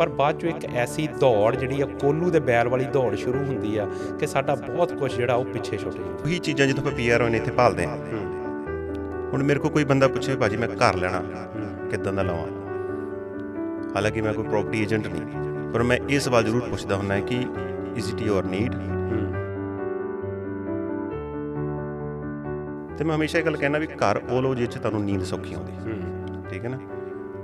ਪਰ ਬਾਅਦ ਚੋਂ ਇੱਕ ਐਸੀ ਦੌੜ ਜਿਹੜੀ ਆ ਕੋਲੂ ਦੇ ਬੈਲ ਵਾਲੀ ਦੌੜ ਸ਼ੁਰੂ ਹੁੰਦੀ ਆ ਕਿ ਸਾਡਾ ਬਹੁਤ ਕੁਝ ਜਿਹੜਾ ਉਹ ਪਿੱਛੇ ਛੁੱਟ ਗਿਆ ਉਹੀ ਚੀਜ਼ਾਂ ਜਿੱਥੋਂ ਆਪਾਂ ਪੀਆਰ ਹੋਏ ਨੇ ਇੱਥੇ ਭਾਲਦੇ ਆ ਹੁਣ ਮੇਰੇ ਕੋਲ ਕੋਈ ਬੰਦਾ ਪੁੱਛੇ ਭਾਜੀ ਮੈਂ ਘਰ ਲੈਣਾ ਕਿੱਦਾਂ ਦਾ ਲਵਾਂ ਹਾਲਾਂਕਿ ਮੈਂ ਕੋਈ ਪ੍ਰਾਪਰਟੀ ਏਜੰਟ ਨਹੀਂ ਪਰ ਮੈਂ ਇਹ ਸਵਾਲ ਜ਼ਰੂਰ ਪੁੱਛਦਾ ਹੁੰਦਾ ਹਾਂ ਕਿ ਇਜ਼ ਇਟ ਯੋਰ ਨੀਡ ਤੇ ਮੈਂ ਹਮੇਸ਼ਾ ਇਹ ਗੱਲ ਕਹਿਣਾ ਵੀ ਘਰ ਉਹ ਲੋ ਜਿੱਥੇ ਤੁਹਾਨੂੰ ਨੀਂਦ ਸੌਖੀ ਆਉਂਦੀ ਠੀਕ ਹੈ ਨਾ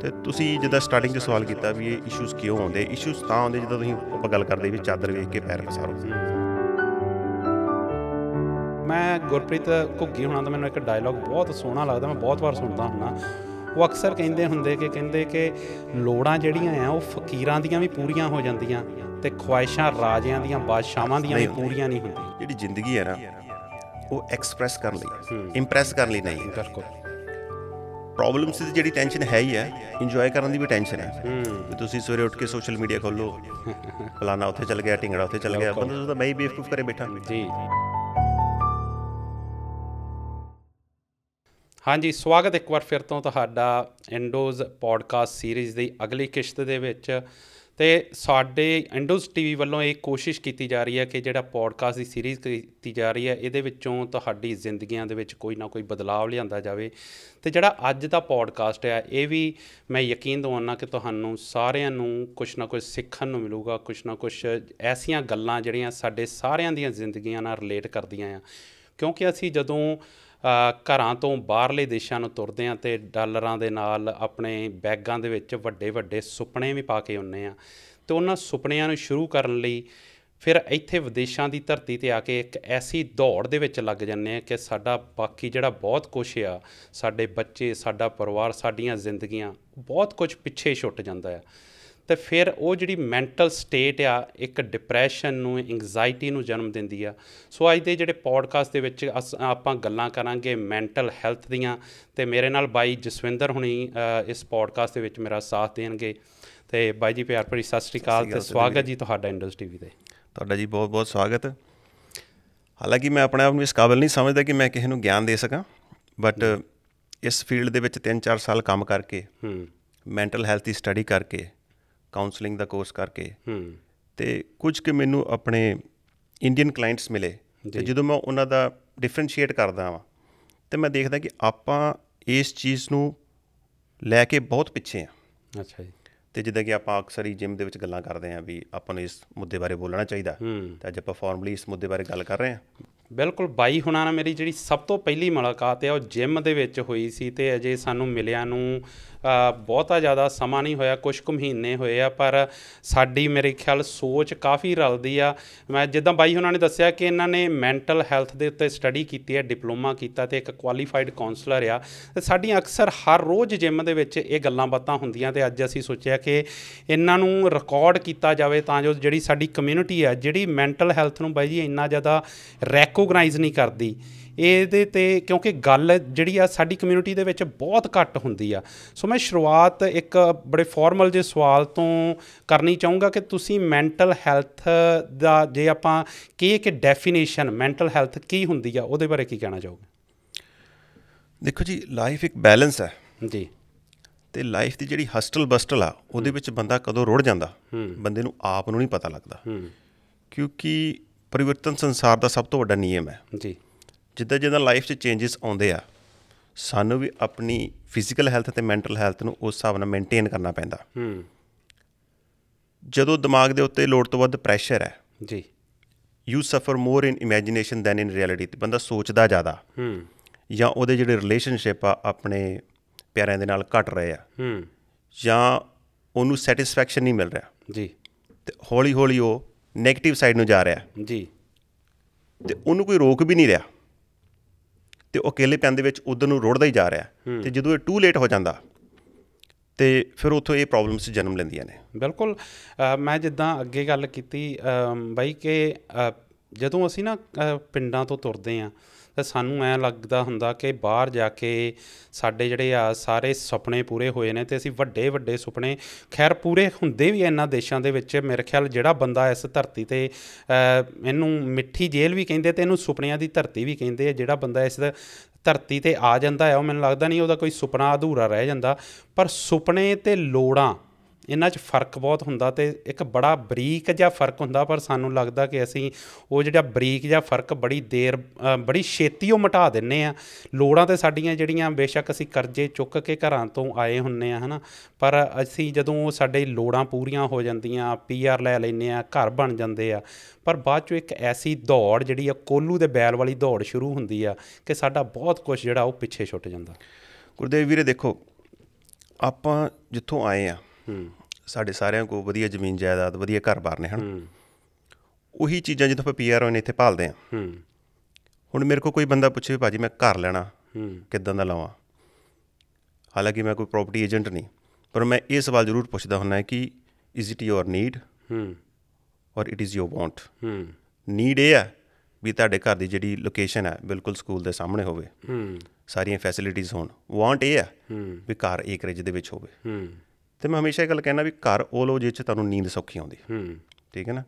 ਤੇ ਤੁਸੀਂ ਜਿੱਦਾਂ ਸਟਾਰਟਿੰਗ 'ਚ ਸਵਾਲ ਕੀਤਾ ਵੀ ਇਹ ਇਸ਼ੂਸ ਕਿਉਂ ਆਉਂਦੇ ਇਸ਼ੂਸ ਤਾਂ ਆਉਂਦੇ ਜਦੋਂ ਤੁਸੀਂ ਆਪਾਂ ਗੱਲ ਕਰਦੇ ਵੀ ਚਾਦਰ ਵੇਖ ਕੇ ਪੈਰ ਪਸਾਰੋ ਮੈਂ ਗੁਰਪ੍ਰੀਤ ਘੁੱਗੀ ਹੁਣਾਂ ਦਾ ਮੈਨੂੰ ਇੱਕ ਡਾਇਲੌਗ ਬਹੁਤ ਸੋਹਣਾ ਲੱਗਦਾ ਮੈਂ ਬਹੁਤ ਵਾਰ ਸੁਣਦਾ ਹੁੰਦਾ ਉਹ ਅਕਸਰ ਕਹਿੰਦੇ ਹੁੰਦੇ ਕਿ ਕਹਿੰਦੇ ਕਿ ਲੋੜਾਂ ਜਿਹੜੀਆਂ ਆ ਉਹ ਫਕੀਰਾਂ ਦੀਆਂ ਵੀ ਪੂਰੀਆਂ ਹੋ ਜਾਂਦੀਆਂ ਤੇ ਖੁਆਇਸ਼ਾਂ ਰਾਜਿਆਂ ਦੀਆਂ ਬਾਦਸ਼ਾਹਾਂ ਦੀਆਂ ਵੀ ਪੂਰੀਆਂ ਨਹੀਂ ਹੁੰਦੀਆਂ ਜਿਹੜੀ ਜ਼ਿੰਦਗੀ ਹੈ ਨਾ ਉਹ ਐਕਸਪ੍ਰੈਸ ਕਰਨ ਲਈ ਇੰਪ੍ਰੈਸ ਕਰਨ ਲਈ ਨਹੀਂ ਬਿਲਕੁਲ ਪ੍ਰੋਬਲਮ ਸੀ ਜਿਹੜੀ ਟੈਨਸ਼ਨ ਹੈ ਹੀ ਹੈ ਇੰਜੋਏ ਕਰਨ ਦੀ ਵੀ ਟੈਨਸ਼ਨ ਹੈ ਵੀ ਤੁਸੀਂ ਸਵੇਰੇ ਉੱਠ ਕੇ ਸੋਸ਼ਲ ਮੀਡੀਆ ਖੋਲੋ ਫਲਾਣਾ ਉੱਥੇ ਚੱਲ ਗਿਆ ਢਿੰਗੜਾ ਉੱਥੇ ਚੱਲ ਗਿਆ ਬੰਦਾ ਤਾਂ ਮੈਂ ਹੀ ਬੇਵਕੂਫ ਕਰੇ ਬੈਠਾ ਜੀ ਹਾਂਜੀ ਸਵਾਗਤ ਇੱਕ ਵਾਰ ਫਿਰ ਤੋਂ ਤੁਹਾਡਾ ਇੰਡੋਜ਼ ਪੋਡਕਾਸਟ ਸੀਰੀਜ਼ ਦੀ ਅਗਲੀ ਕਿਸ਼ਤ ਦੇ ਵਿੱਚ ਤੇ ਸਾਡੇ ਇੰਡੋਸ ਟੀਵੀ ਵੱਲੋਂ ਇਹ ਕੋਸ਼ਿਸ਼ ਕੀਤੀ ਜਾ ਰਹੀ ਹੈ ਕਿ ਜਿਹੜਾ ਪੋਡਕਾਸਟ ਦੀ ਸੀਰੀਜ਼ ਕੀਤੀ ਜਾ ਰਹੀ ਹੈ ਇਹਦੇ ਵਿੱਚੋਂ ਤੁਹਾਡੀ ਜ਼ਿੰਦਗੀਆਂ ਦੇ ਵਿੱਚ ਕੋਈ ਨਾ ਕੋਈ ਬਦਲਾਅ ਲਿਆਂਦਾ ਜਾਵੇ ਤੇ ਜਿਹੜਾ ਅੱਜ ਦਾ ਪੋਡਕਾਸਟ ਹੈ ਇਹ ਵੀ ਮੈਂ ਯਕੀਨ ਦਵਾਉਣਾ ਕਿ ਤੁਹਾਨੂੰ ਸਾਰਿਆਂ ਨੂੰ ਕੁਝ ਨਾ ਕੁਝ ਸਿੱਖਣ ਨੂੰ ਮਿਲੂਗਾ ਕੁਝ ਨਾ ਕੁਝ ਐਸੀਆਂ ਗੱਲਾਂ ਜਿਹੜੀਆਂ ਸਾਡੇ ਸਾਰਿਆਂ ਦੀਆਂ ਜ਼ਿੰਦਗੀਆਂ ਨਾਲ ਰਿਲੇਟ ਕਰਦੀਆਂ ਆ ਕਿਉਂਕਿ ਅਸੀਂ ਜਦੋਂ ਘਰਾਂ ਤੋਂ ਬਾਹਰਲੇ ਦੇਸ਼ਾਂ ਨੂੰ ਤੁਰਦੇ ਆ ਤੇ ਡਾਲਰਾਂ ਦੇ ਨਾਲ ਆਪਣੇ ਬੈਗਾਂ ਦੇ ਵਿੱਚ ਵੱਡੇ ਵੱਡੇ ਸੁਪਨੇ ਵੀ ਪਾ ਕੇ ਆਉਂਦੇ ਆ ਤੇ ਉਹਨਾਂ ਸੁਪਨਿਆਂ ਨੂੰ ਸ਼ੁਰੂ ਕਰਨ ਲਈ ਫਿਰ ਇੱਥੇ ਵਿਦੇਸ਼ਾਂ ਦੀ ਧਰਤੀ ਤੇ ਆ ਕੇ ਇੱਕ ਐਸੀ ਦੌੜ ਦੇ ਵਿੱਚ ਲੱਗ ਜੰਨੇ ਆ ਕਿ ਸਾਡਾ ਬਾਕੀ ਜਿਹੜਾ ਬਹੁਤ ਕੁਝ ਆ ਸਾਡੇ ਬੱਚੇ ਸਾਡਾ ਪਰਿਵਾਰ ਸਾਡੀਆਂ ਜ਼ਿੰਦਗੀਆਂ ਬਹੁਤ ਕੁਝ ਪਿੱਛੇ ਛੁੱਟ ਜਾਂਦਾ ਆ ਤੇ ਫਿਰ ਉਹ ਜਿਹੜੀ ਮੈਂਟਲ ਸਟੇਟ ਆ ਇੱਕ ਡਿਪਰੈਸ਼ਨ ਨੂੰ ਐਂਗਜ਼ਾਇਟੀ ਨੂੰ ਜਨਮ ਦਿੰਦੀ ਆ ਸੋ ਅੱਜ ਦੇ ਜਿਹੜੇ ਪੋਡਕਾਸਟ ਦੇ ਵਿੱਚ ਆਪਾਂ ਗੱਲਾਂ ਕਰਾਂਗੇ ਮੈਂਟਲ ਹੈਲਥ ਦੀਆਂ ਤੇ ਮੇਰੇ ਨਾਲ ਬਾਈ ਜਸਵਿੰਦਰ ਹੁਣੀ ਇਸ ਪੋਡਕਾਸਟ ਦੇ ਵਿੱਚ ਮੇਰਾ ਸਾਥ ਦੇਣਗੇ ਤੇ ਬਾਈ ਜੀ ਪਿਆਰ ਭਰੀ ਸਤਿ ਸ੍ਰੀ ਅਕਾਲ ਤੇ ਸਵਾਗਤ ਜੀ ਤੁਹਾਡਾ ਇੰਡਸ ਟੀਵੀ ਤੇ ਤੁਹਾਡਾ ਜੀ ਬਹੁਤ ਬਹੁਤ ਸਵਾਗਤ ਹਾਲਾਂਕਿ ਮੈਂ ਆਪਣੇ ਆਪ ਨੂੰ ਇਸ ਕਾਬਿਲ ਨਹੀਂ ਸਮਝਦਾ ਕਿ ਮੈਂ ਕਿਸੇ ਨੂੰ ਗਿਆਨ ਦੇ ਸਕਾਂ ਬਟ ਇਸ ਫੀਲਡ ਦੇ ਵਿੱਚ 3-4 ਸਾਲ ਕੰਮ ਕਰਕੇ ਹੂੰ ਮੈਂਟਲ ਹੈਲਥ ਦੀ ਸਟੱਡੀ ਕਰਕੇ ਕਾਉਂਸਲਿੰਗ ਦਾ ਕੋਰਸ ਕਰਕੇ ਹੂੰ ਤੇ ਕੁਝ ਕਿ ਮੈਨੂੰ ਆਪਣੇ ਇੰਡੀਅਨ ਕਲਾਇੰਟਸ ਮਿਲੇ ਤੇ ਜਦੋਂ ਮੈਂ ਉਹਨਾਂ ਦਾ ਡਿਫਰੈਂਸ਼ੀਏਟ ਕਰਦਾ ਹਾਂ ਤੇ ਮੈਂ ਦੇਖਦਾ ਕਿ ਆਪਾਂ ਇਸ ਚੀਜ਼ ਨੂੰ ਲੈ ਕੇ ਬਹੁਤ ਪਿੱਛੇ ਆ ਅੱਛਾ ਜੀ ਤੇ ਜਿੱਦਾਂ ਕਿ ਆਪਾਂ ਅਕਸਰ ਹੀ ਜਿਮ ਦੇ ਵਿੱਚ ਗੱਲਾਂ ਕਰਦੇ ਆਂ ਵੀ ਆਪਾਂ ਨੂੰ ਇਸ ਮੁੱਦੇ ਬਾਰੇ ਬੋਲਣਾ ਚਾਹੀਦਾ ਤੇ ਅੱਜ ਆਪਾਂ ਫਾਰਮਲੀ ਇਸ ਮੁੱਦੇ ਬਾਰੇ ਗੱਲ ਕਰ ਰਹੇ ਆਂ ਬਿਲਕੁਲ ਬਾਈ ਹੁਣਾਂ ਨਾਲ ਮੇਰੀ ਜਿਹੜੀ ਸਭ ਤੋਂ ਪਹਿਲੀ ਮੁਲਾਕਾਤ ਹੈ ਉਹ ਜਿਮ ਦੇ ਵਿੱਚ ਹੋਈ ਸੀ ਤੇ ਅਜੇ ਸਾਨੂੰ ਮਿਲਿਆ ਨੂੰ ਬਹੁਤਾ ਜ਼ਿਆਦਾ ਸਮਾਂ ਨਹੀਂ ਹੋਇਆ ਕੁਝ ਕੁ ਮਹੀਨੇ ਹੋਏ ਆ ਪਰ ਸਾਡੀ ਮੇਰੇ ਖਿਆਲ ਸੋਚ ਕਾਫੀ ਰਲਦੀ ਆ ਮੈਂ ਜਿੱਦਾਂ ਬਾਈ ਉਹਨਾਂ ਨੇ ਦੱਸਿਆ ਕਿ ਇਹਨਾਂ ਨੇ ਮੈਂਟਲ ਹੈਲਥ ਦੇ ਉੱਤੇ ਸਟੱਡੀ ਕੀਤੀ ਹੈ ਡਿਪਲੋਮਾ ਕੀਤਾ ਤੇ ਇੱਕ ਕੁਆਲੀਫਾਈਡ ਕਾਉਂਸਲਰ ਆ ਤੇ ਸਾਡੀਆਂ ਅਕਸਰ ਹਰ ਰੋਜ਼ ਜਿਮ ਦੇ ਵਿੱਚ ਇਹ ਗੱਲਾਂ ਬਾਤਾਂ ਹੁੰਦੀਆਂ ਤੇ ਅੱਜ ਅਸੀਂ ਸੋਚਿਆ ਕਿ ਇਹਨਾਂ ਨੂੰ ਰਿਕਾਰਡ ਕੀਤਾ ਜਾਵੇ ਤਾਂ ਜੋ ਜਿਹੜੀ ਸਾਡੀ ਕਮਿਊਨਿਟੀ ਆ ਜਿਹੜੀ ਮੈਂਟਲ ਹੈਲਥ ਨੂੰ ਬਾਈ ਜੀ ਇੰਨਾ ਜ਼ਿਆਦਾ ਰੈਕੋਗਨਾਈਜ਼ ਨਹੀਂ ਕਰਦੀ ਇਹਦੇ ਤੇ ਕਿਉਂਕਿ ਗੱਲ ਜਿਹੜੀ ਆ ਸਾਡੀ ਕਮਿਊਨਿਟੀ ਦੇ ਵਿੱਚ ਬਹੁਤ ਘੱਟ ਹੁੰਦੀ ਆ ਸੋ ਮੈਂ ਸ਼ੁਰੂਆਤ ਇੱਕ ਬੜੇ ਫਾਰਮਲ ਜੇ ਸਵਾਲ ਤੋਂ ਕਰਨੀ ਚਾਹੂੰਗਾ ਕਿ ਤੁਸੀਂ ਮੈਂਟਲ ਹੈਲਥ ਦਾ ਜੇ ਆਪਾਂ ਕੀ ਇੱਕ ਡੈਫੀਨੇਸ਼ਨ ਮੈਂਟਲ ਹੈਲਥ ਕੀ ਹੁੰਦੀ ਆ ਉਹਦੇ ਬਾਰੇ ਕੀ ਕਹਿਣਾ ਚਾਹੋਗੇ ਦੇਖੋ ਜੀ ਲਾਈਫ ਇੱਕ ਬੈਲੈਂਸ ਹੈ ਜੀ ਤੇ ਲਾਈਫ ਦੀ ਜਿਹੜੀ ਹਸਟਲ ਬਸਟਲ ਆ ਉਹਦੇ ਵਿੱਚ ਬੰਦਾ ਕਦੋਂ ਰੁੜ ਜਾਂਦਾ ਬੰਦੇ ਨੂੰ ਆਪ ਨੂੰ ਨਹੀਂ ਪਤਾ ਲੱਗਦਾ ਕਿਉਂਕਿ ਪਰਿਵਰਤਨ ਸੰਸਾਰ ਦਾ ਸਭ ਤੋਂ ਵੱਡਾ ਨਿਯਮ ਹੈ ਜੀ ਜਿੱਦਾਂ ਜਿੱਦਾਂ ਲਾਈਫ 'ਚ ਚੇਂਜਸ ਆਉਂਦੇ ਆ ਸਾਨੂੰ ਵੀ ਆਪਣੀ ਫਿਜ਼ੀਕਲ ਹੈਲਥ ਤੇ ਮੈਂਟਲ ਹੈਲਥ ਨੂੰ ਉਸ ਹਿਸਾਬ ਨਾਲ ਮੇਨਟੇਨ ਕਰਨਾ ਪੈਂਦਾ ਹੂੰ ਜਦੋਂ ਦਿਮਾਗ ਦੇ ਉੱਤੇ ਲੋਡ ਤੋਂ ਵੱਧ ਪ੍ਰੈਸ਼ਰ ਹੈ ਜੀ you suffer more in imagination than in reality ਤੇ ਬੰਦਾ ਸੋਚਦਾ ਜ਼ਿਆਦਾ ਹੂੰ ਜਾਂ ਉਹਦੇ ਜਿਹੜੇ ਰਿਲੇਸ਼ਨਸ਼ਿਪ ਆ ਆਪਣੇ ਪਿਆਰਿਆਂ ਦੇ ਨਾਲ ਘਟ ਰਹੇ ਆ ਹੂੰ ਜਾਂ ਉਹਨੂੰ ਸੈਟੀਸਫੈਕਸ਼ਨ ਨਹੀਂ ਮਿਲ ਰਿਹਾ ਜੀ ਤੇ ਹੌਲੀ ਹੌਲੀ ਉਹ 네ਗੇਟਿਵ ਸਾਈਡ ਨੂੰ ਜਾ ਰਿਹਾ ਜੀ ਤੇ ਉਹਨੂੰ ਕੋਈ ਰੋਕ ਵੀ ਨਹੀਂ ਰਿਹਾ ਤੇ ਉਹ ਅਕੇਲੇ ਪੈਨ ਦੇ ਵਿੱਚ ਉਧਰ ਨੂੰ ਰੋੜਦਾ ਹੀ ਜਾ ਰਿਹਾ ਤੇ ਜਦੋਂ ਇਹ ਟੂ ਲੇਟ ਹੋ ਜਾਂਦਾ ਤੇ ਫਿਰ ਉਥੋਂ ਇਹ ਪ੍ਰੋਬਲਮਸ ਜਨਮ ਲੈਂਦੀਆਂ ਨੇ ਬਿਲਕੁਲ ਮੈਂ ਜਿੱਦਾਂ ਅੱਗੇ ਗੱਲ ਕੀਤੀ ਬਾਈ ਕਿ ਜਦੋਂ ਅਸੀਂ ਨਾ ਪਿੰਡਾਂ ਤੋਂ ਤੁਰਦੇ ਆਂ ਤਾਂ ਸਾਨੂੰ ਐ ਲੱਗਦਾ ਹੁੰਦਾ ਕਿ ਬਾਹਰ ਜਾ ਕੇ ਸਾਡੇ ਜਿਹੜੇ ਆ ਸਾਰੇ ਸੁਪਨੇ ਪੂਰੇ ਹੋਏ ਨੇ ਤੇ ਅਸੀਂ ਵੱਡੇ ਵੱਡੇ ਸੁਪਨੇ ਖੈਰ ਪੂਰੇ ਹੁੰਦੇ ਵੀ ਇਹਨਾਂ ਦੇਸ਼ਾਂ ਦੇ ਵਿੱਚ ਮੇਰੇ ਖਿਆਲ ਜਿਹੜਾ ਬੰਦਾ ਇਸ ਧਰਤੀ ਤੇ ਇਹਨੂੰ ਮਿੱਠੀ ਜੇਲ ਵੀ ਕਹਿੰਦੇ ਤੇ ਇਹਨੂੰ ਸੁਪਨਿਆਂ ਦੀ ਧਰਤੀ ਵੀ ਕਹਿੰਦੇ ਆ ਜਿਹੜਾ ਬੰਦਾ ਇਸ ਧਰਤੀ ਤੇ ਆ ਜਾਂਦਾ ਹੈ ਉਹ ਮੈਨੂੰ ਲੱਗਦਾ ਨਹੀਂ ਉਹਦਾ ਕੋਈ ਸੁਪਨਾ ਅਧੂਰਾ ਰਹਿ ਜਾਂਦਾ ਪਰ ਸੁਪਨੇ ਤੇ ਲੋੜਾਂ ਇਹਨਾਂ 'ਚ ਫਰਕ ਬਹੁਤ ਹੁੰਦਾ ਤੇ ਇੱਕ ਬੜਾ ਬਰੀਕ ਜਿਹਾ ਫਰਕ ਹੁੰਦਾ ਪਰ ਸਾਨੂੰ ਲੱਗਦਾ ਕਿ ਅਸੀਂ ਉਹ ਜਿਹੜਾ ਬਰੀਕ ਜਿਹਾ ਫਰਕ ਬੜੀ ਦੇਰ ਬੜੀ ਛੇਤੀ ਉਹ ਮਿਟਾ ਦਿੰਨੇ ਆ ਲੋੜਾਂ ਤੇ ਸਾਡੀਆਂ ਜਿਹੜੀਆਂ ਬੇਸ਼ੱਕ ਅਸੀਂ ਕਰਜ਼ੇ ਚੁੱਕ ਕੇ ਘਰਾਂ ਤੋਂ ਆਏ ਹੁੰਨੇ ਆ ਹਨਾ ਪਰ ਅਸੀਂ ਜਦੋਂ ਸਾਡੇ ਲੋੜਾਂ ਪੂਰੀਆਂ ਹੋ ਜਾਂਦੀਆਂ ਪੀਆਰ ਲੈ ਲੈਨੇ ਆ ਘਰ ਬਣ ਜਾਂਦੇ ਆ ਪਰ ਬਾਅਦ ਚੋਂ ਇੱਕ ਐਸੀ ਦੌੜ ਜਿਹੜੀ ਆ ਕੋਲੂ ਦੇ ਬੈਲ ਵਾਲੀ ਦੌੜ ਸ਼ੁਰੂ ਹੁੰਦੀ ਆ ਕਿ ਸਾਡਾ ਬਹੁਤ ਕੁਝ ਜਿਹੜਾ ਉਹ ਪਿੱਛੇ ਛੁੱਟ ਜਾਂਦਾ ਗੁਰਦੇਵ ਵੀਰੇ ਦੇਖੋ ਆਪਾਂ ਜਿੱਥੋਂ ਆਏ ਆ ਸਾਡੇ ਸਾਰਿਆਂ ਕੋ ਵਧੀਆ ਜ਼ਮੀਨ ਜਾਇਦਾਦ ਵਧੀਆ ਘਰ-ਬਾਰ ਨੇ ਹਨ ਉਹੀ ਚੀਜ਼ਾਂ ਜਦੋਂ ਆਪਾਂ ਪੀਆਰਓ ਨੇ ਇੱਥੇ ਭਾਲਦੇ ਆ ਹੁਣ ਮੇਰੇ ਕੋ ਕੋਈ ਬੰਦਾ ਪੁੱਛੇ ਵੀ ਭਾਜੀ ਮੈਂ ਘਰ ਲੈਣਾ ਕਿੱਦਾਂ ਦਾ ਲਵਾਂ ਹਾਲਾਂਕਿ ਮੈਂ ਕੋਈ ਪ੍ਰਾਪਰਟੀ ਏਜੰਟ ਨਹੀਂ ਪਰ ਮੈਂ ਇਹ ਸਵਾਲ ਜ਼ਰੂਰ ਪੁੱਛਦਾ ਹੁੰਨਾ ਹੈ ਕਿ is it your need hmm or it is your want hmm need ਇਹ ਹੈ ਵੀ ਤੁਹਾਡੇ ਘਰ ਦੀ ਜਿਹੜੀ ਲੋਕੇਸ਼ਨ ਹੈ ਬਿਲਕੁਲ ਸਕੂਲ ਦੇ ਸਾਹਮਣੇ ਹੋਵੇ ਹਮ ਸਾਰੀਆਂ ਫੈਸਿਲਿਟੀਆਂ ਹੋਣ ਵਾਂਟ ਇਹ ਹੈ ਵੀ ਘਰ ਏਕਰੇਜ ਦੇ ਵਿੱਚ ਹੋਵੇ ਹਮ ਤੇ ਮੈਂ ਹਮੇਸ਼ਾ ਇਹ ਗੱਲ ਕਹਿਣਾ ਵੀ ਘਰ ਉਹ ਲੋ ਜਿੱਥੇ ਤੁਹਾਨੂੰ ਨੀਂਦ ਸੌਖੀ ਆਉਂਦੀ ਹੂੰ ਠੀਕ ਹੈ ਨਾ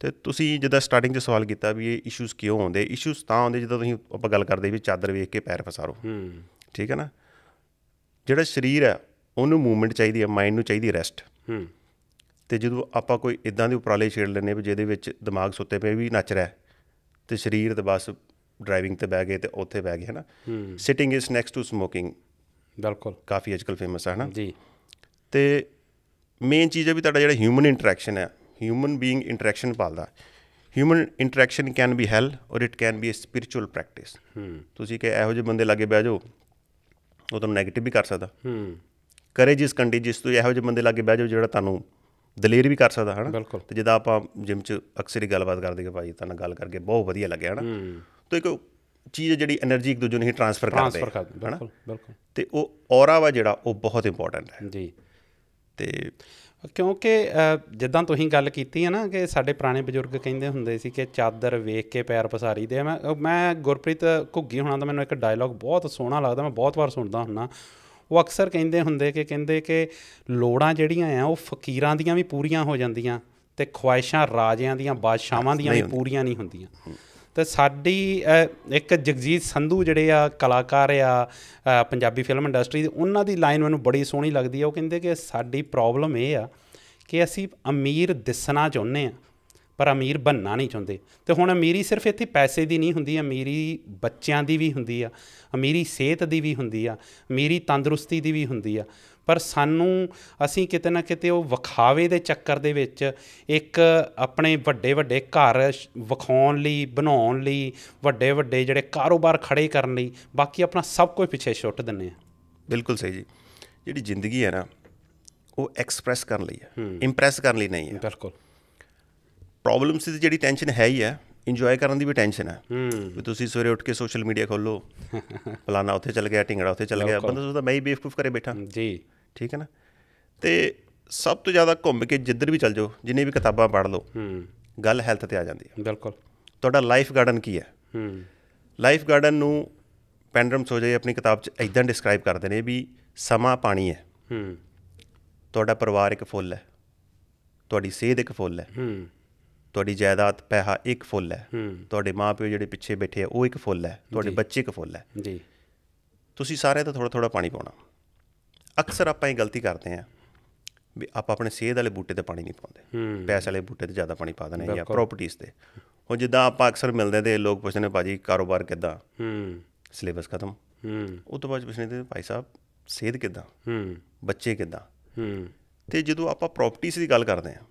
ਤੇ ਤੁਸੀਂ ਜਦੋਂ ਸਟਾਰਟਿੰਗ 'ਚ ਸਵਾਲ ਕੀਤਾ ਵੀ ਇਹ ਇਸ਼ੂਸ ਕਿਉਂ ਆਉਂਦੇ ਇਸ਼ੂਸ ਤਾਂ ਆਉਂਦੇ ਜਦੋਂ ਤੁਸੀਂ ਆਪਾਂ ਗੱਲ ਕਰਦੇ ਵੀ ਚਾਦਰ ਵੇਖ ਕੇ ਪੈਰ ਫਸਾਰੋ ਹੂੰ ਠੀਕ ਹੈ ਨਾ ਜਿਹੜਾ ਸਰੀਰ ਹੈ ਉਹਨੂੰ ਮੂਵਮੈਂਟ ਚਾਹੀਦੀ ਹੈ ਮਾਈਂਡ ਨੂੰ ਚਾਹੀਦੀ ਰੈਸਟ ਹੂੰ ਤੇ ਜਦੋਂ ਆਪਾਂ ਕੋਈ ਇਦਾਂ ਦੇ ਉਪਰਾਲੇ ਛੇੜ ਲੈਨੇ ਵੀ ਜਿਹਦੇ ਵਿੱਚ ਦਿਮਾਗ ਸੁੱਤੇ ਪਏ ਵੀ ਨੱਚ ਰਿਹਾ ਤੇ ਸਰੀਰ ਤੇ ਬਸ ਡਰਾਈਵਿੰਗ ਤੇ ਬਹਿ ਗਏ ਤੇ ਉੱਥੇ ਬਹਿ ਗਏ ਹਨਾ sitting is next to smoking ਬਿਲਕੁਲ ਕਾਫੀ ਅੱਜਕੱਲ ਫੇਮਸ ਹੈ ਹਨਾ ਜੀ ਤੇ ਮੇਨ ਚੀਜ਼ ਹੈ ਵੀ ਤੁਹਾਡਾ ਜਿਹੜਾ ਹਿਊਮਨ ਇੰਟਰੈਕਸ਼ਨ ਹੈ ਹਿਊਮਨ ਬੀਇੰਗ ਇੰਟਰੈਕਸ਼ਨ ਪਾਲਦਾ human interaction can be hell or it can be a spiritual practice ਤੁਸੀਂ ਕਿ ਇਹੋ ਜਿਹੇ ਬੰਦੇ ਲਾਗੇ ਬਹਿ ਜਾਓ ਉਹ ਤੁਹਾਨੂੰ 네ਗੇਟਿਵ ਵੀ ਕਰ ਸਕਦਾ ਹੂੰ ਕਰੇ ਜਿਸ ਕੰਡੀ ਜਿਸ ਤੋਂ ਇਹੋ ਜਿਹੇ ਬੰਦੇ ਲਾਗੇ ਬਹਿ ਜਾਓ ਜਿਹੜਾ ਤੁਹਾਨੂੰ ਦਲੇਰ ਵੀ ਕਰ ਸਕਦਾ ਹਨਾ ਤੇ ਜਦੋਂ ਆਪਾਂ ਜਿਮ ਚ ਅਕਸਰ ਹੀ ਗੱਲਬਾਤ ਕਰਦੇ ਕਿ ਭਾਈ ਤਾਂ ਗੱਲ ਕਰਕੇ ਬਹੁਤ ਵਧੀਆ ਲੱਗਿਆ ਹਨਾ ਤੇ ਇੱਕ ਚੀਜ਼ ਜਿਹੜੀ એનર્ਜੀ ਇੱਕ ਦੂਜੇ ਨੂੰ ਹੀ ਟਰਾਂਸਫਰ ਕਰਦੇ ਬਿਲਕੁਲ ਬਿਲਕੁਲ ਤੇ ਉਹ ਔਰਾ ਵਾ ਜਿਹੜਾ ਉਹ ਬਹੁਤ ਇੰਪੋਰਟੈਂਟ ਹੈ ਜੀ ਤੇ ਕਿਉਂਕਿ ਜਿੱਦਾਂ ਤੁਸੀਂ ਗੱਲ ਕੀਤੀ ਹੈ ਨਾ ਕਿ ਸਾਡੇ ਪੁਰਾਣੇ ਬਜ਼ੁਰਗ ਕਹਿੰਦੇ ਹੁੰਦੇ ਸੀ ਕਿ ਚਾਦਰ ਵੇਖ ਕੇ ਪੈਰ ਪਸਾਰੀ ਦੇ ਮੈਂ ਮੈਂ ਗੁਰਪ੍ਰੀਤ ਘੁੱਗੀ ਹੁਣਾਂ ਦਾ ਮੈਨੂੰ ਇੱਕ ਡਾਇਲੌਗ ਬਹੁਤ ਸੋਹਣਾ ਲੱਗਦਾ ਮੈਂ ਬਹੁਤ ਵਾਰ ਸੁਣਦਾ ਹੁੰਨਾ ਉਹ ਅਕਸਰ ਕਹਿੰਦੇ ਹੁੰਦੇ ਕਿ ਕਹਿੰਦੇ ਕਿ ਲੋੜਾਂ ਜਿਹੜੀਆਂ ਆ ਉਹ ਫਕੀਰਾਂ ਦੀਆਂ ਵੀ ਪੂਰੀਆਂ ਹੋ ਜਾਂਦੀਆਂ ਤੇ ਖੁਆਇਸ਼ਾਂ ਰਾਜਿਆਂ ਦੀਆਂ ਬਾਦਸ਼ਾਹਾਂ ਦੀਆਂ ਵੀ ਪੂਰੀਆਂ ਨਹੀਂ ਹੁੰਦੀਆਂ ਤੇ ਸਾਡੀ ਇੱਕ ਜਗਜੀਤ ਸੰਧੂ ਜਿਹੜੇ ਆ ਕਲਾਕਾਰ ਆ ਪੰਜਾਬੀ ਫਿਲਮ ਇੰਡਸਟਰੀ ਦੇ ਉਹਨਾਂ ਦੀ ਲਾਈਨ ਮੈਨੂੰ ਬੜੀ ਸੋਹਣੀ ਲੱਗਦੀ ਆ ਉਹ ਕਹਿੰਦੇ ਕਿ ਸਾਡੀ ਪ੍ਰੋਬਲਮ ਇਹ ਆ ਕਿ ਅਸੀਂ ਅਮੀਰ ਦਿਸਣਾ ਚਾਹੁੰਦੇ ਆ ਪਰ ਅਮੀਰ ਬੰਨਾ ਨਹੀਂ ਚਾਹੁੰਦੇ ਤੇ ਹੁਣ ਅਮੀਰੀ ਸਿਰਫ ਇੱਥੇ ਪੈਸੇ ਦੀ ਨਹੀਂ ਹੁੰਦੀ ਅਮੀਰੀ ਬੱਚਿਆਂ ਦੀ ਵੀ ਹੁੰਦੀ ਆ ਅਮੀਰੀ ਸਿਹਤ ਦੀ ਵੀ ਹੁੰਦੀ ਆ ਅਮੀਰੀ ਤੰਦਰੁਸਤੀ ਦੀ ਵੀ ਹੁੰਦੀ ਆ ਪਰ ਸਾਨੂੰ ਅਸੀਂ ਕਿਤੇ ਨਾ ਕਿਤੇ ਉਹ ਵਿਖਾਵੇ ਦੇ ਚੱਕਰ ਦੇ ਵਿੱਚ ਇੱਕ ਆਪਣੇ ਵੱਡੇ ਵੱਡੇ ਘਰ ਵਿਖਾਉਣ ਲਈ ਬਣਾਉਣ ਲਈ ਵੱਡੇ ਵੱਡੇ ਜਿਹੜੇ ਕਾਰੋਬਾਰ ਖੜੇ ਕਰਨ ਲਈ ਬਾਕੀ ਆਪਣਾ ਸਭ ਕੁਝ ਪਿੱਛੇ ਛੁੱਟ ਦਿੰਨੇ ਆ ਬਿਲਕੁਲ ਸਹੀ ਜੀ ਜਿਹੜੀ ਜ਼ਿੰਦਗੀ ਹੈ ਨਾ ਉਹ ਐਕਸਪ੍ਰੈਸ ਕਰਨ ਲਈ ਹੈ ਇੰਪ੍ਰੈਸ ਕਰਨ ਲਈ ਨਹੀਂ ਹੈ ਬਿਲਕੁਲ ਪ੍ਰੋਬਲਮਸ ਦੀ ਜਿਹੜੀ ਟੈਨਸ਼ਨ ਹੈ ਹੀ ਹੈ ਇੰਜੋਏ ਕਰਨ ਦੀ ਵੀ ਟੈਨਸ਼ਨ ਹੈ ਵੀ ਤੁਸੀਂ ਸਵੇਰੇ ਉੱਠ ਕੇ ਸੋਸ਼ਲ ਮੀਡੀਆ ਖੋਲੋ ਫਲਾਣਾ ਉੱਥੇ ਚੱਲ ਗਿਆ ਢਿੰਗੜਾ ਉੱਥੇ ਚੱਲ ਗਿਆ ਬੰਦਾ ਸੋਚਦਾ ਮੈਂ ਹੀ ਬੇਵਕੂਫ ਕਰੇ ਬੈਠਾ ਜੀ ਠੀਕ ਹੈ ਨਾ ਤੇ ਸਭ ਤੋਂ ਜ਼ਿਆਦਾ ਘੁੰਮ ਕੇ ਜਿੱਧਰ ਵੀ ਚੱਲ ਜਾਓ ਜਿੰਨੇ ਵੀ ਕਿਤਾਬਾਂ ਪੜ੍ਹ ਲਓ ਹੂੰ ਗੱਲ ਹੈਲਥ ਤੇ ਆ ਜਾਂਦੀ ਹੈ ਬਿਲਕੁਲ ਤੁਹਾਡਾ ਲਾਈਫ ਗਾਰਡਨ ਕੀ ਹੈ ਹੂੰ ਲਾਈਫ ਗਾਰਡਨ ਨੂੰ ਪੈਂਡਰਮ ਸੋਜੇ ਆਪਣੀ ਕਿਤਾਬ 'ਚ ਇਦਾਂ ਡਿਸਕ੍ਰਾਈਬ ਕਰਦੇ ਨੇ ਵੀ ਸਮਾਂ ਪਾਣੀ ਹੈ ਹੂੰ ਤੁਹਾਡਾ ਪਰਿਵਾਰ ਇੱਕ ਫੁੱਲ ਹੈ ਤੁਹਾਡੀ ਸਿਹਤ ਇੱਕ ਫੁੱਲ ਹੈ ਹੂੰ ਤੁਹਾਡੀ ਜਾਇਦਾਦ ਪੈਸਾ ਇੱਕ ਫੁੱਲ ਹੈ ਤੁਹਾਡੇ ਮਾਪਿਓ ਜਿਹੜੇ ਪਿੱਛੇ ਬੈਠੇ ਆ ਉਹ ਇੱਕ ਫੁੱਲ ਹੈ ਤੁਹਾਡੇ ਬੱਚੇ ਇੱਕ ਫੁੱਲ ਹੈ ਜੀ ਤੁਸੀਂ ਸਾਰੇ ਦਾ ਥੋੜਾ ਥੋੜਾ ਪਾਣੀ ਪਾਉਣਾ ਅਕਸਰ ਆਪਾਂ ਇਹ ਗਲਤੀ ਕਰਦੇ ਆਂ ਵੀ ਆਪਾਂ ਆਪਣੇ ਸੇਧ ਵਾਲੇ ਬੂਟੇ ਤੇ ਪਾਣੀ ਨਹੀਂ ਪਾਉਂਦੇ ਪੈਸੇ ਵਾਲੇ ਬੂਟੇ ਤੇ ਜ਼ਿਆਦਾ ਪਾਣੀ ਪਾ ਦਿੰਦੇ ਜਾਂ ਪ੍ਰਾਪਰਟੀਆਂ ਤੇ ਹੁਣ ਜਿੱਦਾਂ ਆਪਾਂ ਅਕਸਰ ਮਿਲਦੇ ਤੇ ਲੋਕ ਪੁੱਛਦੇ ਨੇ ਭਾਜੀ ਕਾਰੋਬਾਰ ਕਿੱਦਾਂ ਹੂੰ ਸਿਲੇਬਸ ਖਤਮ ਹੂੰ ਉਹ ਤੋਂ ਬਾਅਦ ਪੁੱਛਦੇ ਤੇ ਭਾਈ ਸਾਹਿਬ ਸੇਧ ਕਿੱਦਾਂ ਹੂੰ ਬੱਚੇ ਕਿੱਦਾਂ ਹੂੰ ਤੇ ਜਦੋਂ ਆਪਾਂ ਪ੍ਰਾਪਰਟੀਆਂ ਦੀ ਗੱਲ ਕਰਦੇ ਆਂ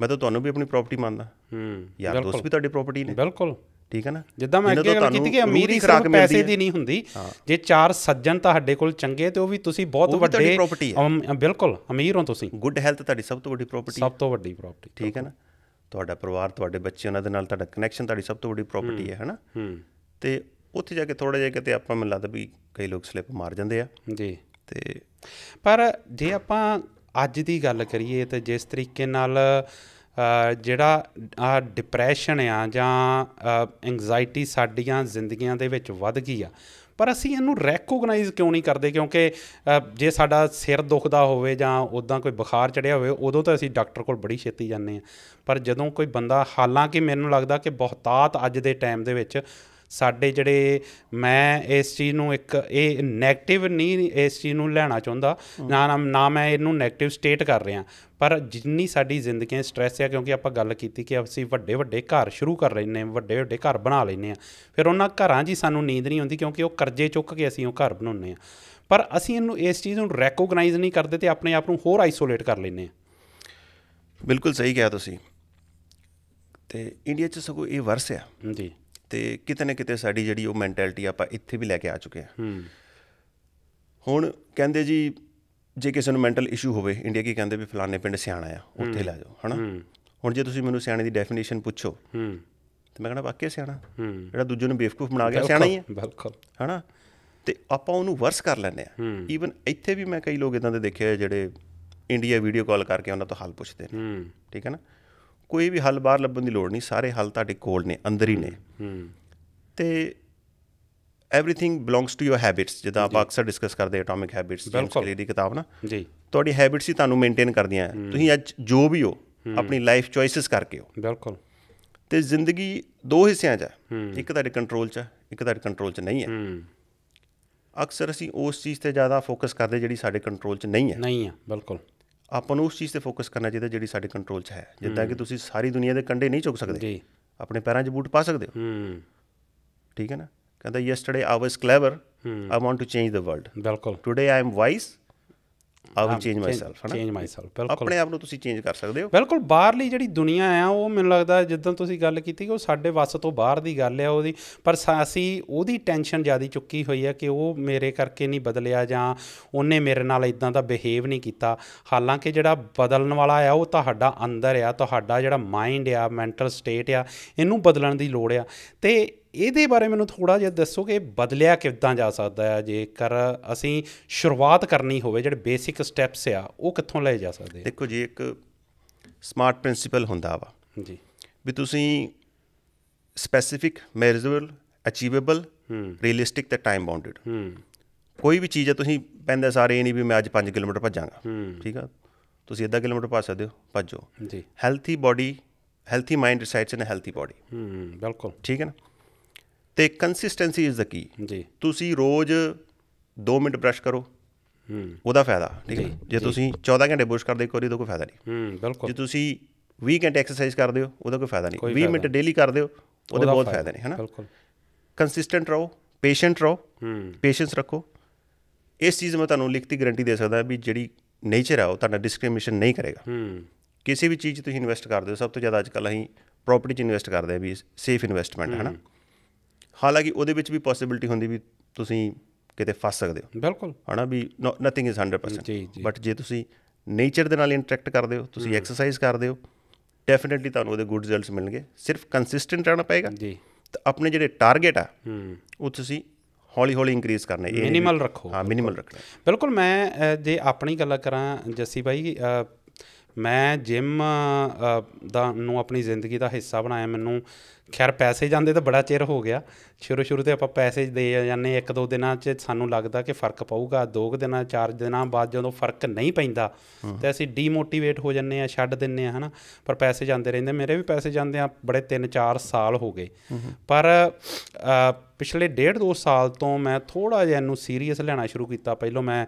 ਮੈਂ ਤਾਂ ਤੁਹਾਨੂੰ ਵੀ ਆਪਣੀ ਪ੍ਰਾਪਰਟੀ ਮੰਨਦਾ ਹੂੰ ਯਾਰ ਦੋਸਤ ਵੀ ਤੁਹਾਡੀ ਪ੍ਰਾਪਰਟੀ ਨੇ ਬਿਲਕੁਲ ਠੀਕ ਹੈ ਨਾ ਜਿੱਦਾਂ ਮੈਂ ਅੱਗੇ ਗੱਲ ਕੀਤੀ ਕਿ ਅਮੀਰੀ ਸਿਰਫ ਪੈਸੇ ਦੀ ਨਹੀਂ ਹੁੰਦੀ ਜੇ ਚਾਰ ਸੱਜਣ ਤੁਹਾਡੇ ਕੋਲ ਚੰਗੇ ਤੇ ਉਹ ਵੀ ਤੁਸੀਂ ਬਹੁਤ ਵੱਡੇ ਬਿਲਕੁਲ ਅਮੀਰ ਹੋ ਤੁਸੀਂ ਗੁੱਡ ਹੈਲਥ ਤੁਹਾਡੀ ਸਭ ਤੋਂ ਵੱਡੀ ਪ੍ਰਾਪਰਟੀ ਸਭ ਤੋਂ ਵੱਡੀ ਪ੍ਰਾਪਰਟੀ ਠੀਕ ਹੈ ਨਾ ਤੁਹਾਡਾ ਪਰਿਵਾਰ ਤੁਹਾਡੇ ਬੱਚੇ ਉਹਨਾਂ ਦੇ ਨਾਲ ਤੁਹਾਡਾ ਕਨੈਕਸ਼ਨ ਤੁਹਾਡੀ ਸਭ ਤੋਂ ਵੱਡੀ ਪ੍ਰਾਪਰਟੀ ਹੈ ਹੂੰ ਤੇ ਉੱਥੇ ਜਾ ਕੇ ਥੋੜਾ ਜਿਹਾ ਕਿਤੇ ਆਪਾਂ ਮੈਨੂੰ ਲੱਗਦਾ ਵੀ ਕਈ ਲੋਕ ਸਲਿੱਪ ਮਾਰ ਜਾਂਦੇ ਆ ਜੀ ਤੇ ਪਰ ਜੇ ਆਪਾਂ ਅੱਜ ਦੀ ਗੱਲ ਕਰੀਏ ਤੇ ਜਿਸ ਤਰੀਕੇ ਨਾਲ ਜਿਹੜਾ ਆ ਡਿਪਰੈਸ਼ਨ ਆ ਜਾਂ ਐਂਗਜ਼ਾਇਟੀ ਸਾਡੀਆਂ ਜ਼ਿੰਦਗੀਆਂ ਦੇ ਵਿੱਚ ਵੱਧ ਗਈ ਆ ਪਰ ਅਸੀਂ ਇਹਨੂੰ ਰੈਕੋਗਨਾਈਜ਼ ਕਿਉਂ ਨਹੀਂ ਕਰਦੇ ਕਿਉਂਕਿ ਜੇ ਸਾਡਾ ਸਿਰ ਦੁਖਦਾ ਹੋਵੇ ਜਾਂ ਉਦਾਂ ਕੋਈ ਬੁਖਾਰ ਚੜਿਆ ਹੋਵੇ ਉਦੋਂ ਤਾਂ ਅਸੀਂ ਡਾਕਟਰ ਕੋਲ ਬੜੀ ਛੇਤੀ ਜਾਂਦੇ ਆ ਪਰ ਜਦੋਂ ਕੋਈ ਬੰਦਾ ਹਾਲਾਂਕਿ ਮੈਨੂੰ ਲੱਗਦਾ ਕਿ ਬਹੁਤਾਤ ਅੱਜ ਦੇ ਟਾਈਮ ਦੇ ਵਿੱਚ ਸਾਡੇ ਜਿਹੜੇ ਮੈਂ ਇਸ ਚੀਜ਼ ਨੂੰ ਇੱਕ ਇਹ 네ਗੇਟਿਵ ਨਹੀਂ ਇਸ ਚੀਜ਼ ਨੂੰ ਲੈਣਾ ਚਾਹੁੰਦਾ ਨਾ ਨਾ ਮੈਂ ਇਹਨੂੰ 네ਗੇਟਿਵ ਸਟੇਟ ਕਰ ਰਿਹਾ ਪਰ ਜਿੰਨੀ ਸਾਡੀ ਜ਼ਿੰਦਗੀਆਂ ਸਟ्रेस ਆ ਕਿਉਂਕਿ ਆਪਾਂ ਗੱਲ ਕੀਤੀ ਕਿ ਅਸੀਂ ਵੱਡੇ ਵੱਡੇ ਘਰ ਸ਼ੁਰੂ ਕਰ ਰਹੇ ਨੇ ਵੱਡੇ ਵੱਡੇ ਘਰ ਬਣਾ ਲੈਨੇ ਆ ਫਿਰ ਉਹਨਾਂ ਘਰਾਂ 'ਚ ਹੀ ਸਾਨੂੰ ਨੀਂਦ ਨਹੀਂ ਆਉਂਦੀ ਕਿਉਂਕਿ ਉਹ ਕਰਜ਼ੇ ਚੁੱਕ ਕੇ ਅਸੀਂ ਉਹ ਘਰ ਬਣਾਉਨੇ ਆ ਪਰ ਅਸੀਂ ਇਹਨੂੰ ਇਸ ਚੀਜ਼ ਨੂੰ ਰੈਕੋਗਨਾਈਜ਼ ਨਹੀਂ ਕਰਦੇ ਤੇ ਆਪਣੇ ਆਪ ਨੂੰ ਹੋਰ ਆਈਸੋਲੇਟ ਕਰ ਲੈਨੇ ਆ ਬਿਲਕੁਲ ਸਹੀ ਕਿਹਾ ਤੁਸੀਂ ਤੇ ਇੰਡੀਆ 'ਚ ਸਗੋਂ ਇਹ ਵਰਸ ਆ ਜੀ ਤੇ ਕਿਤੇ ਨਾ ਕਿਤੇ ਸਾਡੀ ਜਿਹੜੀ ਉਹ ਮੈਂਟੈਲਿਟੀ ਆਪਾਂ ਇੱਥੇ ਵੀ ਲੈ ਕੇ ਆ ਚੁੱਕੇ ਹਾਂ ਹੁਣ ਕਹਿੰਦੇ ਜੀ ਜੇ ਕਿਸੇ ਨੂੰ ਮੈਂਟਲ ਇਸ਼ੂ ਹੋਵੇ ਇੰਡੀਆ ਕੀ ਕਹਿੰਦੇ ਵੀ ਫਲਾਣੇ ਪਿੰਡ ਸਿਆਣਾ ਆ ਉੱਥੇ ਲੈ ਜਾਓ ਹਨਾ ਹੁਣ ਜੇ ਤੁਸੀਂ ਮੈਨੂੰ ਸਿਆਣੇ ਦੀ ਡੈਫੀਨੇਸ਼ਨ ਪੁੱਛੋ ਹੂੰ ਤੇ ਮੈਂ ਕਹਣਾ ਵਾਕਿਆ ਸਿਆਣਾ ਜਿਹੜਾ ਦੂਜੇ ਨੂੰ ਬੇਵਕੂਫ ਬਣਾ ਗਿਆ ਸਿਆਣਾ ਹੀ ਹੈ ਬਿਲਕੁਲ ਹਨਾ ਤੇ ਆਪਾਂ ਉਹਨੂੰ ਵਰਸ ਕਰ ਲੈਂਦੇ ਆ ਈਵਨ ਇੱਥੇ ਵੀ ਮੈਂ ਕਈ ਲੋਕ ਇਦਾਂ ਦੇ ਦੇਖੇ ਜਿਹੜੇ ਇੰਡੀਆ ਵੀਡੀਓ ਕਾਲ ਕਰਕੇ ਉਹਨਾਂ ਤੋਂ ਹਾਲ ਪੁੱਛਦੇ ਨੇ ਠੀਕ ਹੈ ਨਾ ਕੋਈ ਵੀ ਹੱਲ ਬਾਹਰ ਲੱਭਣ ਦੀ ਲੋੜ ਨਹੀਂ ਸਾਰੇ ਹੱਲ ਤੁਹਾਡੇ ਕੋਲ ਨੇ ਅੰਦਰ ਹੀ ਨੇ ਤੇ everything belongs to your habits ਜਿਹਦਾ ਆਪਾਂ ਅਕਸਰ ਡਿਸਕਸ ਕਰਦੇ ਐਟੋਮਿਕ ਹੈਬਿਟਸ ਜੇਮਸ ਦੀ ਕਿਤਾਬ ਨਾ ਜੀ ਤੁਹਾਡੀ ਹੈਬਿਟਸ ਹੀ ਤੁਹਾਨੂੰ ਮੇਨਟੇਨ ਕਰਦੀਆਂ ਹੈ ਤੁਸੀਂ ਅੱਜ ਜੋ ਵੀ ਹੋ ਆਪਣੀ ਲਾਈਫ ਚੁਆਇਸਸ ਕਰਕੇ ਹੋ ਬਿਲਕੁਲ ਤੇ ਜ਼ਿੰਦਗੀ ਦੋ ਹਿੱਸਿਆਂ 'ਚ ਹੈ ਇੱਕ ਤੁਹਾਡੇ ਕੰਟਰੋਲ 'ਚ ਇੱਕ ਤੁਹਾਡੇ ਕੰਟਰੋਲ 'ਚ ਨਹੀਂ ਹੈ ਅਕਸਰ ਅਸੀਂ ਉਸ ਚੀਜ਼ ਤੇ ਜ਼ਿਆਦਾ ਫੋਕਸ ਕਰਦੇ ਜਿਹੜੀ ਸਾਡੇ ਕੰਟਰੋਲ 'ਚ ਨਹੀਂ ਹੈ ਨਹੀਂ ਹੈ ਬਿਲਕੁਲ ਆਪਾਂ ਨੂੰ ਉਸ ਚੀਜ਼ ਤੇ ਫੋਕਸ ਕਰਨਾ ਚਾਹੀਦਾ ਜਿਹੜੀ ਸਾਡੇ ਕੰਟਰੋਲ 'ਚ ਹੈ ਜਿੱਦਾਂ ਕਿ ਤੁਸੀਂ ਸਾਰੀ ਦੁਨੀਆ ਦੇ ਕੰਡੇ ਨਹੀਂ ਚੁੱਕ ਸਕਦੇ ਜੀ ਆਪਣੇ ਪੈਰਾਂ 'ਚ ਬੂਟ ਪਾ ਸਕਦੇ ਹੋ ਹੂੰ ਠੀਕ ਹੈ ਨਾ ਕਹਿੰਦਾ yesterday I was clever I want to change the world ਬਿਲਕੁਲ ਟੁਡੇ ਆਈ ਐਮ ਵਾਈਸ ਆਪ ਚੇਂਜ ਮਾਈ ਸੈਲਫ ਹਨਾ ਚੇਂਜ ਮਾਈ ਸੈਲਫ ਬਿਲਕੁਲ ਆਪਣੇ ਆਪ ਨੂੰ ਤੁਸੀਂ ਚੇਂਜ ਕਰ ਸਕਦੇ ਹੋ ਬਿਲਕੁਲ ਬਾਹਰਲੀ ਜਿਹੜੀ ਦੁਨੀਆ ਆ ਉਹ ਮੈਨੂੰ ਲੱਗਦਾ ਜਿੱਦਾਂ ਤੁਸੀਂ ਗੱਲ ਕੀਤੀ ਕਿ ਉਹ ਸਾਡੇ ਵੱਸ ਤੋਂ ਬਾਹਰ ਦੀ ਗੱਲ ਆ ਉਹਦੀ ਪਰ ਸਾਸੀ ਉਹਦੀ ਟੈਨਸ਼ਨ ਜ਼ਿਆਦਾ ਚੁੱਕੀ ਹੋਈ ਆ ਕਿ ਉਹ ਮੇਰੇ ਕਰਕੇ ਨਹੀਂ ਬਦਲਿਆ ਜਾਂ ਉਹਨੇ ਮੇਰੇ ਨਾਲ ਇਦਾਂ ਦਾ ਬਿਹੇਵ ਨਹੀਂ ਕੀਤਾ ਹਾਲਾਂਕਿ ਜਿਹੜਾ ਬਦਲਣ ਵਾਲਾ ਆ ਉਹ ਤੁਹਾਡਾ ਅੰਦਰ ਆ ਤੁਹਾਡਾ ਜਿਹੜਾ ਮਾਈਂਡ ਆ ਮੈਂਟਲ ਸਟੇਟ ਆ ਇਹਨੂੰ ਬਦਲਣ ਦੀ ਲੋੜ ਆ ਤੇ ਇਹਦੇ ਬਾਰੇ ਮੈਨੂੰ ਥੋੜਾ ਜਿਹਾ ਦੱਸੋ ਕਿ ਬਦਲਿਆ ਕਿੱਦਾਂ ਜਾ ਸਕਦਾ ਹੈ ਜੇਕਰ ਅਸੀਂ ਸ਼ੁਰੂਆਤ ਕਰਨੀ ਹੋਵੇ ਜਿਹੜੇ ਬੇਸਿਕ ਸਟੈਪਸ ਆ ਉਹ ਕਿੱਥੋਂ ਲਏ ਜਾ ਸਕਦੇ ਦੇਖੋ ਜੀ ਇੱਕ ਸਮਾਰਟ ਪ੍ਰਿੰਸੀਪਲ ਹੁੰਦਾ ਵਾ ਜੀ ਵੀ ਤੁਸੀਂ ਸਪੈਸੀਫਿਕ ਮੈਜ਼ਰੇਬਲ ਅਚੀਵੇਬਲ ਰੀਅਲਿਸਟਿਕ ਤੇ ਟਾਈਮ ਬਾਉਂਡਡ ਕੋਈ ਵੀ ਚੀਜ਼ ਹੈ ਤੁਸੀਂ ਪੈਂਦੇ ਸਾਰੇ ਇਹ ਨਹੀਂ ਵੀ ਮੈਂ ਅੱਜ 5 ਕਿਲੋਮੀਟਰ ਭੱਜਾਂਗਾ ਠੀਕ ਆ ਤੁਸੀਂ ਅੱਧਾ ਕਿਲੋਮੀਟਰ ਭੱਜ ਸਕਦੇ ਹੋ ਭੱਜੋ ਜੀ healthy body healthy mind decides in healthy body hmm ਬਿਲਕੁਲ ਠੀਕ ਹੈ ਨਾ ਤੇ ਕੰਸਿਸਟੈਂਸੀ ਇਜ਼ ਦ ਕੀ ਜੀ ਤੁਸੀਂ ਰੋਜ਼ 2 ਮਿੰਟ ਬ੍ਰਸ਼ ਕਰੋ ਹੂੰ ਉਹਦਾ ਫਾਇਦਾ ਠੀਕ ਹੈ ਜੇ ਤੁਸੀਂ 14 ਘੰਟੇ ਬੁਰਸ਼ ਕਰਦੇ ਕੋਈ ਤਾਂ ਕੋਈ ਫਾਇਦਾ ਨਹੀਂ ਹੂੰ ਬਿਲਕੁਲ ਜੇ ਤੁਸੀਂ 20 ਘੰਟੇ ਐਕਸਰਸਾਈਜ਼ ਕਰਦੇ ਹੋ ਉਹਦਾ ਕੋਈ ਫਾਇਦਾ ਨਹੀਂ 20 ਮਿੰਟ ਡੇਲੀ ਕਰਦੇ ਹੋ ਉਹਦੇ ਬਹੁਤ ਫਾਇਦੇ ਨੇ ਹਨਾ ਬਿਲਕੁਲ ਕੰਸਿਸਟੈਂਟ ਰਹੋ ਪੇਸ਼ੈਂਟ ਰਹੋ ਹੂੰ ਪੇਸ਼ੈਂਸ ਰੱਖੋ ਇਸ ਚੀਜ਼ ਮੈਂ ਤੁਹਾਨੂੰ ਲਿਖਤੀ ਗਾਰੰਟੀ ਦੇ ਸਕਦਾ ਵੀ ਜਿਹੜੀ ਨੇਚਰ ਆ ਉਹ ਤੁਹਾਡਾ ਡਿਸਕ੍ਰਿਮੀਨੇਸ਼ਨ ਨਹੀਂ ਕਰੇਗਾ ਹੂੰ ਕਿਸੇ ਵੀ ਚੀਜ਼ ਤੁਸੀਂ ਇਨਵੈਸਟ ਕਰਦੇ ਹੋ ਸਭ ਤੋਂ ਜ਼ਿਆਦਾ ਅੱਜ ਕੱਲ੍ਹ ਅਸੀਂ ਪ੍ਰਾਪਰਟੀ 'ਚ ਇਨਵੈਸਟ ਕਰਦੇ ਆ ਵੀ ਸੇਫ ਇਨਵੈਸਟਮੈਂਟ ਹੈ ਨਾ ਹਾਲਾਂਕਿ ਉਹਦੇ ਵਿੱਚ ਵੀ ਪੋਸਿਬਿਲਟੀ ਹੁੰਦੀ ਵੀ ਤੁਸੀਂ ਕਿਤੇ ਫਸ ਸਕਦੇ ਹੋ ਬਿਲਕੁਲ ਹਨਾ ਵੀ ਨਥਿੰਗ ਇਜ਼ 100% ਬਟ ਜੇ ਤੁਸੀਂ ਨੇਚਰ ਦੇ ਨਾਲ ਇੰਟਰੈਕਟ ਕਰਦੇ ਹੋ ਤੁਸੀਂ ਐਕਸਰਸਾਈਜ਼ ਕਰਦੇ ਹੋ ਡੈਫੀਨਿਟਲੀ ਤੁਹਾਨੂੰ ਉਹਦੇ ਗੁੱਡ ਰਿਜ਼ਲਟਸ ਮਿਲਣਗੇ ਸਿਰਫ ਕੰਸਿਸਟੈਂਟ ਰਹਿਣਾ ਪਏਗਾ ਜੀ ਤਾਂ ਆਪਣੇ ਜਿਹੜੇ ਟਾਰਗੇਟ ਆ ਉਹ ਤੁਸੀਂ ਹੌਲੀ ਹੌਲੀ ਇਨਕਰੀਜ਼ ਕਰਨਾ ਇਹ ਮਿਨੀਮਲ ਰੱਖੋ ਹਾਂ ਮਿਨੀਮਲ ਰੱਖਣਾ ਬਿਲਕੁਲ ਮੈਂ ਜੇ ਆਪਣੀ ਗੱਲ ਕਰਾਂ ਜੱਸੀ ਬਾਈ ਮੈਂ ਜਿਮ ਦਾ ਨੂੰ ਆਪਣੀ ਜ਼ਿੰਦਗੀ ਦਾ ਹਿੱਸਾ ਬਣਾਇਆ ਮੈਨੂੰ ਖੈਰ ਪੈਸੇ ਜਾਂਦੇ ਤਾਂ ਬੜਾ ਚਿਰ ਹੋ ਗਿਆ ਸ਼ੁਰੂ ਸ਼ੁਰੂ ਤੇ ਆਪਾਂ ਪੈਸੇ ਦੇ ਜਾਂਦੇ ਇੱਕ ਦੋ ਦਿਨਾਂ 'ਚ ਸਾਨੂੰ ਲੱਗਦਾ ਕਿ ਫਰਕ ਪਊਗਾ ਦੋ ਕੁ ਦਿਨਾਂ ਚਾਰ ਦਿਨਾਂ ਬਾਅਦ ਜਦੋਂ ਫਰਕ ਨਹੀਂ ਪੈਂਦਾ ਤੇ ਅਸੀਂ ਡੀਮੋਟੀਵੇਟ ਹੋ ਜੰਨੇ ਆ ਛੱਡ ਦਿੰਨੇ ਆ ਹਨਾ ਪਰ ਪੈਸੇ ਜਾਂਦੇ ਰਹਿੰਦੇ ਮੇਰੇ ਵੀ ਪੈਸੇ ਜਾਂਦੇ ਆ ਬੜੇ 3-4 ਸਾਲ ਹੋ ਗਏ ਪਰ ਪਿਛਲੇ 15 ਦੋ ਸਾਲ ਤੋਂ ਮੈਂ ਥੋੜਾ ਜਿਹਾ ਇਹਨੂੰ ਸੀਰੀਅਸ ਲੈਣਾ ਸ਼ੁਰੂ ਕੀਤਾ ਪਹਿਲਾਂ ਮੈਂ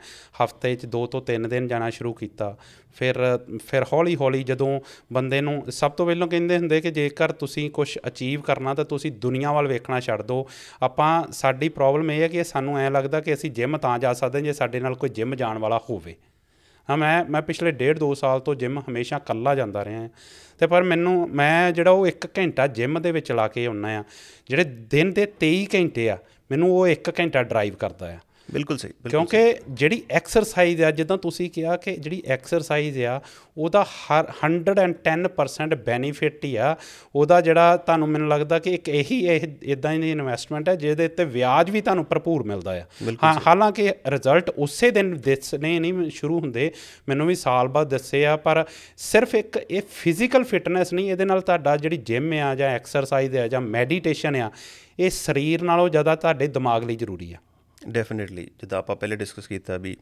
ਹਫਤੇ 'ਚ 2 ਤੋਂ 3 ਦਿਨ ਜਾਣਾ ਸ਼ੁਰੂ ਕੀਤਾ ਫਿਰ ਫਿਰ ਹੌਲੀ ਹੌਲੀ ਜਦੋਂ ਬੰਦੇ ਨੂੰ ਸਭ ਤੋਂ ਪਹਿਲਾਂ ਕਹਿੰਦੇ ਹੁੰਦੇ ਕਿ ਜੇਕਰ ਤੁਸੀਂ ਕੁਝ ਅਚੀਵ ਕਰਨਾ ਤਾਂ ਤੁਸੀਂ ਦੁਨੀਆ ਵੱਲ ਵੇਖਣਾ ਛੱਡ ਦਿਓ ਆਪਾਂ ਸਾਡੀ ਪ੍ਰੋਬਲਮ ਇਹ ਹੈ ਕਿ ਸਾਨੂੰ ਐ ਲੱਗਦਾ ਕਿ ਅਸੀਂ ਜਿਮ ਤਾਂ ਜਾ ਸਕਦੇ ਜੇ ਸਾਡੇ ਨਾਲ ਕੋਈ ਜਿਮ ਜਾਣ ਵਾਲਾ ਹੋਵੇ ਹਾਂ ਮੈਂ ਮੈਂ ਪਿਛਲੇ 1.5 2 ਸਾਲ ਤੋਂ ਜਿਮ ਹਮੇਸ਼ਾ ਇਕੱਲਾ ਜਾਂਦਾ ਰਿਹਾ ਹਾਂ ਤੇ ਪਰ ਮੈਨੂੰ ਮੈਂ ਜਿਹੜਾ ਉਹ 1 ਘੰਟਾ ਜਿਮ ਦੇ ਵਿੱਚ ਲਾ ਕੇ ਆਉਣਾ ਆ ਜਿਹੜੇ ਦਿਨ ਦੇ 23 ਘੰਟੇ ਆ ਮੈਨੂੰ ਉਹ 1 ਘੰਟਾ ਡਰਾਈਵ ਕਰਦਾ ਆ ਬਿਲਕੁਲ ਸਹੀ ਕਿਉਂਕਿ ਜਿਹੜੀ ਐਕਸਰਸਾਈਜ਼ ਆ ਜਿੱਦਾਂ ਤੁਸੀਂ ਕਿਹਾ ਕਿ ਜਿਹੜੀ ਐਕਸਰਸਾਈਜ਼ ਆ ਉਹਦਾ ਹਰ 110% ਬੈਨੀਫਿਟ ਹੀ ਆ ਉਹਦਾ ਜਿਹੜਾ ਤੁਹਾਨੂੰ ਮੈਨੂੰ ਲੱਗਦਾ ਕਿ ਇੱਕ ਇਹੀ ਇਦਾਂ ਹੀ ਇਨਵੈਸਟਮੈਂਟ ਹੈ ਜਿਹਦੇ ਉੱਤੇ ਵਿਆਜ ਵੀ ਤੁਹਾਨੂੰ ਭਰਪੂਰ ਮਿਲਦਾ ਆ ਹਾਂ ਹਾਲਾਂਕਿ ਰਿਜ਼ਲਟ ਉਸੇ ਦਿਨ ਦਿਸਨੇ ਨਹੀਂ ਸ਼ੁਰੂ ਹੁੰਦੇ ਮੈਨੂੰ ਵੀ ਸਾਲ ਬਾਅਦ ਦੱਸੇ ਆ ਪਰ ਸਿਰਫ ਇੱਕ ਇਹ ਫਿਜ਼ੀਕਲ ਫਿਟਨੈਸ ਨਹੀਂ ਇਹਦੇ ਨਾਲ ਤੁਹਾਡਾ ਜਿਹੜੀ ਜਿਮ ਆ ਜਾਂ ਐਕਸਰਸਾਈਜ਼ ਆ ਜਾਂ ਮੈਡੀਟੇਸ਼ਨ ਆ ਇਹ ਸਰੀਰ ਨਾਲੋਂ ਜ਼ਿਆਦਾ ਤੁਹਾਡੇ ਦਿਮਾਗ ਲਈ ਜ਼ਰੂਰੀ ਆ ਡੈਫੀਨਿਟਲੀ ਜਿੱਦਾਂ ਆਪਾਂ ਪਹਿਲੇ ਡਿਸਕਸ ਕੀਤਾ ਵੀ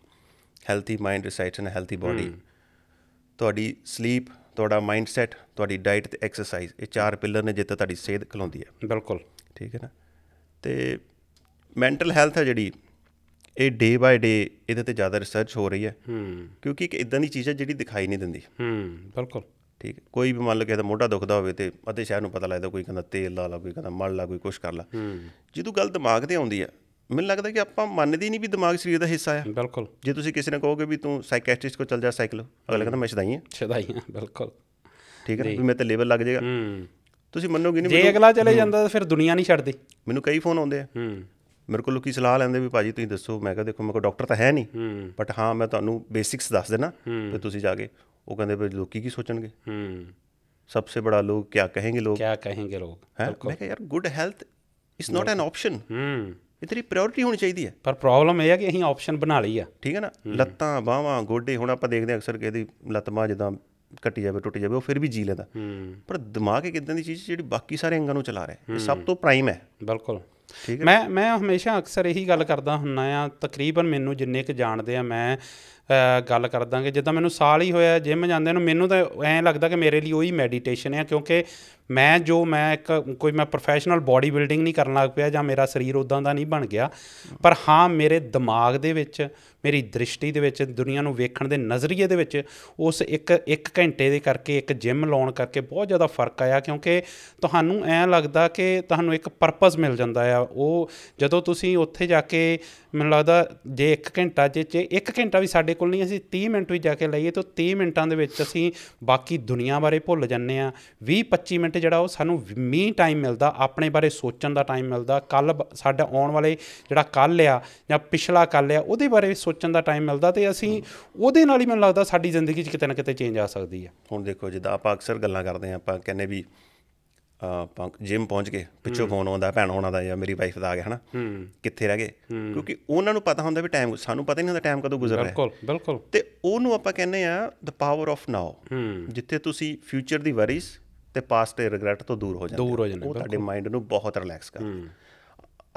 healthy mind resides in a healthy body ਤੁਹਾਡੀ ਸਲੀਪ ਤੁਹਾਡਾ ਮਾਈਂਡ ਸੈਟ ਤੁਹਾਡੀ ਡਾਈਟ ਤੇ ਐਕਸਰਸਾਈਜ਼ ਇਹ ਚਾਰ ਪਿਲਰ ਨੇ ਜਿੱਤੇ ਤੁਹਾਡੀ ਸਿਹਤ ਖਲਾਉਂਦੀ ਹੈ ਬਿਲਕੁਲ ਠੀਕ ਹੈ ਨਾ ਤੇ ਮੈਂਟਲ ਹੈਲਥ ਹੈ ਜਿਹੜੀ ਇਹ ਡੇ ਬਾਈ ਡੇ ਇਹਦੇ ਤੇ ਜ਼ਿਆਦਾ ਰਿਸਰਚ ਹੋ ਰਹੀ ਹੈ ਹੂੰ ਕਿਉਂਕਿ ਇੱਕ ਇਦਾਂ ਦੀ ਚੀਜ਼ ਹੈ ਜਿਹੜੀ ਦਿਖਾਈ ਨਹੀਂ ਦਿੰਦੀ ਹੂੰ ਬਿਲਕੁਲ ਠੀਕ ਕੋਈ ਵੀ ਮੰਨ ਲਓ ਕਿ ਇਹਦਾ ਮੋਢਾ ਦੁਖਦਾ ਹੋਵੇ ਤੇ ਅੱਧੇ ਸ਼ਹਿਰ ਨੂੰ ਪਤਾ ਲੱਗਦਾ ਕੋਈ ਕਹਿੰਦਾ ਤੇਲ ਲਾ ਲਾ ਕੋਈ ਕਹਿੰਦਾ ਮਲ ਲਾ ਕੋਈ ਕੁਛ ਕਰ ਲਾ ਹੂੰ ਜਿੱਦੂ ਗੱਲ ਦਿਮਾਗ ਤੇ ਆਉਂਦੀ ਹੈ ਮੈਨੂੰ ਲੱਗਦਾ ਕਿ ਆਪਾਂ ਮੰਨਦੇ ਨਹੀਂ ਵੀ ਦਿਮਾਗ ਸਰੀਰ ਦਾ ਹਿੱਸਾ ਆ ਬਿਲਕੁਲ ਜੇ ਤੁਸੀਂ ਕਿਸੇ ਨੂੰ ਕਹੋਗੇ ਵੀ ਤੂੰ ਸਾਈਕੈਟ੍ਰਿਸਟ ਕੋ ਚੱਲ ਜਾ ਸਾਈਕਲੋ ਅਗਲਾ ਕਹਿੰਦਾ ਮੈਂ ਸਦਾਈ ਆ ਸਦਾਈ ਆ ਬਿਲਕੁਲ ਠੀਕ ਹੈ ਵੀ ਮੈਂ ਤੇ ਲੇਬਲ ਲੱਗ ਜਾਏਗਾ ਹੂੰ ਤੁਸੀਂ ਮੰਨੋਗੇ ਨਹੀਂ ਜੇ ਅਗਲਾ ਚਲੇ ਜਾਂਦਾ ਤਾਂ ਫਿਰ ਦੁਨੀਆ ਨਹੀਂ ਛੱਡਦੀ ਮੈਨੂੰ ਕਈ ਫੋਨ ਆਉਂਦੇ ਆ ਹੂੰ ਮੇਰੇ ਕੋਲ ਲੋਕੀ ਸਲਾਹ ਲੈਂਦੇ ਵੀ ਭਾਜੀ ਤੁਸੀਂ ਦੱਸੋ ਮੈਂ ਕਹਾਂ ਦੇਖੋ ਮੇਰੇ ਕੋਲ ਡਾਕਟਰ ਤਾਂ ਹੈ ਨਹੀਂ ਬਟ ਹਾਂ ਮੈਂ ਤੁਹਾਨੂੰ ਬੇਸਿਕਸ ਦੱਸ ਦੇਣਾ ਤੇ ਤੁਸੀਂ ਜਾ ਕੇ ਉਹ ਕਹਿੰਦੇ ਵੀ ਲੋਕੀ ਕੀ ਸੋਚਣਗੇ ਹੂੰ ਸਭ ਤੋਂ ਬੜਾ ਲੋਕ ਕੀ ਕਹਿੰਗੇ ਲੋਕ ਕੀ ਕਹਿੰਗੇ ਲੋਕ ਮੈਂ ਕਿਹਾ ਯਾਰ good health is not an option ਹੂੰ ਇਹ ਤੇਰੀ ਪ੍ਰਾਇੋਰਟੀ ਹੋਣੀ ਚਾਹੀਦੀ ਹੈ ਪਰ ਪ੍ਰੋਬਲਮ ਇਹ ਹੈ ਕਿ ਅਸੀਂ ਆਪਸ਼ਨ ਬਣਾ ਲਈ ਆ ਠੀਕ ਹੈ ਨਾ ਲੱਤਾਂ ਬਾਹਾਂ ਗੋਡੇ ਹੁਣ ਆਪਾਂ ਦੇਖਦੇ ਆ ਅਕਸਰ ਕਿ ਇਹਦੀ ਲੱਤ ਮਾ ਜਦਾਂ ਕੱਟੀ ਜਾਵੇ ਟੁੱਟ ਜਾਵੇ ਉਹ ਫਿਰ ਵੀ ਜੀ ਲੈਂਦਾ ਪਰ ਦਿਮਾਗ ਇੱਕ ਇਦਾਂ ਦੀ ਚੀਜ਼ ਜਿਹੜੀ ਬਾਕੀ ਸਾਰੇ ਅੰਗਾਂ ਨੂੰ ਚਲਾ ਰਿਹਾ ਇਹ ਸਭ ਤੋਂ ਪ੍ਰਾਈਮ ਹੈ ਬਿਲਕੁਲ ਮੈਂ ਮੈਂ ਹਮੇਸ਼ਾ ਅਕਸਰ ਇਹੀ ਗੱਲ ਕਰਦਾ ਹੁੰਨਾ ਆ ਤਕਰੀਬਨ ਮੈਨੂੰ ਜਿੰਨੇ ਕ ਜਾਣਦੇ ਆ ਮੈਂ ਗੱਲ ਕਰ ਦਾਂਗੇ ਜਿੱਦਾਂ ਮੈਨੂੰ ਸਾਲ ਹੀ ਹੋਇਆ ਜਿਮ ਜਾਂਦੇ ਨੂੰ ਮੈਨੂੰ ਤਾਂ ਐਂ ਲੱਗਦਾ ਕਿ ਮੇਰੇ ਲਈ ਉਹੀ ਮੈਡੀਟੇਸ਼ਨ ਹੈ ਕਿਉਂਕਿ ਮੈਂ ਜੋ ਮੈਂ ਇੱਕ ਕੋਈ ਮੈਂ ਪ੍ਰੋਫੈਸ਼ਨਲ ਬਾਡੀ ਬਿਲਡਿੰਗ ਨਹੀਂ ਕਰਨ ਲੱਗ ਪਿਆ ਜਾਂ ਮੇਰਾ ਸਰੀਰ ਉਦਾਂ ਦਾ ਨਹੀਂ ਬਣ ਗਿਆ ਪਰ ਹਾਂ ਮੇਰੇ ਦਿਮਾਗ ਦੇ ਵਿੱਚ ਮੇਰੀ ਦ੍ਰਿਸ਼ਟੀ ਦੇ ਵਿੱਚ ਦੁਨੀਆ ਨੂੰ ਵੇਖਣ ਦੇ ਨਜ਼ਰੀਏ ਦੇ ਵਿੱਚ ਉਸ ਇੱਕ ਇੱਕ ਘੰਟੇ ਦੇ ਕਰਕੇ ਇੱਕ ਜਿਮ ਲਾਉਣ ਕਰਕੇ ਬਹੁਤ ਜ਼ਿਆਦਾ ਫਰਕ ਆਇਆ ਕਿਉਂਕਿ ਤੁਹਾਨੂੰ ਐ ਲੱਗਦਾ ਕਿ ਤੁਹਾਨੂੰ ਇੱਕ ਪਰਪਸ ਮਿਲ ਜਾਂਦਾ ਆ ਉਹ ਜਦੋਂ ਤੁਸੀਂ ਉੱਥੇ ਜਾ ਕੇ ਮੈਨੂੰ ਲੱਗਦਾ ਜੇ 1 ਘੰਟਾ ਜੇ ਚ 1 ਘੰਟਾ ਵੀ ਸਾਡੇ ਕੋਲ ਨਹੀਂ ਅਸੀਂ 30 ਮਿੰਟ ਵੀ ਜਾ ਕੇ ਲਈਏ ਤਾਂ 30 ਮਿੰਟਾਂ ਦੇ ਵਿੱਚ ਅਸੀਂ ਬਾਕੀ ਦੁਨੀਆ ਬਾਰੇ ਭੁੱਲ ਜਾਂਦੇ ਆ 20 25 ਮਿੰਟ ਜਿਹੜਾ ਉਹ ਸਾਨੂੰ ਮੀ ਟਾਈਮ ਮਿਲਦਾ ਆਪਣੇ ਬਾਰੇ ਸੋਚਣ ਦਾ ਟਾਈਮ ਮਿਲਦਾ ਕੱਲ ਸਾਡਾ ਆਉਣ ਵਾਲੇ ਜਿਹੜਾ ਕੱਲ ਆ ਜਾਂ ਪਿਛਲਾ ਕੱਲ ਆ ਉਹਦੇ ਬਾਰੇ ਸੋਚਣ ਦਾ ਟਾਈਮ ਮਿਲਦਾ ਤੇ ਅਸੀਂ ਉਹਦੇ ਨਾਲ ਹੀ ਮੈਨੂੰ ਲੱਗਦਾ ਸਾਡੀ ਜ਼ਿੰਦਗੀ 'ਚ ਕਿਤੇ ਨਾ ਕਿਤੇ ਚੇਂਜ ਆ ਸਕਦੀ ਹੈ ਹੁਣ ਦੇਖੋ ਜਿੱਦਾਂ ਆਪਾਂ ਅਕਸਰ ਗੱਲਾਂ ਕਰਦੇ ਆਂ ਆਪਾਂ ਕਹਿੰਨੇ ਵੀ ਆਪਾਂ ਜਿਮ ਪਹੁੰਚ ਕੇ ਪਿੱਛੋਂ ਫੋਨ ਆਉਂਦਾ ਭੈਣ ਹੋਣਾ ਦਾ ਜਾਂ ਮੇਰੀ ਵਾਈਫ ਦਾ ਆ ਗਿਆ ਹਨਾ ਕਿੱਥੇ ਰਹਿ ਗਏ ਕਿਉਂਕਿ ਉਹਨਾਂ ਨੂੰ ਪਤਾ ਹੁੰਦਾ ਵੀ ਟਾਈਮ ਸਾਨੂੰ ਪਤਾ ਨਹੀਂ ਹੁੰਦਾ ਟਾਈਮ ਕਦੋਂ ਗੁਜ਼ਰ ਰਿਹਾ ਬਿਲਕੁਲ ਬਿਲਕੁਲ ਤੇ ਉਹਨੂੰ ਆਪਾਂ ਕਹਿੰਨੇ ਆ ਦ ਪਾਵਰ ਆਫ ਨਾਓ ਜਿੱਥੇ ਤੁਸੀਂ ਫਿਊਚਰ ਦੀ ਵਰੀਜ਼ ਤੇ ਪਾਸਟ ਦੇ ਰਿਗਰੈਟ ਤੋਂ ਦੂਰ ਹੋ ਜਾਂਦੇ ਦੂਰ ਹੋ ਜਾਂਦੇ ਉਹ ਤੁਹਾਡੇ ਮਾਈਂਡ ਨੂੰ ਬਹੁਤ ਰਿਲੈਕਸ ਕਰਦਾ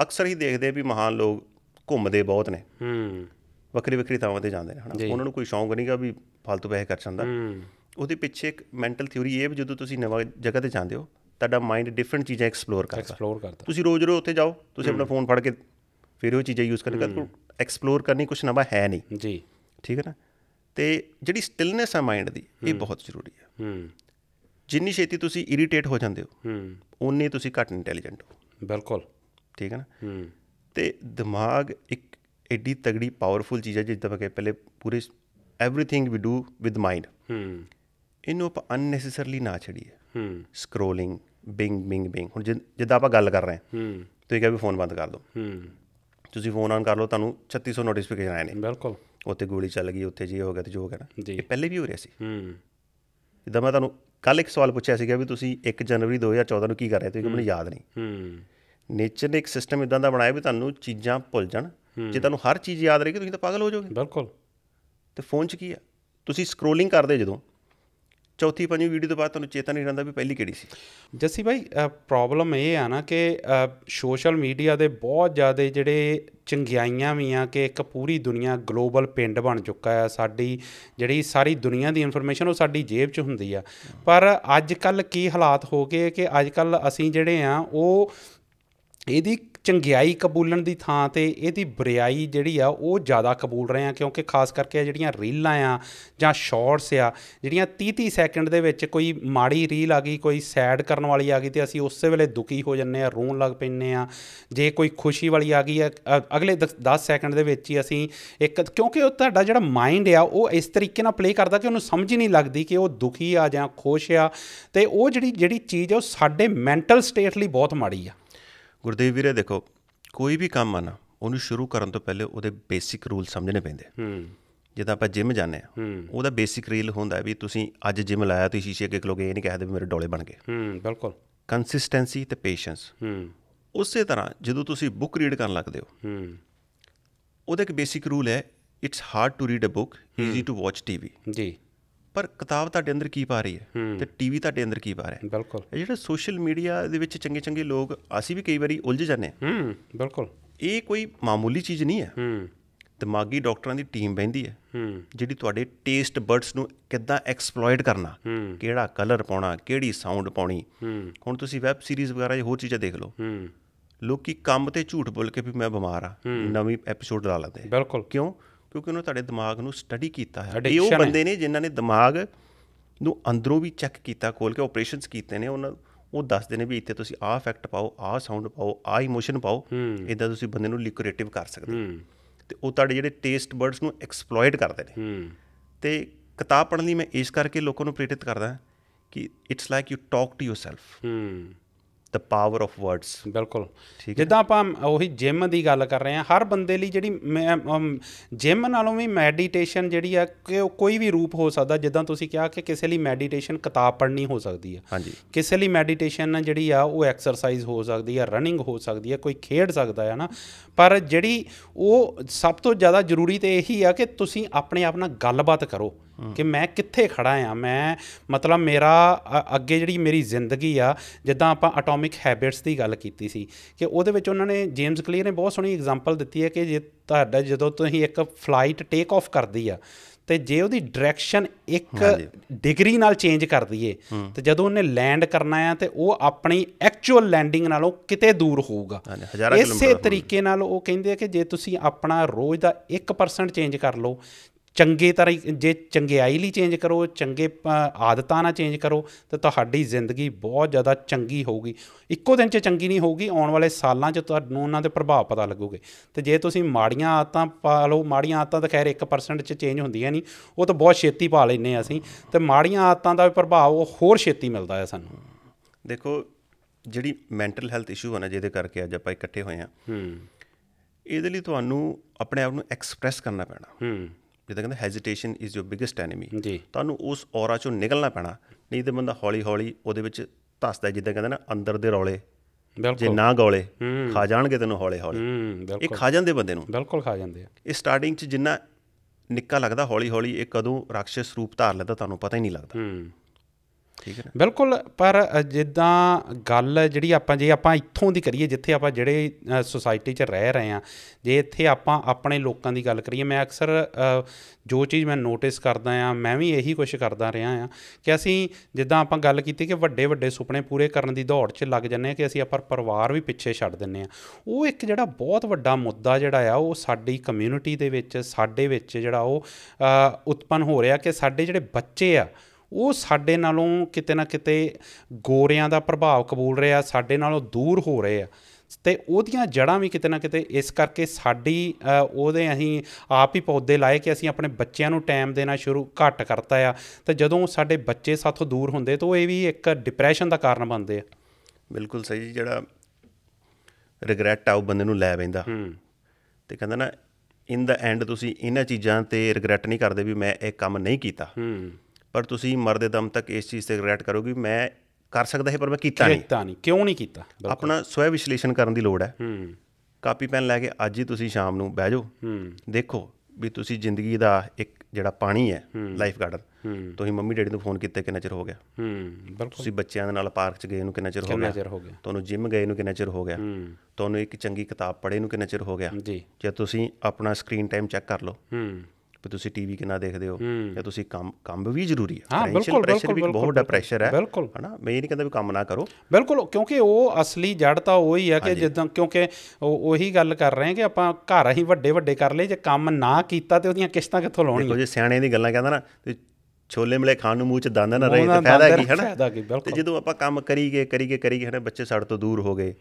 ਅਕਸਰ ਹੀ ਦੇਖਦੇ ਵੀ ਮਹਾਨ ਲੋਕ ਘੁੰਮਦੇ ਬਹੁਤ ਨੇ ਵੱਖਰੀ ਵੱਖਰੀ ਥਾਵਾਂ ਤੇ ਜਾਂਦੇ ਨੇ ਹਨਾ ਉਹਨਾਂ ਨੂੰ ਕੋਈ ਸ਼ੌਂਕ ਨਹੀਂਗਾ ਵੀ ਫालतू ਪੈਸੇ ਖਰਚਣ ਦਾ ਉਹਦੇ ਪਿੱਛੇ ਇੱਕ ਮੈਂਟਲ ਥਿਉਰੀ ਇਹ ਵੀ ਜਦੋਂ ਤੁਸੀਂ ਨਵਾਂ ਜਗ੍ਹਾ ਤੇ ਜਾਂਦੇ ਹੋ ਤੁਹਾਡਾ ਮਾਈਂਡ ਡਿਫਰੈਂਟ ਚੀਜ਼ਾਂ ਐਕਸਪਲੋਰ ਕਰਦਾ ਐਕਸਪਲੋਰ ਕਰਦਾ ਤੁਸੀਂ ਰੋਜ਼ ਰੋਜ਼ ਉੱਥੇ ਜਾਓ ਤੁਸੀਂ ਆਪਣਾ ਫੋਨ ਫੜ ਕੇ ਫਿਰ ਉਹ ਚੀਜ਼ਾਂ ਯੂਜ਼ ਕਰਨ ਕਰਕੇ ਐਕਸਪਲੋਰ ਕਰਨੀ ਕੁਝ ਨਵਾਂ ਹੈ ਨਹੀਂ ਜੀ ਠੀਕ ਹੈ ਨਾ ਤੇ ਜਿਹੜੀ ਸਟਿਲਨੈਸ ਆ ਮਾਈਂਡ ਦੀ ਇਹ ਬਹੁਤ ਜ਼ਰੂਰੀ ਹੈ ਹੂੰ ਜਿੰਨੀ ਛੇਤੀ ਤੁਸੀਂ ਇਰੀਟੇਟ ਹੋ ਜਾਂਦੇ ਹੋ ਹੂੰ ਉਨੇ ਤੁਸੀਂ ਘੱਟ ਇੰਟੈਲੀਜੈਂਟ ਹੋ ਬਿਲਕੁਲ ਠੀਕ ਹੈ ਨਾ ਹੂੰ ਤੇ ਦਿਮਾਗ ਇੱਕ ਐਡੀ ਤਗੜੀ ਪਾਵਰਫੁਲ ਚੀਜ਼ ਹੈ ਜਿੱਦਾਂ ਮੈਂ ਪਹਿਲੇ ਪੂਰੇ everything we do with mind hmm ਇਹਨੂੰ ਆਪਾਂ ਅਨਨੈਸੈਸਰਲੀ ਨਾ ਛੜੀਏ ਹਮ ਸਕਰੋਲਿੰਗ ਬਿੰਗ ਬਿੰਗ ਬਿੰਗ ਹੁਣ ਜਿੱਦਾਂ ਆਪਾਂ ਗੱਲ ਕਰ ਰਹੇ ਹਾਂ ਹਮ ਤੁਸੀਂ ਕਿਹਾ ਵੀ ਫੋਨ ਬੰਦ ਕਰ ਦਿਓ ਹਮ ਤੁਸੀਂ ਫੋਨ ਆਨ ਕਰ ਲਓ ਤੁਹਾਨੂੰ 3600 ਨੋਟੀਫਿਕੇਸ਼ਨ ਆਏ ਨੇ ਬਿਲਕੁਲ ਉੱਥੇ ਗੋਲੀ ਚੱਲ ਗਈ ਉੱਥੇ ਜੀ ਹੋ ਗਿਆ ਤੇ ਜੋ ਹੋ ਗਿਆ ਨਾ ਇਹ ਪਹਿਲੇ ਵੀ ਹੋ ਰਿਹਾ ਸੀ ਹਮ ਜਿੱਦਾਂ ਮੈਂ ਤੁਹਾਨੂੰ ਕੱਲ ਇੱਕ ਸਵਾਲ ਪੁੱਛਿਆ ਸੀਗਾ ਵੀ ਤੁਸੀਂ 1 ਜਨਵਰੀ 2014 ਨੂੰ ਕੀ ਕਰ ਰਹੇ ਤੁਸੀਂ ਮੈਨੂੰ ਯਾਦ ਨਹੀਂ ਹਮ ਨੇਚਰ ਨੇ ਇੱਕ ਸਿਸਟਮ ਇਦਾਂ ਦਾ ਬਣਾਇਆ ਵੀ ਤੁਹਾਨੂੰ ਚੀਜ਼ਾਂ ਭੁੱਲ ਜਾਣ ਜੇ ਤੁਹਾਨੂੰ ਹਰ ਚੀਜ਼ ਯਾਦ ਰਹੇਗੀ ਤੁਸੀਂ ਤਾਂ ਪਾਗਲ ਹੋ ਜਾਓਗੇ ਬਿਲਕੁਲ ਤੇ ਫੋਨ 'ਚ ਕੀ ਆ ਤੁਸੀਂ ਸਕਰੋਲਿੰਗ ਕਰਦੇ ਜਦੋਂ ਚੌਥੀ ਪੰਜਵੀਂ ਵੀਡੀਓ ਤੋਂ ਬਾਅਦ ਤੁਹਾਨੂੰ ਚੇਤਾ ਨਹੀਂ ਰਹਿੰਦਾ ਵੀ ਪਹਿਲੀ ਕਿਹੜੀ ਸੀ ਜੱਸੀ ਭਾਈ ਪ੍ਰੋਬਲਮ ਇਹ ਆ ਨਾ ਕਿ ਸੋਸ਼ਲ ਮੀਡੀਆ ਦੇ ਬਹੁਤ ਜ਼ਿਆਦਾ ਜਿਹੜੇ ਚੰਗਿਆਈਆਂ ਵੀ ਆ ਕਿ ਇੱਕ ਪੂਰੀ ਦੁਨੀਆ ਗਲੋਬਲ ਪਿੰਡ ਬਣ ਚੁੱਕਾ ਆ ਸਾਡੀ ਜਿਹੜੀ ਸਾਰੀ ਦੁਨੀਆ ਦੀ ਇਨਫੋਰਮੇਸ਼ਨ ਉਹ ਸਾਡੀ ਜੇਬ 'ਚ ਹੁੰਦੀ ਆ ਪਰ ਅੱਜ ਕੱਲ ਕੀ ਹਾਲਾਤ ਹੋ ਗਏ ਕਿ ਅੱਜ ਕੱਲ ਅਸੀਂ ਜਿਹੜੇ ਆ ਉਹ ਇਹਦੀ ਚੰਗਿਆਈ ਕਬੂਲਣ ਦੀ ਥਾਂ ਤੇ ਇਹਦੀ ਬੁਰੀਾਈ ਜਿਹੜੀ ਆ ਉਹ ਜ਼ਿਆਦਾ ਕਬੂਲ ਰਹੇ ਆ ਕਿਉਂਕਿ ਖਾਸ ਕਰਕੇ ਜਿਹੜੀਆਂ ਰੀਲਾਂ ਆ ਜਾਂ ਸ਼ਾਰਟਸ ਆ ਜਿਹੜੀਆਂ 30-30 ਸੈਕਿੰਡ ਦੇ ਵਿੱਚ ਕੋਈ ਮਾੜੀ ਰੀਲ ਆ ਗਈ ਕੋਈ ਸੈਡ ਕਰਨ ਵਾਲੀ ਆ ਗਈ ਤੇ ਅਸੀਂ ਉਸੇ ਵੇਲੇ ਦੁਖੀ ਹੋ ਜੰਨੇ ਆ ਰੋਣ ਲੱਗ ਪੈਨੇ ਆ ਜੇ ਕੋਈ ਖੁਸ਼ੀ ਵਾਲੀ ਆ ਗਈ ਅਗਲੇ 10 ਸੈਕਿੰਡ ਦੇ ਵਿੱਚ ਹੀ ਅਸੀਂ ਇੱਕ ਕਿਉਂਕਿ ਉਹ ਤੁਹਾਡਾ ਜਿਹੜਾ ਮਾਈਂਡ ਆ ਉਹ ਇਸ ਤਰੀਕੇ ਨਾਲ ਪਲੇ ਕਰਦਾ ਕਿ ਉਹਨੂੰ ਸਮਝ ਹੀ ਨਹੀਂ ਲੱਗਦੀ ਕਿ ਉਹ ਦੁਖੀ ਆ ਜਾਂ ਖੁਸ਼ ਆ ਤੇ ਉਹ ਜਿਹੜੀ ਜਿਹੜੀ ਚੀਜ਼ ਆ ਉਹ ਸਾਡੇ ਮੈਂਟਲ ਸਟੇਟ ਲਈ ਬਹੁਤ ਮਾੜੀ ਆ ਗੁਰਦੇਵ ਵੀਰੇ ਦੇਖੋ ਕੋਈ ਵੀ ਕੰਮ ਆ ਨਾ ਉਹਨੂੰ ਸ਼ੁਰੂ ਕਰਨ ਤੋਂ ਪਹਿਲੇ ਉਹਦੇ ਬੇਸਿਕ ਰੂਲ ਸਮਝਣੇ ਪੈਂਦੇ ਹੂੰ ਜਿੱਦਾਂ ਆਪਾਂ ਜਿਮ ਜਾਂਦੇ ਆ ਉਹਦਾ ਬੇਸਿਕ ਰੀਲ ਹੁੰਦਾ ਵੀ ਤੁਸੀਂ ਅੱਜ ਜਿਮ ਲਾਇਆ ਤੁਸੀਂ ਸ਼ੀਸ਼ੇ ਅੱਗੇ ਖਲੋਗੇ ਇਹ ਨਹੀਂ ਕਹਦੇ ਵੀ ਮੇਰੇ ਡੋਲੇ ਬਣ ਗਏ ਹੂੰ ਬਿਲਕੁਲ ਕੰਸਿਸਟੈਂਸੀ ਤੇ ਪੇਸ਼ੈਂਸ ਹੂੰ ਉਸੇ ਤਰ੍ਹਾਂ ਜਦੋਂ ਤੁਸੀਂ ਬੁੱਕ ਰੀਡ ਕਰਨ ਲੱਗਦੇ ਹੋ ਹੂੰ ਉਹਦਾ ਇੱਕ ਬੇਸਿਕ ਰੂਲ ਹੈ it's hard to read a book easy to watch TV ਜੀ ਪਰ ਕਿਤਾਬ ਤੁਹਾਡੇ ਅੰਦਰ ਕੀ ਪਾ ਰਹੀ ਹੈ ਤੇ ਟੀਵੀ ਤੁਹਾਡੇ ਅੰਦਰ ਕੀ ਪਾ ਰਿਹਾ ਹੈ ਬਿਲਕੁਲ ਇਹ ਜਿਹੜਾ ਸੋਸ਼ਲ ਮੀਡੀਆ ਦੇ ਵਿੱਚ ਚੰਗੇ ਚੰਗੇ ਲੋਕ ਅਸੀਂ ਵੀ ਕਈ ਵਾਰੀ ਉਲਝ ਜਾਂਦੇ ਹਾਂ ਹੂੰ ਬਿਲਕੁਲ ਇਹ ਕੋਈ ਮਾਮੂਲੀ ਚੀਜ਼ ਨਹੀਂ ਹੈ ਹੂੰ ਦਿਮਾਗੀ ਡਾਕਟਰਾਂ ਦੀ ਟੀਮ ਬੈਂਦੀ ਹੈ ਜਿਹੜੀ ਤੁਹਾਡੇ ਟੇਸਟ ਬਰਡਸ ਨੂੰ ਕਿੱਦਾਂ ਐਕਸਪਲੋਇਟ ਕਰਨਾ ਕਿਹੜਾ ਕਲਰ ਪਾਉਣਾ ਕਿਹੜੀ ਸਾਊਂਡ ਪਾਉਣੀ ਹੁਣ ਤੁਸੀਂ ਵੈਬ ਸੀਰੀਜ਼ ਵਗੈਰਾ ਜਾਂ ਹੋਰ ਚੀਜ਼ਾਂ ਦੇਖ ਲਓ ਲੋਕੀ ਕੰਮ ਤੇ ਝੂਠ ਬੋਲ ਕੇ ਵੀ ਮੈਂ ਬਿਮਾਰ ਆ ਨਵੀਂ ਐਪੀਸੋਡ ਲਾ ਲੈਂਦੇ ਬਿਲਕੁਲ ਕਿਉਂ ਕਿਉਂਕਿ ਉਹਨਾਂ ਤੁਹਾਡੇ ਦਿਮਾਗ ਨੂੰ ਸਟੱਡੀ ਕੀਤਾ ਹੈ ਇਹ ਉਹ ਬੰਦੇ ਨੇ ਜਿਨ੍ਹਾਂ ਨੇ ਦਿਮਾਗ ਨੂੰ ਅੰਦਰੋਂ ਵੀ ਚੈੱਕ ਕੀਤਾ ਖੋਲ ਕੇ ਆਪਰੇਸ਼ਨਸ ਕੀਤੇ ਨੇ ਉਹਨਾਂ ਉਹ ਦੱਸਦੇ ਨੇ ਵੀ ਇੱਥੇ ਤੁਸੀਂ ਆਹ ਇਫੈਕਟ ਪਾਓ ਆਹ ਸਾਊਂਡ ਪਾਓ ਆਹ ਇਮੋਸ਼ਨ ਪਾਓ ਇਦਾਂ ਤੁਸੀਂ ਬੰਦੇ ਨੂੰ ਲਿਕੁਰੇਟਿਵ ਕਰ ਸਕਦੇ ਤੇ ਉਹ ਤੁਹਾਡੇ ਜਿਹੜੇ ਟੇਸਟ ਬਰਡਸ ਨੂੰ ਐਕਸਪਲੋਇਟ ਕਰਦੇ ਨੇ ਤੇ ਕਿਤਾਬ ਪੜ੍ਹਨ ਲਈ ਮੈਂ ਇਸ ਕਰਕੇ ਲੋਕਾਂ ਨੂੰ ਪ੍ਰੇਰਿਤ ਕਰਦਾ ਕਿ it's like you talk to yourself the power of words ਬਿਲਕੁਲ ਜਿੱਦਾਂ ਆਪਾਂ ਉਹੀ ਜਿਮ ਦੀ ਗੱਲ ਕਰ ਰਹੇ ਹਾਂ ਹਰ ਬੰਦੇ ਲਈ ਜਿਹੜੀ ਜਿਮ ਨਾਲੋਂ ਵੀ ਮੈਡੀਟੇਸ਼ਨ ਜਿਹੜੀ ਆ ਕੋਈ ਵੀ ਰੂਪ ਹੋ ਸਕਦਾ ਜਿੱਦਾਂ ਤੁਸੀਂ ਕਿਹਾ ਕਿ ਕਿਸੇ ਲਈ ਮੈਡੀਟੇਸ਼ਨ ਕਿਤਾਬ ਪੜ੍ਹਨੀ ਹੋ ਸਕਦੀ ਆ ਕਿਸੇ ਲਈ ਮੈਡੀਟੇਸ਼ਨ ਜਿਹੜੀ ਆ ਉਹ ਐਕਸਰਸਾਈਜ਼ ਹੋ ਸਕਦੀ ਆ ਰਨਿੰਗ ਹੋ ਸਕਦੀ ਆ ਕੋਈ ਖੇਡ ਸਕਦਾ ਹੈ ਨਾ ਪਰ ਜਿਹੜੀ ਉਹ ਸਭ ਤੋਂ ਜ਼ਿਆਦਾ ਜ਼ਰੂਰੀ ਤੇ ਇਹੀ ਆ ਕਿ ਤੁਸੀਂ ਆਪਣੇ ਆਪ ਨਾਲ ਗੱਲਬਾਤ ਕਰੋ ਕਿ ਮੈਂ ਕਿੱਥੇ ਖੜਾ ਆ ਮੈਂ ਮਤਲਬ ਮੇਰਾ ਅੱਗੇ ਜਿਹੜੀ ਮੇਰੀ ਜ਼ਿੰਦਗੀ ਆ ਜਿੱਦਾਂ ਆਪਾਂ ਐਟੋਮਿਕ ਹੈਬਿਟਸ ਦੀ ਗੱਲ ਕੀਤੀ ਸੀ ਕਿ ਉਹਦੇ ਵਿੱਚ ਉਹਨਾਂ ਨੇ ਜੇਮਸ ਕਲੀਅਰ ਨੇ ਬਹੁਤ ਸੋਹਣੀ ਐਗਜ਼ਾਮਪਲ ਦਿੱਤੀ ਹੈ ਕਿ ਜੇ ਤੁਹਾਡਾ ਜਦੋਂ ਤੁਸੀਂ ਇੱਕ ਫਲਾਈਟ ਟੇਕ ਆਫ ਕਰਦੀ ਆ ਤੇ ਜੇ ਉਹਦੀ ਡਾਇਰੈਕਸ਼ਨ ਇੱਕ ਡਿਗਰੀ ਨਾਲ ਚੇਂਜ ਕਰ ਦਈਏ ਤੇ ਜਦੋਂ ਉਹਨੇ ਲੈਂਡ ਕਰਨਾ ਆ ਤੇ ਉਹ ਆਪਣੀ ਐਕਚੁਅਲ ਲੈਂਡਿੰਗ ਨਾਲੋਂ ਕਿਤੇ ਦੂਰ ਹੋਊਗਾ ਇਸੇ ਤਰੀਕੇ ਨਾਲ ਉਹ ਕਹਿੰਦੇ ਆ ਕਿ ਜੇ ਤੁਸੀਂ ਆਪਣਾ ਰੋਜ਼ ਦਾ 1% ਚੇਂਜ ਕਰ ਲਓ ਚੰਗੇ ਤਰ੍ਹਾਂ ਜੇ ਚੰਗਿਆਈ ਲਈ ਚੇਂਜ ਕਰੋ ਚੰਗੇ ਆਦਤਾਂ ਨਾਲ ਚੇਂਜ ਕਰੋ ਤਾਂ ਤੁਹਾਡੀ ਜ਼ਿੰਦਗੀ ਬਹੁਤ ਜ਼ਿਆਦਾ ਚੰਗੀ ਹੋਊਗੀ ਇੱਕੋ ਦਿਨ 'ਚ ਚੰਗੀ ਨਹੀਂ ਹੋਊਗੀ ਆਉਣ ਵਾਲੇ ਸਾਲਾਂ 'ਚ ਤੁਹਾਨੂੰ ਉਹਨਾਂ ਦੇ ਪ੍ਰਭਾਵ ਪਤਾ ਲੱਗੂਗੇ ਤੇ ਜੇ ਤੁਸੀਂ ਮਾੜੀਆਂ ਆਦਤਾਂ ਪਾ ਲਓ ਮਾੜੀਆਂ ਆਦਤਾਂ ਤਾਂ ਖੈਰ 1% 'ਚ ਚੇਂਜ ਹੁੰਦੀਆਂ ਨਹੀਂ ਉਹ ਤਾਂ ਬਹੁਤ ਛੇਤੀ ਪਾ ਲੈਨੇ ਆ ਅਸੀਂ ਤੇ ਮਾੜੀਆਂ ਆਦਤਾਂ ਦਾ ਵੀ ਪ੍ਰਭਾਵ ਉਹ ਹੋਰ ਛੇਤੀ ਮਿਲਦਾ ਹੈ ਸਾਨੂੰ ਦੇਖੋ ਜਿਹੜੀ ਮੈਂਟਲ ਹੈਲਥ ਇਸ਼ੂ ਆ ਜਿਹਦੇ ਕਰਕੇ ਅੱਜ ਆਪਾਂ ਇਕੱਠੇ ਹੋਏ ਆ ਹੂੰ ਇਹਦੇ ਲਈ ਤੁਹਾਨੂੰ ਆਪਣੇ ਆਪ ਨੂੰ ਐਕਸਪ੍ਰੈਸ ਕਰਨਾ ਪੈਣਾ ਹੂੰ ਜਿੱਦਾਂ ਕਹਿੰਦੇ hesitation is your biggest enemy ਤੁਹਾਨੂੰ ਉਸ ਔਰਾ ਚੋਂ ਨਿਕਲਣਾ ਪੈਣਾ ਨਹੀਂ ਤੇ ਬੰਦਾ ਹੌਲੀ ਹੌਲੀ ਉਹਦੇ ਵਿੱਚ ਧਸਦਾ ਜਿੱਦਾਂ ਕਹਿੰਦੇ ਨਾ ਅੰਦਰ ਦੇ ਰੌਲੇ ਜੇ ਨਾ ਗੌਲੇ ਖਾ ਜਾਣਗੇ ਤੈਨੂੰ ਹੌਲੇ ਹੌਲੇ ਇਹ ਖਾ ਜਾਂਦੇ ਬੰਦੇ ਨੂੰ ਬਿਲਕੁਲ ਖਾ ਜਾਂਦੇ ਆ ਇਹ ਸਟਾਰਟਿੰਗ 'ਚ ਜਿੰਨਾ ਨਿੱਕਾ ਲੱਗਦਾ ਹੌਲੀ ਹੌਲੀ ਇਹ ਕਦੋਂ ਰਾਖਸ਼ ਰੂਪ ਧਾਰ ਲੈਂਦਾ ਤੁਹਾਨੂੰ ਪਤਾ ਹੀ ਨਹੀਂ ਲੱਗਦਾ ਠੀਕ ਹੈ ਬਿਲਕੁਲ ਪਰ ਜਿੱਦਾਂ ਗੱਲ ਜਿਹੜੀ ਆਪਾਂ ਜੇ ਆਪਾਂ ਇੱਥੋਂ ਦੀ ਕਰੀਏ ਜਿੱਥੇ ਆਪਾਂ ਜਿਹੜੇ ਸੋਸਾਇਟੀ 'ਚ ਰਹਿ ਰਹੇ ਆ ਜੇ ਇੱਥੇ ਆਪਾਂ ਆਪਣੇ ਲੋਕਾਂ ਦੀ ਗੱਲ ਕਰੀਏ ਮੈਂ ਅਕਸਰ ਜੋ ਚੀਜ਼ ਮੈਂ ਨੋਟਿਸ ਕਰਦਾ ਆ ਮੈਂ ਵੀ ਇਹੀ ਕੁਝ ਕਰਦਾ ਰਿਹਾ ਆ ਕਿ ਅਸੀਂ ਜਿੱਦਾਂ ਆਪਾਂ ਗੱਲ ਕੀਤੀ ਕਿ ਵੱਡੇ ਵੱਡੇ ਸੁਪਨੇ ਪੂਰੇ ਕਰਨ ਦੀ ਦੌੜ 'ਚ ਲੱਗ ਜੰਨੇ ਆ ਕਿ ਅਸੀਂ ਆਪਰ ਪਰਿਵਾਰ ਵੀ ਪਿੱਛੇ ਛੱਡ ਦਿੰਨੇ ਆ ਉਹ ਇੱਕ ਜਿਹੜਾ ਬਹੁਤ ਵੱਡਾ ਮੁੱਦਾ ਜਿਹੜਾ ਆ ਉਹ ਸਾਡੀ ਕਮਿਊਨਿਟੀ ਦੇ ਵਿੱਚ ਸਾਡੇ ਵਿੱਚ ਜਿਹੜਾ ਉਹ ਉਤਪਨ ਹੋ ਰਿਹਾ ਕਿ ਸਾਡੇ ਜਿਹੜੇ ਬੱਚੇ ਆ ਉਹ ਸਾਡੇ ਨਾਲੋਂ ਕਿਤੇ ਨਾ ਕਿਤੇ ਗੋਰਿਆਂ ਦਾ ਪ੍ਰਭਾਵ ਕਬੂਲ ਰਿਹਾ ਸਾਡੇ ਨਾਲੋਂ ਦੂਰ ਹੋ ਰਹੇ ਆ ਤੇ ਉਹਦੀਆਂ ਜੜਾਂ ਵੀ ਕਿਤੇ ਨਾ ਕਿਤੇ ਇਸ ਕਰਕੇ ਸਾਡੀ ਉਹਦੇ ਅਸੀਂ ਆਪ ਹੀ ਪੌਦੇ ਲਾਏ ਕਿ ਅਸੀਂ ਆਪਣੇ ਬੱਚਿਆਂ ਨੂੰ ਟਾਈਮ ਦੇਣਾ ਸ਼ੁਰੂ ਘੱਟ ਕਰਤਾ ਆ ਤੇ ਜਦੋਂ ਸਾਡੇ ਬੱਚੇ ਸਾਥੋਂ ਦੂਰ ਹੁੰਦੇ ਤਾਂ ਇਹ ਵੀ ਇੱਕ ਡਿਪਰੈਸ਼ਨ ਦਾ ਕਾਰਨ ਬਣਦੇ ਆ ਬਿਲਕੁਲ ਸਹੀ ਜਿਹੜਾ ਰਿਗਰੈਟ ਆ ਉਹ ਬੰਦੇ ਨੂੰ ਲੈ ਹੂੰ ਤੇ ਕਹਿੰਦਾ ਨਾ ਇਨ ਦਾ ਐਂਡ ਤੁਸੀਂ ਇਹਨਾਂ ਚੀਜ਼ਾਂ ਤੇ ਰਿਗਰੈਟ ਨਹੀਂ ਕਰਦੇ ਵੀ ਮੈਂ ਇਹ ਕੰਮ ਨਹੀਂ ਕੀਤਾ ਹੂੰ ਪਰ ਤੁਸੀਂ ਮਰਦੇ ਦਮ ਤੱਕ ਇਸ ਚੀਜ਼ ਤੇ ਰਿਗਰੈਟ ਕਰੋਗੇ ਮੈਂ ਕਰ ਸਕਦਾ ਹੈ ਪਰ ਮੈਂ ਕੀਤਾ ਨਹੀਂ ਕੀਤਾ ਨਹੀਂ ਕਿਉਂ ਨਹੀਂ ਕੀਤਾ ਆਪਣਾ ਸਵੈ ਵਿਸ਼ਲੇਸ਼ਣ ਕਰਨ ਦੀ ਲੋੜ ਹੈ ਹੂੰ ਕਾਪੀ ਪੈਨ ਲੈ ਕੇ ਅੱਜ ਹੀ ਤੁਸੀਂ ਸ਼ਾਮ ਨੂੰ ਬਹਿ ਜਾਓ ਹੂੰ ਦੇਖੋ ਵੀ ਤੁਸੀਂ ਜ਼ਿੰਦਗੀ ਦਾ ਇੱਕ ਜਿਹੜਾ ਪਾਣੀ ਹੈ ਲਾਈਫ ਗਾਰਡਨ ਤੁਸੀਂ ਮੰਮੀ ਡੈਡੀ ਨੂੰ ਫੋਨ ਕੀਤਾ ਕਿੰਨਾ ਚਿਰ ਹੋ ਗਿਆ ਹੂੰ ਬਿਲਕੁਲ ਤੁਸੀਂ ਬੱਚਿਆਂ ਦੇ ਨਾਲ ਪਾਰਕ 'ਚ ਗਏ ਨੂੰ ਕਿੰਨਾ ਚਿਰ ਹੋ ਗਿਆ ਕਿੰਨਾ ਚਿਰ ਹੋ ਗਿਆ ਤੁਹਾਨੂੰ ਜਿਮ ਗਏ ਨੂੰ ਕਿੰਨਾ ਚਿਰ ਹੋ ਗਿਆ ਤੁਹਾਨੂੰ ਇੱਕ ਚੰਗੀ ਕਿਤਾਬ ਪੜ੍ਹੇ ਨੂੰ ਕਿੰਨਾ ਚਿਰ ਹੋ ਗਿਆ ਜੀ ਜੇ ਤੁਸੀਂ ਆਪਣਾ ਸਕਰੀਨ ਟਾਈਮ ਚੈੱਕ ਕਰ ਲਓ ਹੂੰ ਵੀ ਤੁਸੀਂ ਟੀਵੀ ਕਿੰਨਾ ਦੇਖਦੇ ਹੋ ਜਾਂ ਤੁਸੀਂ ਕੰਮ ਕੰਮ ਵੀ ਜ਼ਰੂਰੀ ਹੈ ਹਾਂ ਬਿਲਕੁਲ ਪ੍ਰੈਸ਼ਰ ਵੀ ਬਹੁਤ ਵੱਡਾ ਪ੍ਰੈਸ਼ਰ ਹੈ ਹਨਾ ਮੈਂ ਇਹ ਨਹੀਂ ਕਹਿੰਦਾ ਵੀ ਕੰਮ ਨਾ ਕਰੋ ਬਿਲਕੁਲ ਕਿਉਂਕਿ ਉਹ ਅਸਲੀ ਜੜ ਤਾਂ ਉਹੀ ਹੈ ਕਿ ਜਿੱਦਾਂ ਕਿਉਂਕਿ ਉਹ ਉਹੀ ਗੱਲ ਕਰ ਰਹੇ ਹਾਂ ਕਿ ਆਪਾਂ ਘਰ ਹੀ ਵੱਡੇ ਵੱਡੇ ਕਰ ਲਏ ਜੇ ਕੰਮ ਨਾ ਕੀਤਾ ਤੇ ਉਹਦੀਆਂ ਕਿਸ਼ਤਾਂ ਕਿੱਥੋਂ ਲਾਉਣੀਆਂ ਦੇਖੋ ਜੇ ਸਿਆਣੇ ਦੀ ਗੱਲਾਂ ਕਹਿੰਦਾ ਨਾ ਤੇ ਛੋਲੇ ਮਲੇ ਖਾਣ ਨੂੰ ਮੂੰਹ ਚ ਦੰਦ ਨਾ ਰਹੇ ਤਾਂ ਫਾਇਦਾ ਕੀ ਨਾ ਤੇ ਜਦੋਂ ਆਪਾਂ ਕੰਮ ਗਏ ਕਰੀ ਗਏ ਹਨਾ ਬੱਚੇ ਸਾਡੇ ਤੋਂ ਦੂਰ ਹੋ ਗਏ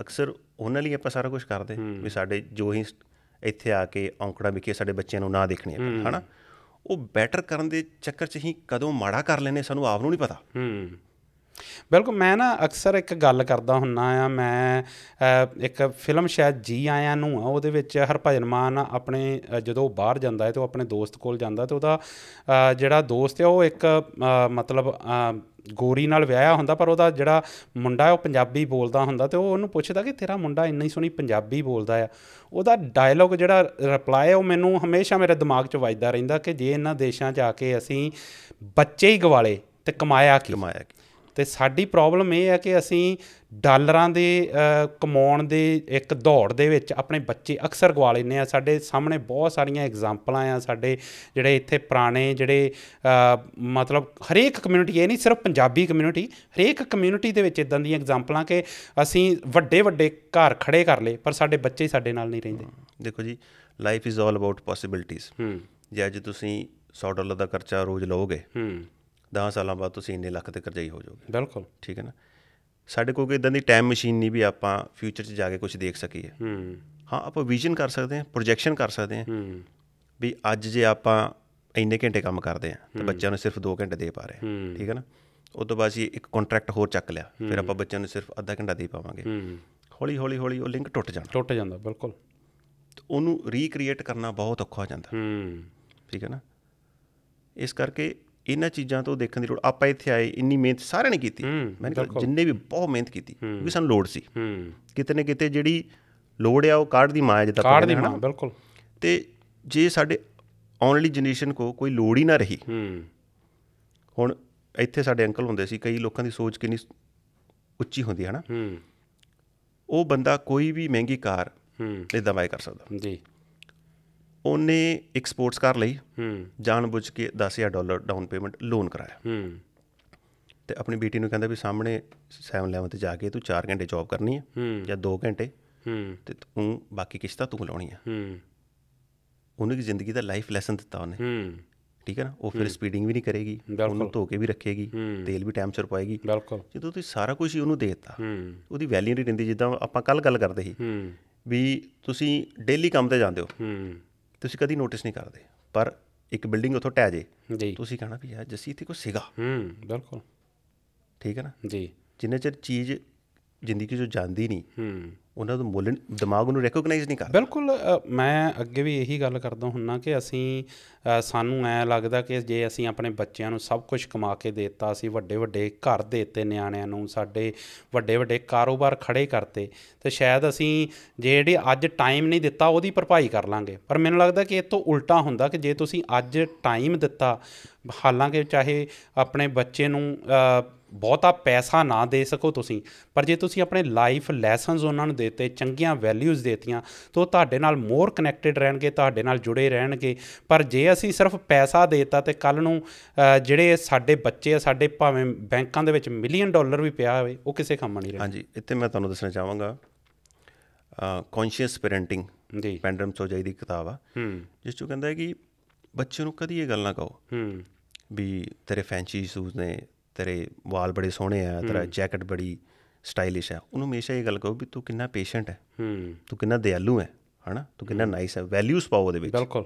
ਅਕਸਰ ਉਹਨਾਂ ਲਈ ਆਪਾਂ ਸਾਰਾ ਕੁਝ ਕਰਦੇ ਵੀ ਸਾਡੇ ਜੋ ਹੀ ਇੱਥੇ ਆ ਕੇ ਔਂਕੜਾ ਵਿਖੇ ਸਾਡੇ ਬੱਚਿਆਂ ਨੂੰ ਨਾ ਦੇਖਣੀ ਹੈ ਹਨਾ ਉਹ ਬੈਟਰ ਕਰਨ ਦੇ ਚੱਕਰ 'ਚ ਹੀ ਕਦੋਂ ਮਾੜਾ ਕਰ ਲੈਨੇ ਸਾਨੂੰ ਆਪ ਨੂੰ ਨਹੀਂ ਪਤਾ ਹੂੰ ਬਿਲਕੁਲ ਮੈਂ ਨਾ ਅਕਸਰ ਇੱਕ ਗੱਲ ਕਰਦਾ ਹੁੰਨਾ ਆ ਮੈਂ ਇੱਕ ਫਿਲਮ ਸ਼ਾਇਦ ਜੀ ਆਇਆਂ ਨੂੰ ਆ ਉਹਦੇ ਵਿੱਚ ਹਰਭਜਨ ਮਾਨ ਆਪਣੇ ਜਦੋਂ ਬਾਹਰ ਜਾਂਦਾ ਹੈ ਤੇ ਉਹ ਆਪਣੇ ਦੋਸਤ ਕੋਲ ਜਾਂਦਾ ਤੇ ਉਹਦਾ ਜਿਹੜਾ ਦੋਸਤ ਹੈ ਉਹ ਇੱਕ ਮਤਲਬ ਗੋਰੀ ਨਾਲ ਵਿਆਹਿਆ ਹੁੰਦਾ ਪਰ ਉਹਦਾ ਜਿਹੜਾ ਮੁੰਡਾ ਉਹ ਪੰਜਾਬੀ ਬੋਲਦਾ ਹੁੰਦਾ ਤੇ ਉਹ ਉਹਨੂੰ ਪੁੱਛਦਾ ਕਿ ਤੇਰਾ ਮੁੰਡਾ ਇੰਨੀ ਸੋਹਣੀ ਪੰਜਾਬੀ ਬੋਲਦਾ ਆ ਉਹਦਾ ਡਾਇਲੌਗ ਜਿਹੜਾ ਰਿਪਲਾਈ ਉਹ ਮੈਨੂੰ ਹਮੇਸ਼ਾ ਮੇਰੇ ਦਿਮਾਗ 'ਚ ਵੱਜਦਾ ਰਹਿੰਦਾ ਕਿ ਜੇ ਇਹਨਾਂ ਦੇਸ਼ਾਂ 'ਚ ਆ ਕੇ ਅਸੀਂ ਬੱਚੇ ਹੀ ਗਵਾਲੇ ਤੇ ਕਮਾਇਆ ਕੀ ਕਮਾਇਆ ਤੇ ਸਾਡੀ ਪ੍ਰੋਬਲਮ ਇਹ ਹੈ ਕਿ ਅਸੀਂ ਡਾਲਰਾਂ ਦੇ ਕਮਾਉਣ ਦੇ ਇੱਕ ਦੌੜ ਦੇ ਵਿੱਚ ਆਪਣੇ ਬੱਚੇ ਅਕਸਰ ਗਵਾ ਲੈਂਦੇ ਆ ਸਾਡੇ ਸਾਹਮਣੇ ਬਹੁਤ ਸਾਰੀਆਂ ਐਗਜ਼ਾਮਪਲਾਂ ਆ ਸਾਡੇ ਜਿਹੜੇ ਇੱਥੇ ਪੁਰਾਣੇ ਜਿਹੜੇ ਮਤਲਬ ਹਰੇਕ ਕਮਿਊਨਿਟੀ ਇਹ ਨਹੀਂ ਸਿਰਫ ਪੰਜਾਬੀ ਕਮਿਊਨਿਟੀ ਹਰੇਕ ਕਮਿਊਨਿਟੀ ਦੇ ਵਿੱਚ ਇਦਾਂ ਦੀਆਂ ਐਗਜ਼ਾਮਪਲਾਂ ਕਿ ਅਸੀਂ ਵੱਡੇ ਵੱਡੇ ਘਰ ਖੜੇ ਕਰ ਲਏ ਪਰ ਸਾਡੇ ਬੱਚੇ ਸਾਡੇ ਨਾਲ ਨਹੀਂ ਰਹਿੰਦੇ ਦੇਖੋ ਜੀ life is all about possibilities ਹੂੰ ਜੇ ਅੱਜ ਤੁਸੀਂ 100 ਡਾਲਰ ਦਾ ਖਰਚਾ ਰੋਜ਼ ਲਓਗੇ ਹੂੰ 10 ਸਾਲਾਂ ਬਾਅਦ ਤੁਸੀਂ ਇੰਨੇ ਲੱਖ ਤੇ ਕਰਜ਼ਾਈ ਹੋ ਜਾਓਗੇ ਬਿਲਕੁਲ ਠੀਕ ਹੈ ਨਾ ਸਾਡੇ ਕੋਲ ਕੋਈ ਇਦਾਂ ਦੀ ਟਾਈਮ ਮਸ਼ੀਨ ਨਹੀਂ ਵੀ ਆਪਾਂ ਫਿਊਚਰ 'ਚ ਜਾ ਕੇ ਕੁਝ ਦੇਖ ਸਕੀਏ ਹੂੰ ਹਾਂ ਆਪਾਂ ਵਿਜ਼ਨ ਕਰ ਸਕਦੇ ਹਾਂ ਪ੍ਰੋਜੈਕਸ਼ਨ ਕਰ ਸਕਦੇ ਹਾਂ ਹੂੰ ਵੀ ਅੱਜ ਜੇ ਆਪਾਂ ਇੰਨੇ ਘੰਟੇ ਕੰਮ ਕਰਦੇ ਆ ਤੇ ਬੱਚਿਆਂ ਨੂੰ ਸਿਰਫ 2 ਘੰਟੇ ਦੇ ਪਾ ਰਹੇ ਹਾਂ ਠੀਕ ਹੈ ਨਾ ਉਸ ਤੋਂ ਬਾਅਦ ਜੀ ਇੱਕ ਕੰਟਰੈਕਟ ਹੋਰ ਚੱਕ ਲਿਆ ਫਿਰ ਆਪਾਂ ਬੱਚਿਆਂ ਨੂੰ ਸਿਰਫ ਅੱਧਾ ਘੰਟਾ ਦੇ ਪਾਵਾਂਗੇ ਹੌਲੀ ਹੌਲੀ ਹੌਲੀ ਉਹ ਲਿੰਕ ਟੁੱਟ ਜਾਂਦਾ ਟੁੱਟ ਜਾਂਦਾ ਬਿਲਕੁਲ ਉਹਨੂੰ ਰੀਕ੍ਰੀਏਟ ਕਰਨਾ ਬਹੁਤ ਔਖਾ ਹੋ ਜਾਂਦਾ ਠੀਕ ਹੈ ਨਾ ਇਸ ਕਰਕੇ ਇਹਨਾਂ ਚੀਜ਼ਾਂ ਤੋਂ ਦੇਖਣ ਦੀ ਲੋੜ ਆਪਾਂ ਇੱਥੇ ਆਏ ਇੰਨੀ ਮਿਹਨਤ ਸਾਰਿਆਂ ਨੇ ਕੀਤੀ ਮੈਂ ਕਿਹਾ ਜਿੰਨੇ ਵੀ ਬਹੁਤ ਮਿਹਨਤ ਕੀਤੀ ਕਿਉਂਕਿ ਸਾਨੂੰ ਲੋੜ ਸੀ ਕਿਤੇ ਨਾ ਕਿਤੇ ਜਿਹੜੀ ਲੋੜ ਆ ਉਹ ਕਾਰਡ ਦੀ ਮਾਂ ਹੈ ਜਿੱਦਾਂ ਕਾਰਡ ਦੀ ਮਾਂ ਬਿਲਕੁਲ ਤੇ ਜੇ ਸਾਡੇ ਆਨਲੀ ਜਨਰੇਸ਼ਨ ਕੋ ਕੋਈ ਲੋੜ ਹੀ ਨਾ ਰਹੀ ਹੁਣ ਇੱਥੇ ਸਾਡੇ ਅੰਕਲ ਹੁੰਦੇ ਸੀ ਕਈ ਲੋਕਾਂ ਦੀ ਸੋਚ ਕਿੰਨੀ ਉੱਚੀ ਹੁੰਦੀ ਹੈ ਨਾ ਉਹ ਬੰਦਾ ਕੋਈ ਵੀ ਮਹਿੰਗੀ ਕਾਰ ਇਦਾਂ ਬਾਈ ਕਰ ਸਕਦਾ ਜੀ ਉਹਨੇ ਇੱਕ ਸਪੋਰਟਸ ਕਾਰ ਲਈ ਹੂੰ ਜਾਣਬੁੱਝ ਕੇ 10000 ਡਾਲਰ ਡਾਊਨ ਪੇਮੈਂਟ ਲੋਨ ਕਰਾਇਆ ਹੂੰ ਤੇ ਆਪਣੀ ਬੇਟੀ ਨੂੰ ਕਹਿੰਦਾ ਵੀ ਸਾਹਮਣੇ 7-11 ਤੇ ਜਾ ਕੇ ਤੂੰ 4 ਘੰਟੇ ਜੌਬ ਕਰਨੀ ਹੈ ਜਾਂ 2 ਘੰਟੇ ਹੂੰ ਤੇ ਤੂੰ ਬਾਕੀ ਕਿਸ਼ਤਾਂ ਤੂੰ ਲਾਉਣੀ ਹੈ ਹੂੰ ਉਹਨੂੰ ਦੀ ਜ਼ਿੰਦਗੀ ਦਾ ਲਾਈਫ ਲੈਸਨ ਦਿੱਤਾ ਉਹਨੇ ਹੂੰ ਠੀਕ ਹੈ ਨਾ ਉਹ ਫਿਰ ਸਪੀਡਿੰਗ ਵੀ ਨਹੀਂ ਕਰੇਗੀ ਉਹਨੂੰ ਧੋ ਕੇ ਵੀ ਰੱਖੇਗੀ ਤੇਲ ਵੀ ਟਾਈਮ ਸਿਰ ਪਾਏਗੀ ਬਿਲਕੁਲ ਜਦੋਂ ਤੁਸੀਂ ਸਾਰਾ ਕੁਝ ਹੀ ਉਹਨੂੰ ਦੇਤਾ ਉਹਦੀ ਵੈਲਿਊ ਨਹੀਂ ਰਹਿੰਦੀ ਜਿੱਦਾਂ ਆਪਾਂ ਕੱਲ ਗੱਲ ਕਰਦੇ ਸੀ ਵੀ ਤੁਸੀਂ ਡੇਲੀ ਕੰਮ ਤੇ ਜਾਂਦੇ ਹੋ ਤੁਸੀਂ ਕਦੀ ਨੋਟਿਸ ਨਹੀਂ ਕਰਦੇ ਪਰ ਇੱਕ ਬਿਲਡਿੰਗ ਉਥੋਂ ਟਹਿ ਜੇ ਤੁਸੀਂ ਕਹਣਾ ਵੀ ਯਾਰ ਜੱਸੀ ਇੱਥੇ ਕੋਈ ਸੀਗਾ ਹੂੰ ਬਿਲਕੁਲ ਠੀਕ ਹੈ ਨਾ ਜੀ ਜਿੰਨੇ ਚਿਰ ਚੀਜ਼ ਜ਼ਿੰਦਗੀ ਜੋ ਜਾਂਦੀ ਨਹੀਂ ਹੂੰ ਉਹਨਾਂ ਦਾ ਮੁੱਲ ਦਿਮਾਗ ਨੂੰ ਰੈਕੋਗਨਾਈਜ਼ ਨਹੀਂ ਕਰਦਾ ਬਿਲਕੁਲ ਮੈਂ ਅੱਗੇ ਵੀ ਇਹੀ ਗੱਲ ਕਰਦਾ ਹੁੰਨਾ ਕਿ ਅਸੀਂ ਸਾਨੂੰ ਐ ਲੱਗਦਾ ਕਿ ਜੇ ਅਸੀਂ ਆਪਣੇ ਬੱਚਿਆਂ ਨੂੰ ਸਭ ਕੁਝ ਕਮਾ ਕੇ ਦਿੱਤਾ ਅਸੀਂ ਵੱਡੇ ਵੱਡੇ ਘਰ ਦਿੱਤੇ ਨਿਆਣਿਆਂ ਨੂੰ ਸਾਡੇ ਵੱਡੇ ਵੱਡੇ ਕਾਰੋਬਾਰ ਖੜੇ ਕਰਤੇ ਤੇ ਸ਼ਾਇਦ ਅਸੀਂ ਜਿਹੜੇ ਅੱਜ ਟਾਈਮ ਨਹੀਂ ਦਿੱਤਾ ਉਹਦੀ ਭਰਪਾਈ ਕਰ ਲਾਂਗੇ ਪਰ ਮੈਨੂੰ ਲੱਗਦਾ ਕਿ ਇਹ ਤੋਂ ਉਲਟਾ ਹੁੰਦਾ ਕਿ ਜੇ ਤੁਸੀਂ ਅੱਜ ਟਾਈਮ ਦਿੱਤਾ ਹਾਲਾਂਕਿ ਚਾਹੇ ਆਪਣੇ ਬੱਚੇ ਨੂੰ ਬਹੁਤਾ ਪੈਸਾ ਨਾ ਦੇ ਸਕੋ ਤੁਸੀਂ ਪਰ ਜੇ ਤੁਸੀਂ ਆਪਣੇ ਲਾਈਫ ਲੈਸਨਸ ਉਹਨਾਂ ਨੂੰ ਦਿੱਤੇ ਚੰਗੀਆਂ ਵੈਲਿਊਜ਼ ਦਿੱਤੀਆਂ ਤਾਂ ਉਹ ਤੁਹਾਡੇ ਨਾਲ ਮੋਰ ਕਨੈਕਟਡ ਰਹਿਣਗੇ ਤੁਹਾਡੇ ਨਾਲ ਜੁੜੇ ਰਹਿਣਗੇ ਪਰ ਜੇ ਅਸੀਂ ਸਿਰਫ ਪੈਸਾ ਦੇਤਾ ਤੇ ਕੱਲ ਨੂੰ ਜਿਹੜੇ ਸਾਡੇ ਬੱਚੇ ਆ ਸਾਡੇ ਭਾਵੇਂ ਬੈਂਕਾਂ ਦੇ ਵਿੱਚ ਮਿਲੀਅਨ ਡਾਲਰ ਵੀ ਪਿਆ ਹੋਵੇ ਉਹ ਕਿਸੇ ਕੰਮ ਨਹੀਂ ਰਹਿਣਾ ਹਾਂਜੀ ਇੱਥੇ ਮੈਂ ਤੁਹਾਨੂੰ ਦੱਸਣਾ ਚਾਹਾਂਗਾ ਕੌਨਸ਼ੀਅਸ ਪੇਰੈਂਟਿੰਗ ਜੀ ਪੈਂਡਰਮ ਸੋਜਾਈ ਦੀ ਕਿਤਾਬ ਆ ਜਿਸ ਚ ਕਹਿੰਦਾ ਹੈ ਕਿ ਬੱਚੇ ਨੂੰ ਕਦੀ ਇਹ ਗੱਲ ਨਾ ਕਹੋ ਵੀ ਤੇਰੇ ਫੈਂਸੀ ਸ਼ੂਜ਼ ਨੇ ਤੇਰੇ ਵਾਲ ਬੜੇ ਸੋਹਣੇ ਆ ਤੇਰਾ ਜੈਕਟ ਬੜੀ ਸਟਾਈਲਿਸ਼ ਆ ਉਹਨੂੰ ਹਮੇਸ਼ਾ ਇਹ ਗੱਲ ਕਹੋ ਵੀ ਤੂੰ ਕਿੰਨਾ ਪੇਸ਼ੈਂਟ ਹੈ ਹੂੰ ਤੂੰ ਕਿੰਨਾ ਦਿਆਲੂ ਹੈ ਹਨਾ ਤੂੰ ਕਿੰਨਾ ਨਾਈਸ ਹੈ ਵੈਲਿਊਸ ਪਾਓ ਉਹਦੇ ਵਿੱਚ ਬਿਲਕੁਲ